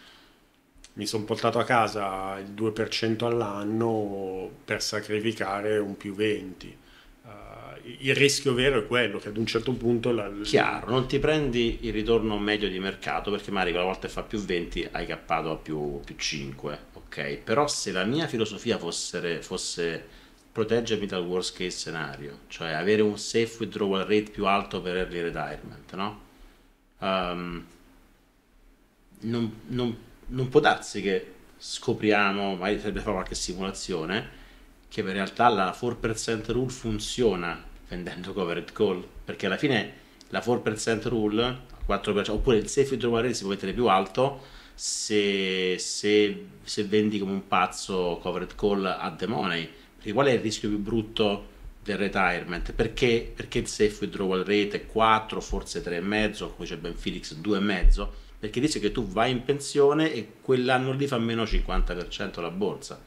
mi sono portato a casa il 2% all'anno per sacrificare un più 20. Eh, il rischio vero è quello che ad un certo punto la... chiaro, non ti prendi il ritorno medio di mercato perché magari quella volta fa più 20 hai cappato a più, più 5 ok? però se la mia filosofia fosse, fosse proteggermi dal worst case scenario, cioè avere un safe withdrawal rate più alto per early retirement, no? Um, non, non, non, può darsi che scopriamo, magari sarebbe fare qualche simulazione, che in realtà la 4% rule funziona vendendo covered call, perché alla fine la 4% rule, 4%, oppure il safe withdrawal rate si può mettere più alto se, se, se vendi come un pazzo covered call a the money perché qual è il rischio più brutto del retirement? Perché, perché il safe withdrawal rate è 4, forse 3,5, come c'è Ben Felix 2,5? Perché dice che tu vai in pensione e quell'anno lì fa meno 50% la borsa.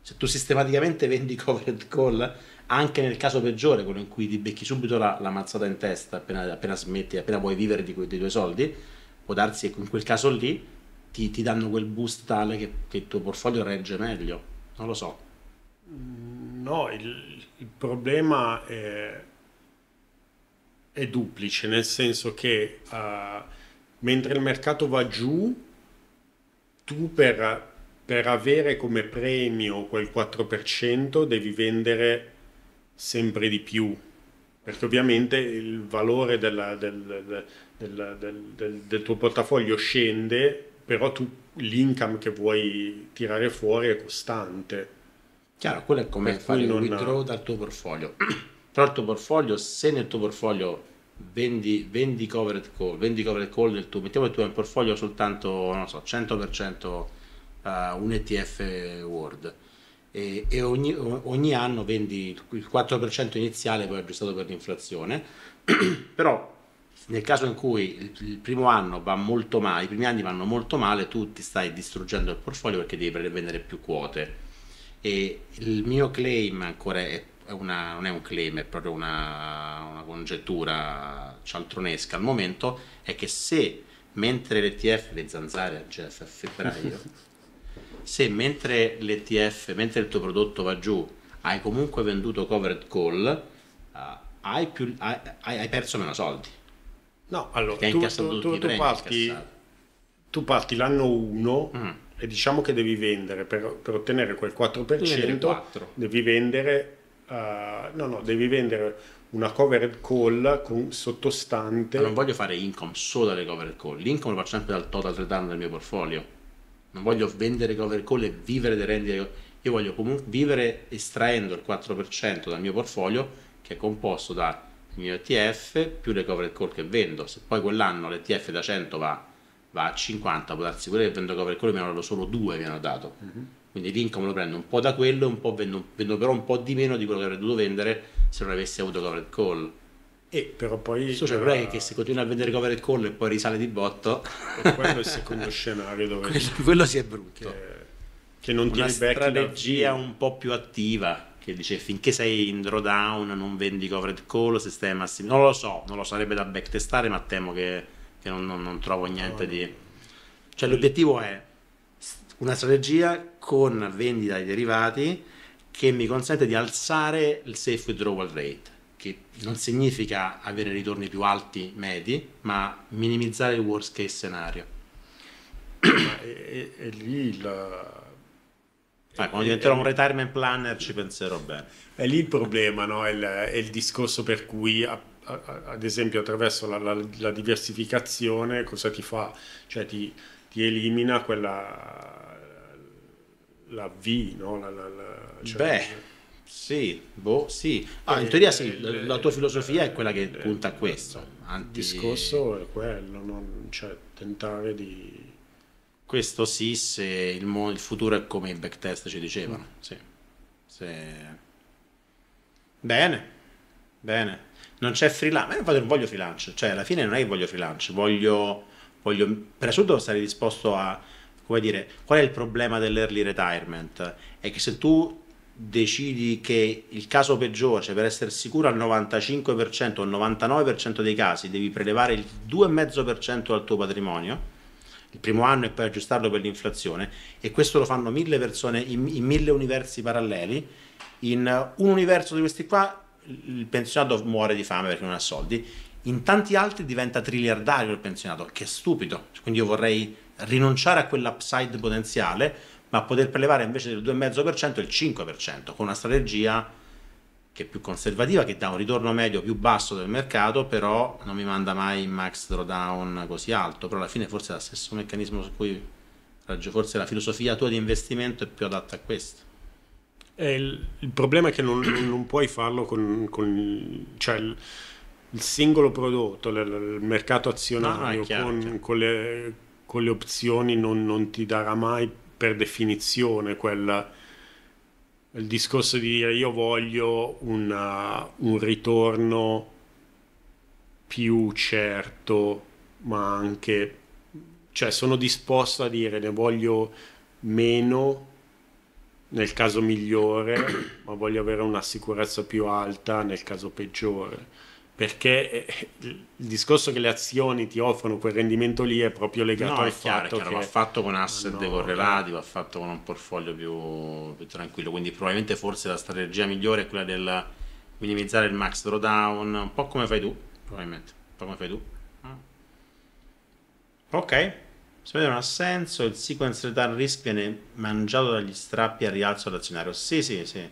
Se tu sistematicamente vendi covered call, anche nel caso peggiore, quello in cui ti becchi subito la, la mazzata in testa appena, appena, smetti, appena vuoi vivere di quei, dei tuoi soldi, può darsi che in quel caso lì ti, ti danno quel boost tale che, che il tuo portfolio regge meglio. Non lo so. No, il, il problema è, è, duplice, nel senso che uh, mentre il mercato va giù, tu per, per avere come premio quel 4% devi vendere sempre di più, perché ovviamente il valore della, del, del, del, del, tuo portafoglio scende, però tu l'income che vuoi tirare fuori è costante. Chiaro, quello è come fare non... un withdraw dal tuo portfolio. Però il tuo portfolio, se nel tuo portfolio vendi, vendi covered call, vendi covered call del tuo, mettiamo il tuo portfolio soltanto, non so, 100% uh, eh, un ETF World e, e ogni, ogni, anno vendi il 4% iniziale poi aggiustato per l'inflazione, però nel caso in cui il, il primo anno va molto male, i primi anni vanno molto male, tu ti stai distruggendo il portfolio perché devi vendere più quote e il mio claim ancora è una, non è un claim, è proprio una, una congettura cialtronesca al momento, è che se mentre l'ETF, le zanzare Jeff a febbraio, se mentre l'ETF, mentre il tuo prodotto va giù, hai comunque venduto covered call, uh, hai, più, hai, hai, perso meno soldi. No, allora, tu, tu, tu, tu, parti, tu parti l'anno 1 mm e diciamo che devi vendere per, per ottenere quel 4%, 4. devi vendere uh, no, no, devi vendere una covered call con sottostante. Ma non voglio fare income solo dalle covered call, l'income lo faccio sempre dal total return del mio portfolio. Non voglio vendere covered call e vivere dei rendite. Io voglio comunque vivere estraendo il 4% dal mio portfolio che è composto dal mio ETF più le covered call che vendo. Se poi quell'anno l'ETF da 100 va va a 50, può darsi quello che vendo cover e quello mi hanno solo due mi hanno dato. Mm-hmm. Quindi l'income lo prendo un po' da quello, un po vendo, vendo, però un po' di meno di quello che avrei dovuto vendere se non avessi avuto covered call. E però poi... Il cioè, però... è che se continui a vendere covered call e poi risale di botto... quello è il secondo scenario dove... Quello, quello si è brutto. Che, che non Una ti ribecchi Una strategia un po' più attiva che dice finché sei in drawdown non vendi covered call, se stai massimo... Non lo so, non lo sarebbe da backtestare ma temo che che non, non, non trovo niente di... Cioè l'obiettivo è una strategia con vendita ai derivati che mi consente di alzare il safe withdrawal rate, che non significa avere ritorni più alti medi, ma minimizzare il worst case scenario. E, e, e lì la... Ah, quando diventerò un retirement planner ci penserò bene. È lì il problema, no? è, il, è il discorso per cui ad esempio attraverso la, la, la diversificazione cosa ti fa? Cioè ti, ti elimina quella la V, no? La, cioè, Beh, eh, sì, boh, sì. Ah, eh, in teoria sì, eh, le, la tua filosofia le, è quella che le, punta a questo. Anti... Il discorso è quello, non, cioè tentare di... Questo sì se il, mo- il futuro è come i backtest ci dicevano, mm. sì. Se... Bene, bene non c'è freelance, eh, ma io non voglio freelance, cioè alla fine non è che voglio freelance, voglio, voglio innanzitutto stare disposto a, come dire, qual è il problema dell'early retirement? È che se tu decidi che il caso peggiore, cioè per essere sicuro al 95% o al 99% dei casi devi prelevare il 2,5% dal tuo patrimonio, il primo anno e poi aggiustarlo per l'inflazione, e questo lo fanno mille persone in, in mille universi paralleli, in un universo di questi qua il pensionato muore di fame perché non ha soldi, in tanti altri diventa triliardario il pensionato, che è stupido. Quindi io vorrei rinunciare a quell'upside potenziale, ma poter prelevare invece del 2,5% il 5%, con una strategia che è più conservativa, che dà un ritorno medio più basso del mercato, però non mi manda mai in max drawdown così alto, però alla fine forse è lo stesso meccanismo su cui raggio, forse la filosofia tua di investimento è più adatta a questo il, il, problema è che non, non puoi farlo con, con cioè il, il, singolo prodotto, il, il mercato azionario no, chiaro, con, chiaro. Con, le, con, le, opzioni non, non, ti darà mai per definizione quella, il discorso di dire io voglio una, un ritorno più certo, ma anche, cioè sono disposto a dire ne voglio meno nel caso migliore, ma voglio avere una sicurezza più alta nel caso peggiore. Perché eh, il discorso che le azioni ti offrono quel rendimento lì è proprio legato no, al chiaro, fatto chiaro, che va fatto con asset no, correlati, eh. va fatto con un portfolio più, più, tranquillo. Quindi probabilmente forse la strategia migliore è quella del minimizzare il max drawdown, un po' come fai tu, probabilmente, un po' come fai tu. Ok, se non ha senso, il sequence return risk viene mangiato dagli strappi al rialzo dell'azionario. Sì, sì, sì.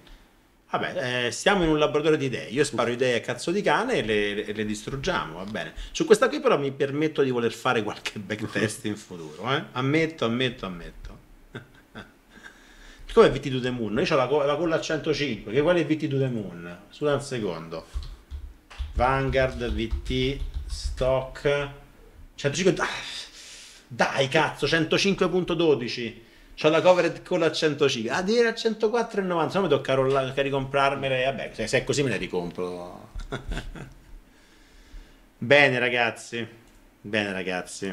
Vabbè, eh. eh, siamo in un laboratorio di idee. Io sparo idee a cazzo di cane e le, le distruggiamo, va bene. Su questa qui però mi permetto di voler fare qualche backtest in futuro. Eh? Ammetto, ammetto, ammetto. Come VT to the Moon? Io ho la, la colla a 105, che quale è VT to the Moon? Scusa un secondo. Vanguard, VT, stock... 150... Ah. Dai, cazzo, 105.12. C'ho la covered call a 105. A ah, dire a 104,90. No, mi tocca roll- ricomprarmele. Vabbè, se è così me le ricompro. Bene, ragazzi. Bene, ragazzi.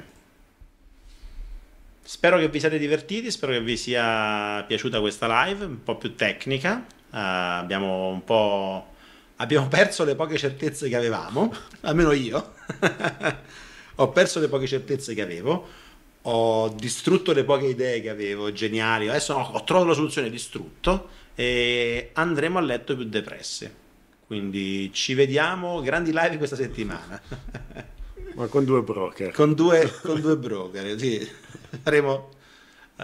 Spero che vi siate divertiti, spero che vi sia piaciuta questa live, un po' più tecnica. Uh, abbiamo un po' abbiamo perso le poche certezze che avevamo, almeno io. Ho perso le poche certezze che avevo ho distrutto le poche idee che avevo, geniali, adesso no, ho trovato la soluzione, distrutto, e andremo a letto più depresse. Quindi ci vediamo, grandi live questa settimana. Ma con due broker. Con due, con due broker, sì. Faremo, uh,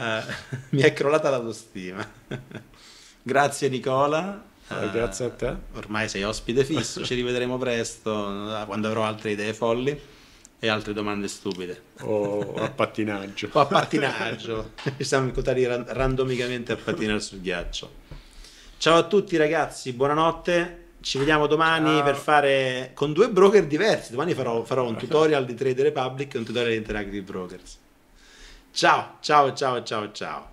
mi è crollata l'autostima. grazie Nicola. Uh, grazie a te. Eh, ormai sei ospite fisso, ci rivedremo presto quando avrò altre idee folli e altre domande stupide. O a pattinaggio. o a pattinaggio. Siamo incontrati randomicamente a pattinare sul ghiaccio. Ciao a tutti ragazzi, buonanotte. Ci vediamo domani Ciao. per fare con due broker diversi. Domani farò, farò un tutorial di Trade Republic e un tutorial di Interactive Brokers. Ciao, ciao, ciao, ciao, ciao.